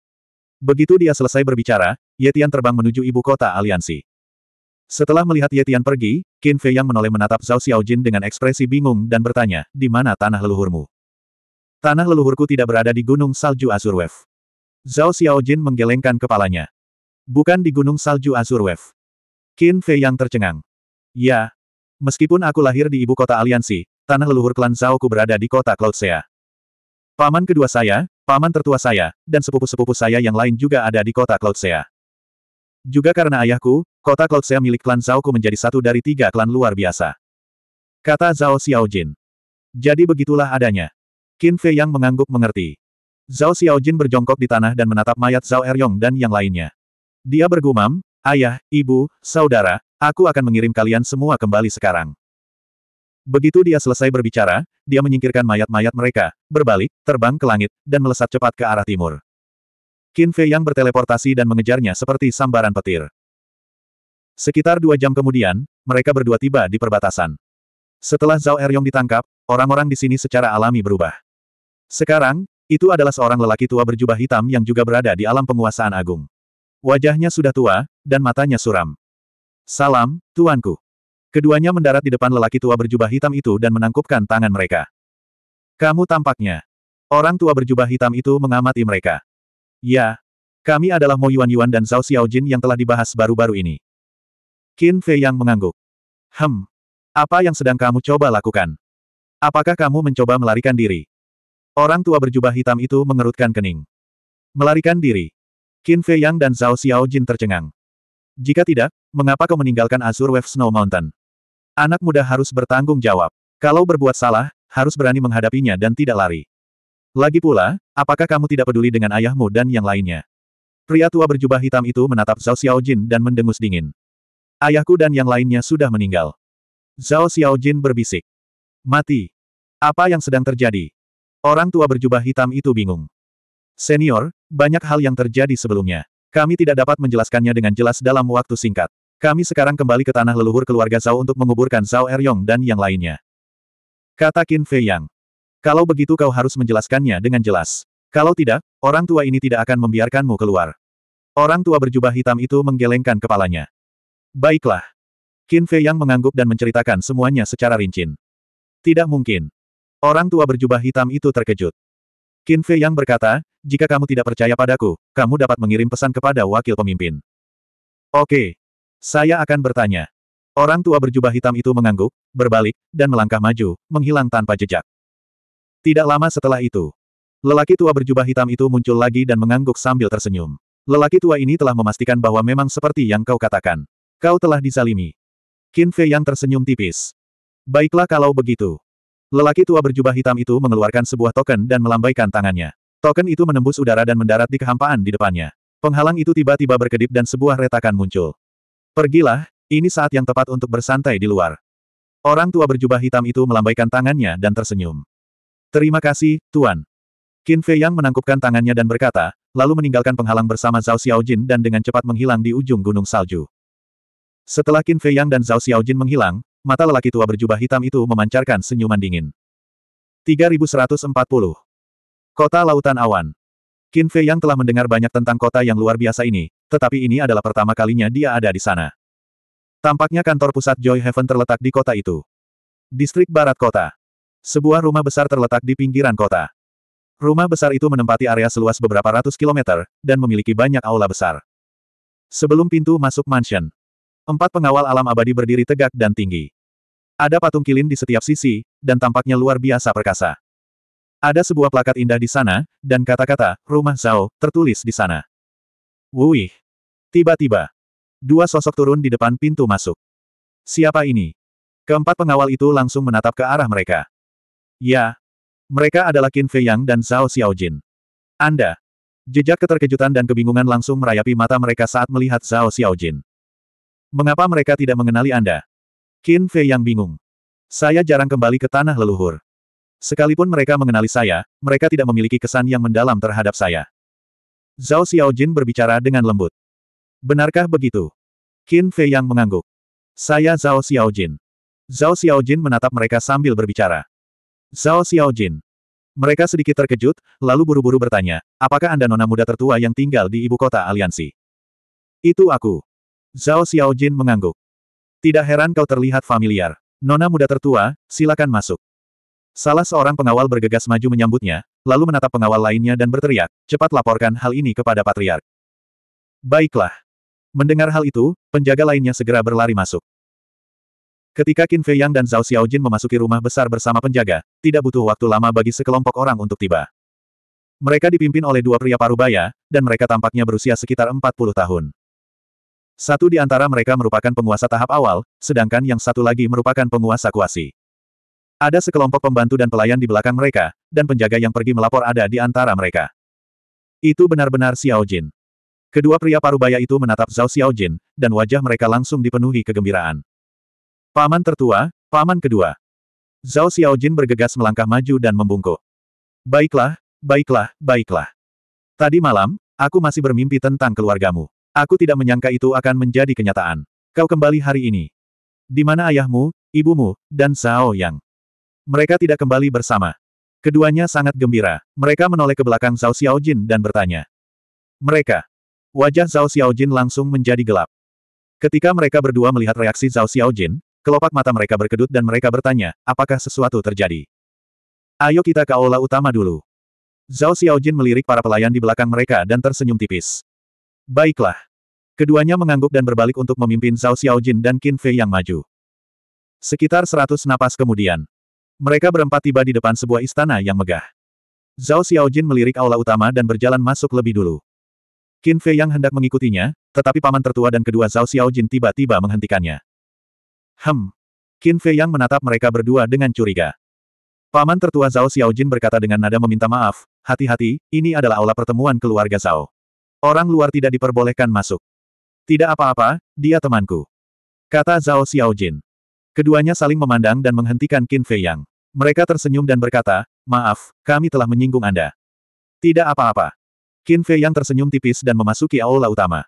Begitu dia selesai berbicara, Yetian terbang menuju ibu kota aliansi. Setelah melihat Yetian pergi, Qin Fei yang menoleh menatap Zhao Xiaojin dengan ekspresi bingung dan bertanya, di mana tanah leluhurmu? Tanah leluhurku tidak berada di Gunung Salju Azurwave. Zhao Xiaojin menggelengkan kepalanya. Bukan di Gunung Salju Azurwave. Qin Fei yang tercengang. Ya. Meskipun aku lahir di ibu kota aliansi, tanah leluhur klan Zhao ku berada di kota Cloudsea. Paman kedua saya, paman tertua saya, dan sepupu-sepupu saya yang lain juga ada di kota Cloudsea. Juga karena ayahku, kota Cloudsea milik klan Zhaoku menjadi satu dari tiga klan luar biasa. Kata Zhao Xiaojin. Jadi begitulah adanya. Qin Fei yang mengangguk mengerti. Zhao Xiaojin berjongkok di tanah dan menatap mayat Zhao Eryong dan yang lainnya. Dia bergumam, Ayah, Ibu, Saudara, aku akan mengirim kalian semua kembali sekarang. Begitu dia selesai berbicara, dia menyingkirkan mayat-mayat mereka, berbalik, terbang ke langit, dan melesat cepat ke arah timur. Qin Fei yang berteleportasi dan mengejarnya seperti sambaran petir. Sekitar dua jam kemudian, mereka berdua tiba di perbatasan. Setelah Zhao Eryong ditangkap, orang-orang di sini secara alami berubah. Sekarang, itu adalah seorang lelaki tua berjubah hitam yang juga berada di alam penguasaan agung. Wajahnya sudah tua, dan matanya suram. Salam, tuanku. Keduanya mendarat di depan lelaki tua berjubah hitam itu dan menangkupkan tangan mereka. Kamu tampaknya. Orang tua berjubah hitam itu mengamati mereka. Ya, kami adalah Mo Yuan Yuan dan Zhao Xiaojin yang telah dibahas baru-baru ini. Qin Fei yang mengangguk. Hem, apa yang sedang kamu coba lakukan? Apakah kamu mencoba melarikan diri? Orang tua berjubah hitam itu mengerutkan kening. Melarikan diri. Qin Fei Yang dan Zhao Xiaojin tercengang. Jika tidak, mengapa kau meninggalkan Azure Wave Snow Mountain? Anak muda harus bertanggung jawab. Kalau berbuat salah, harus berani menghadapinya dan tidak lari. Lagi pula, apakah kamu tidak peduli dengan ayahmu dan yang lainnya? Pria tua berjubah hitam itu menatap Zhao Xiaojin dan mendengus dingin. Ayahku dan yang lainnya sudah meninggal. Zhao Xiaojin berbisik. Mati. Apa yang sedang terjadi? Orang tua berjubah hitam itu bingung. Senior, banyak hal yang terjadi sebelumnya. Kami tidak dapat menjelaskannya dengan jelas dalam waktu singkat. Kami sekarang kembali ke tanah leluhur keluarga Zhao untuk menguburkan Zhao Eryong dan yang lainnya. Kata Qin Fei Yang. Kalau begitu kau harus menjelaskannya dengan jelas. Kalau tidak, orang tua ini tidak akan membiarkanmu keluar. Orang tua berjubah hitam itu menggelengkan kepalanya. Baiklah. Qin Fei Yang mengangguk dan menceritakan semuanya secara rinci. Tidak mungkin. Orang tua berjubah hitam itu terkejut. Qin Fei Yang berkata, jika kamu tidak percaya padaku, kamu dapat mengirim pesan kepada wakil pemimpin. Oke, saya akan bertanya. Orang tua berjubah hitam itu mengangguk, berbalik, dan melangkah maju, menghilang tanpa jejak. Tidak lama setelah itu, lelaki tua berjubah hitam itu muncul lagi dan mengangguk sambil tersenyum. Lelaki tua ini telah memastikan bahwa memang seperti yang kau katakan. Kau telah disalimi. Qin Fei yang tersenyum tipis. Baiklah kalau begitu. Lelaki tua berjubah hitam itu mengeluarkan sebuah token dan melambaikan tangannya. Token itu menembus udara dan mendarat di kehampaan di depannya. Penghalang itu tiba-tiba berkedip dan sebuah retakan muncul. Pergilah, ini saat yang tepat untuk bersantai di luar. Orang tua berjubah hitam itu melambaikan tangannya dan tersenyum. Terima kasih, Tuan. Qin Fei Yang menangkupkan tangannya dan berkata, lalu meninggalkan penghalang bersama Zhao Xiaojin dan dengan cepat menghilang di ujung gunung salju. Setelah Qin Fei Yang dan Zhao Xiaojin menghilang, mata lelaki tua berjubah hitam itu memancarkan senyuman dingin. 3140 Kota Lautan Awan Qin Fei yang telah mendengar banyak tentang kota yang luar biasa ini, tetapi ini adalah pertama kalinya dia ada di sana. Tampaknya kantor pusat Joy Heaven terletak di kota itu. Distrik Barat Kota. Sebuah rumah besar terletak di pinggiran kota. Rumah besar itu menempati area seluas beberapa ratus kilometer, dan memiliki banyak aula besar. Sebelum pintu masuk mansion, empat pengawal alam abadi berdiri tegak dan tinggi. Ada patung kilin di setiap sisi, dan tampaknya luar biasa perkasa. Ada sebuah plakat indah di sana, dan kata-kata, rumah Zhao, tertulis di sana. Wuih! Tiba-tiba, dua sosok turun di depan pintu masuk. Siapa ini? Keempat pengawal itu langsung menatap ke arah mereka. Ya, mereka adalah Qin Fei Yang dan Zhao Xiao Jin. Anda. Jejak keterkejutan dan kebingungan langsung merayapi mata mereka saat melihat Zhao Xiao Jin. Mengapa mereka tidak mengenali Anda? Qin Fei Yang bingung. Saya jarang kembali ke tanah leluhur. Sekalipun mereka mengenali saya, mereka tidak memiliki kesan yang mendalam terhadap saya. Zhao Xiaojin berbicara dengan lembut. Benarkah begitu? Qin Fei yang mengangguk. Saya Zhao Xiaojin. Zhao Xiaojin menatap mereka sambil berbicara. Zhao Xiaojin. Mereka sedikit terkejut, lalu buru-buru bertanya, apakah Anda nona muda tertua yang tinggal di ibu kota aliansi? Itu aku. Zhao Xiaojin mengangguk. Tidak heran kau terlihat familiar. Nona muda tertua, silakan masuk. Salah seorang pengawal bergegas maju menyambutnya, lalu menatap pengawal lainnya dan berteriak, cepat laporkan hal ini kepada Patriark. Baiklah. Mendengar hal itu, penjaga lainnya segera berlari masuk. Ketika Qin Fei Yang dan Zhao Xiaojin memasuki rumah besar bersama penjaga, tidak butuh waktu lama bagi sekelompok orang untuk tiba. Mereka dipimpin oleh dua pria parubaya, dan mereka tampaknya berusia sekitar 40 tahun. Satu di antara mereka merupakan penguasa tahap awal, sedangkan yang satu lagi merupakan penguasa kuasi. Ada sekelompok pembantu dan pelayan di belakang mereka, dan penjaga yang pergi melapor ada di antara mereka. Itu benar-benar Xiao Jin. Kedua pria parubaya itu menatap Zhao Xiao Jin, dan wajah mereka langsung dipenuhi kegembiraan. Paman tertua, paman kedua. Zhao Xiao Jin bergegas melangkah maju dan membungkuk. Baiklah, baiklah, baiklah. Tadi malam, aku masih bermimpi tentang keluargamu. Aku tidak menyangka itu akan menjadi kenyataan. Kau kembali hari ini. Di mana ayahmu, ibumu, dan Zhao Yang? Mereka tidak kembali bersama. Keduanya sangat gembira. Mereka menoleh ke belakang Zhao Xiaojin dan bertanya. Mereka. Wajah Zhao Xiaojin langsung menjadi gelap. Ketika mereka berdua melihat reaksi Zhao Xiaojin, kelopak mata mereka berkedut dan mereka bertanya, apakah sesuatu terjadi? Ayo kita ke aula utama dulu. Zhao Xiaojin melirik para pelayan di belakang mereka dan tersenyum tipis. Baiklah. Keduanya mengangguk dan berbalik untuk memimpin Zhao Xiaojin dan Qin Fei yang maju. Sekitar seratus napas kemudian, mereka berempat tiba di depan sebuah istana yang megah. Zhao Xiaojin melirik aula utama dan berjalan masuk lebih dulu. Qin Fei yang hendak mengikutinya, tetapi paman tertua dan kedua Zhao Xiaojin tiba-tiba menghentikannya. Hem. Qin Fei yang menatap mereka berdua dengan curiga. Paman tertua Zhao Xiaojin berkata dengan nada meminta maaf, hati-hati, ini adalah aula pertemuan keluarga Zhao. Orang luar tidak diperbolehkan masuk. Tidak apa-apa, dia temanku. Kata Zhao Xiaojin. Keduanya saling memandang dan menghentikan Qin Fei Yang. Mereka tersenyum dan berkata, maaf, kami telah menyinggung Anda. Tidak apa-apa. Qin Fei Yang tersenyum tipis dan memasuki aula utama.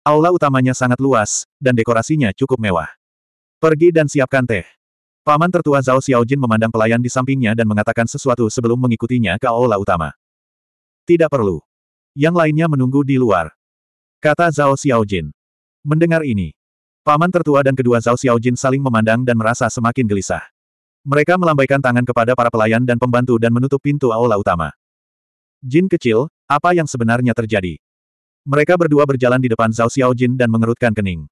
Aula utamanya sangat luas, dan dekorasinya cukup mewah. Pergi dan siapkan teh. Paman tertua Zhao Xiaojin memandang pelayan di sampingnya dan mengatakan sesuatu sebelum mengikutinya ke aula utama. Tidak perlu. Yang lainnya menunggu di luar. Kata Zhao Xiaojin. Mendengar ini, Paman tertua dan kedua Zhao Xiaojin saling memandang dan merasa semakin gelisah. Mereka melambaikan tangan kepada para pelayan dan pembantu dan menutup pintu aula utama. Jin kecil, apa yang sebenarnya terjadi? Mereka berdua berjalan di depan Zhao Xiaojin dan mengerutkan kening.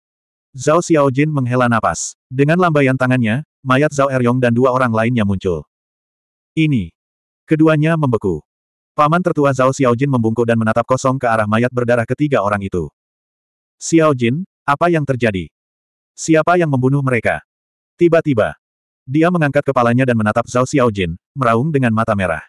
Zhao Xiaojin menghela napas. Dengan lambaian tangannya, mayat Zhao Eryong dan dua orang lainnya muncul. Ini. Keduanya membeku. Paman tertua Zhao Xiaojin membungkuk dan menatap kosong ke arah mayat berdarah ketiga orang itu. Xiaojin, apa yang terjadi? Siapa yang membunuh mereka? Tiba-tiba. Dia mengangkat kepalanya dan menatap Zhao Xiaojin, meraung dengan mata merah.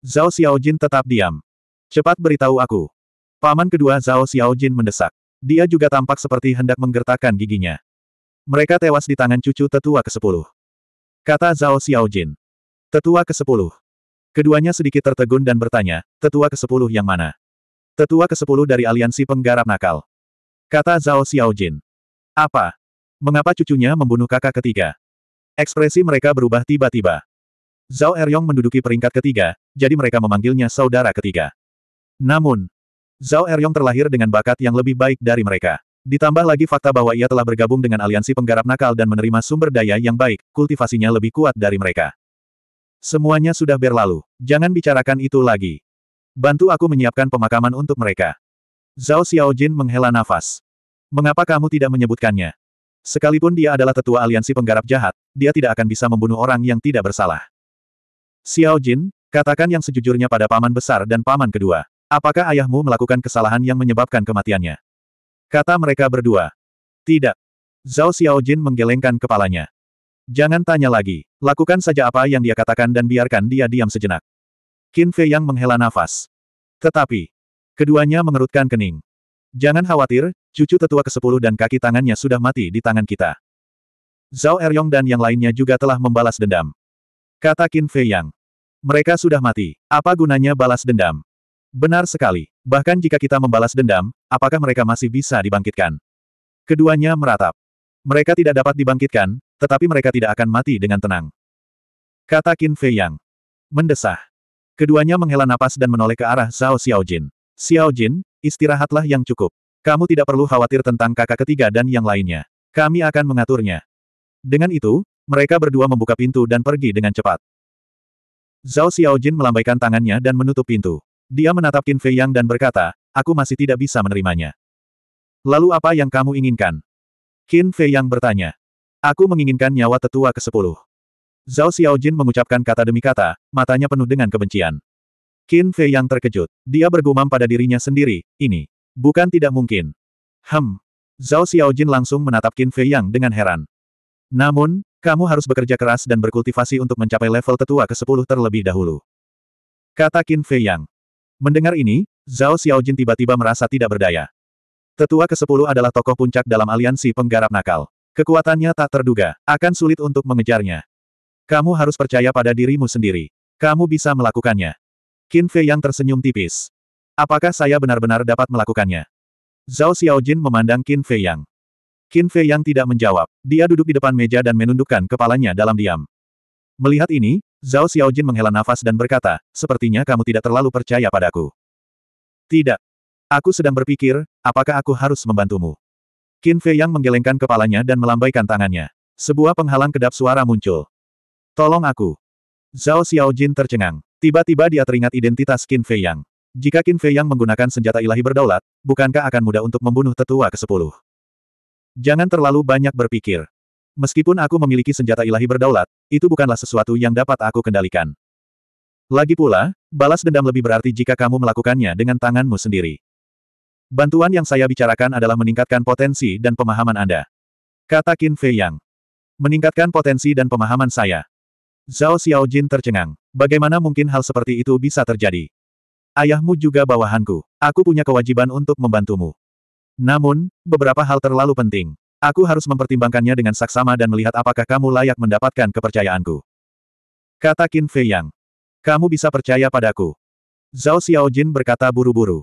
Zhao Xiaojin tetap diam. Cepat beritahu aku. Paman kedua Zhao Xiaojin mendesak. Dia juga tampak seperti hendak menggertakkan giginya. Mereka tewas di tangan cucu tetua ke-10. Kata Zhao Xiaojin. Tetua ke-10. Keduanya sedikit tertegun dan bertanya, tetua ke-10 yang mana? Tetua ke-10 dari aliansi penggarap nakal. Kata Zhao Xiaojin. Apa? Mengapa cucunya membunuh kakak ketiga? Ekspresi mereka berubah tiba-tiba. Zhao Eryong menduduki peringkat ketiga, jadi mereka memanggilnya saudara ketiga. Namun, Zhao Eryong terlahir dengan bakat yang lebih baik dari mereka. Ditambah lagi fakta bahwa ia telah bergabung dengan aliansi penggarap nakal dan menerima sumber daya yang baik, kultivasinya lebih kuat dari mereka. Semuanya sudah berlalu. Jangan bicarakan itu lagi. Bantu aku menyiapkan pemakaman untuk mereka. Zhao Xiaojin menghela nafas. Mengapa kamu tidak menyebutkannya? Sekalipun dia adalah tetua aliansi penggarap jahat, dia tidak akan bisa membunuh orang yang tidak bersalah. Xiao Jin, katakan yang sejujurnya pada paman besar dan paman kedua. Apakah ayahmu melakukan kesalahan yang menyebabkan kematiannya? Kata mereka berdua. Tidak. Zhao Xiao Jin menggelengkan kepalanya. Jangan tanya lagi. Lakukan saja apa yang dia katakan dan biarkan dia diam sejenak. Qin Fei yang menghela nafas. Tetapi, keduanya mengerutkan kening. Jangan khawatir, Cucu tetua ke-10 dan kaki tangannya sudah mati di tangan kita. Zhao Eryong dan yang lainnya juga telah membalas dendam. Kata Qin Fei Yang. Mereka sudah mati. Apa gunanya balas dendam? Benar sekali. Bahkan jika kita membalas dendam, apakah mereka masih bisa dibangkitkan? Keduanya meratap. Mereka tidak dapat dibangkitkan, tetapi mereka tidak akan mati dengan tenang. Kata Qin Fei Yang. Mendesah. Keduanya menghela napas dan menoleh ke arah Zhao Xiaojin. Xiaojin, istirahatlah yang cukup. Kamu tidak perlu khawatir tentang kakak ketiga dan yang lainnya. Kami akan mengaturnya. Dengan itu, mereka berdua membuka pintu dan pergi dengan cepat. Zhao Xiaojin melambaikan tangannya dan menutup pintu. Dia menatap Qin Fei Yang dan berkata, aku masih tidak bisa menerimanya. Lalu apa yang kamu inginkan? Qin Fei Yang bertanya. Aku menginginkan nyawa tetua ke-10. Zhao Xiaojin mengucapkan kata demi kata, matanya penuh dengan kebencian. Qin Fei Yang terkejut. Dia bergumam pada dirinya sendiri, ini. Bukan tidak mungkin. Hem. Zhao Xiaojin langsung menatap Qin Fei Yang dengan heran. Namun, kamu harus bekerja keras dan berkultivasi untuk mencapai level tetua ke-10 terlebih dahulu. Kata Qin Fei Yang. Mendengar ini, Zhao Xiaojin tiba-tiba merasa tidak berdaya. Tetua ke-10 adalah tokoh puncak dalam aliansi penggarap nakal. Kekuatannya tak terduga, akan sulit untuk mengejarnya. Kamu harus percaya pada dirimu sendiri. Kamu bisa melakukannya. Qin Fei Yang tersenyum tipis. Apakah saya benar-benar dapat melakukannya? Zhao Xiaojin memandang Qin Fei Yang. Qin Fei Yang tidak menjawab. Dia duduk di depan meja dan menundukkan kepalanya dalam diam. Melihat ini, Zhao Xiaojin menghela nafas dan berkata, sepertinya kamu tidak terlalu percaya padaku. Tidak. Aku sedang berpikir, apakah aku harus membantumu? Qin Fei Yang menggelengkan kepalanya dan melambaikan tangannya. Sebuah penghalang kedap suara muncul. Tolong aku. Zhao Xiaojin tercengang. Tiba-tiba dia teringat identitas Qin Fei Yang. Jika Qin Fei yang menggunakan senjata ilahi berdaulat, bukankah akan mudah untuk membunuh tetua ke-10? Jangan terlalu banyak berpikir. Meskipun aku memiliki senjata ilahi berdaulat, itu bukanlah sesuatu yang dapat aku kendalikan. Lagi pula, balas dendam lebih berarti jika kamu melakukannya dengan tanganmu sendiri. Bantuan yang saya bicarakan adalah meningkatkan potensi dan pemahaman Anda. Kata Qin Fei Yang. Meningkatkan potensi dan pemahaman saya. Zhao Xiaojin tercengang. Bagaimana mungkin hal seperti itu bisa terjadi? Ayahmu juga bawahanku. Aku punya kewajiban untuk membantumu. Namun, beberapa hal terlalu penting. Aku harus mempertimbangkannya dengan saksama dan melihat apakah kamu layak mendapatkan kepercayaanku. Kata Qin Fei Yang. Kamu bisa percaya padaku. Zhao Xiaojin berkata buru-buru.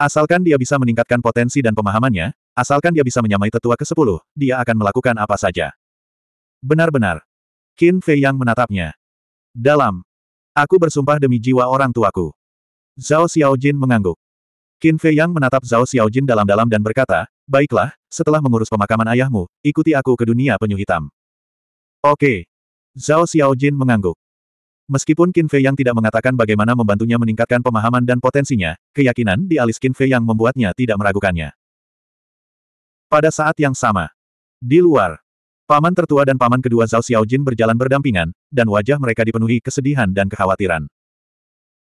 Asalkan dia bisa meningkatkan potensi dan pemahamannya, asalkan dia bisa menyamai tetua ke-10, dia akan melakukan apa saja. Benar-benar. Qin Fei Yang menatapnya. Dalam. Aku bersumpah demi jiwa orang tuaku. Zhao Xiaojin mengangguk. Qin Fei Yang menatap Zhao Xiaojin dalam-dalam dan berkata, Baiklah, setelah mengurus pemakaman ayahmu, ikuti aku ke dunia penyu hitam. Oke. Zhao Xiaojin mengangguk. Meskipun Qin Fei Yang tidak mengatakan bagaimana membantunya meningkatkan pemahaman dan potensinya, keyakinan di alis Qin Fei Yang membuatnya tidak meragukannya. Pada saat yang sama, di luar, paman tertua dan paman kedua Zhao Xiaojin berjalan berdampingan, dan wajah mereka dipenuhi kesedihan dan kekhawatiran.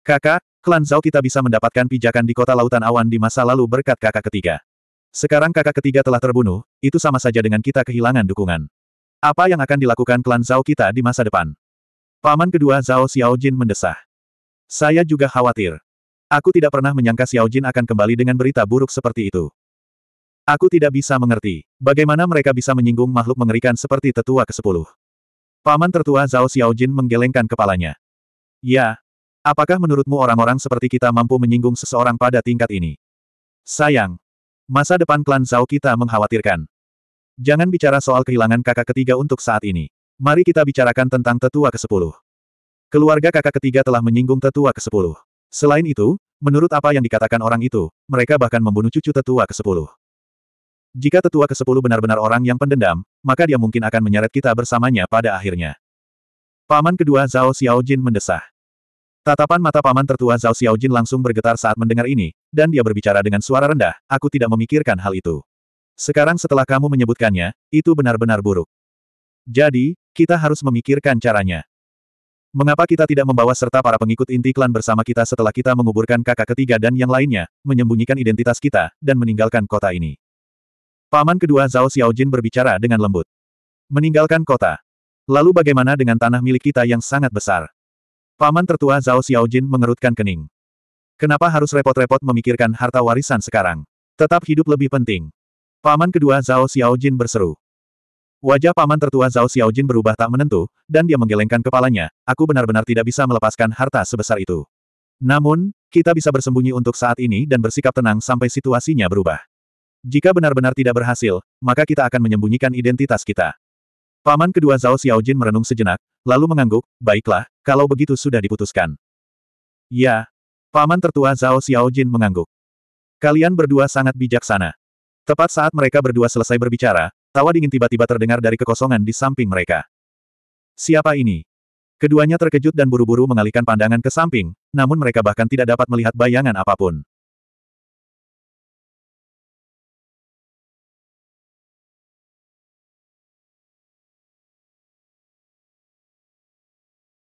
Kakak, klan Zhao kita bisa mendapatkan pijakan di kota lautan awan di masa lalu berkat kakak ketiga. Sekarang kakak ketiga telah terbunuh, itu sama saja dengan kita kehilangan dukungan. Apa yang akan dilakukan klan Zhao kita di masa depan? Paman kedua Zhao Xiaojin mendesah. Saya juga khawatir. Aku tidak pernah menyangka Xiaojin akan kembali dengan berita buruk seperti itu. Aku tidak bisa mengerti, bagaimana mereka bisa menyinggung makhluk mengerikan seperti tetua ke-10. Paman tertua Zhao Xiaojin menggelengkan kepalanya. Ya, Apakah menurutmu orang-orang seperti kita mampu menyinggung seseorang pada tingkat ini? Sayang. Masa depan klan Zhao kita mengkhawatirkan. Jangan bicara soal kehilangan kakak ketiga untuk saat ini. Mari kita bicarakan tentang tetua ke-10. Keluarga kakak ketiga telah menyinggung tetua ke-10. Selain itu, menurut apa yang dikatakan orang itu, mereka bahkan membunuh cucu tetua ke-10. Jika tetua ke-10 benar-benar orang yang pendendam, maka dia mungkin akan menyeret kita bersamanya pada akhirnya. Paman kedua Zhao Xiaojin mendesah. Tatapan mata paman tertua Zhao Xiaojin langsung bergetar saat mendengar ini, dan dia berbicara dengan suara rendah, aku tidak memikirkan hal itu. Sekarang setelah kamu menyebutkannya, itu benar-benar buruk. Jadi, kita harus memikirkan caranya. Mengapa kita tidak membawa serta para pengikut inti klan bersama kita setelah kita menguburkan kakak ketiga dan yang lainnya, menyembunyikan identitas kita, dan meninggalkan kota ini? Paman kedua Zhao Xiaojin berbicara dengan lembut. Meninggalkan kota. Lalu bagaimana dengan tanah milik kita yang sangat besar? Paman tertua Zhao Xiaojin mengerutkan kening. Kenapa harus repot-repot memikirkan harta warisan sekarang? Tetap hidup lebih penting. Paman kedua Zhao Xiaojin berseru. Wajah paman tertua Zhao Xiaojin berubah tak menentu, dan dia menggelengkan kepalanya, aku benar-benar tidak bisa melepaskan harta sebesar itu. Namun, kita bisa bersembunyi untuk saat ini dan bersikap tenang sampai situasinya berubah. Jika benar-benar tidak berhasil, maka kita akan menyembunyikan identitas kita. Paman kedua Zhao Xiaojin merenung sejenak, lalu mengangguk, baiklah, kalau begitu sudah diputuskan. Ya. Paman tertua Zhao Xiaojin mengangguk. Kalian berdua sangat bijaksana. Tepat saat mereka berdua selesai berbicara, tawa dingin tiba-tiba terdengar dari kekosongan di samping mereka. Siapa ini? Keduanya terkejut dan buru-buru mengalihkan pandangan ke samping, namun mereka bahkan tidak dapat melihat bayangan apapun.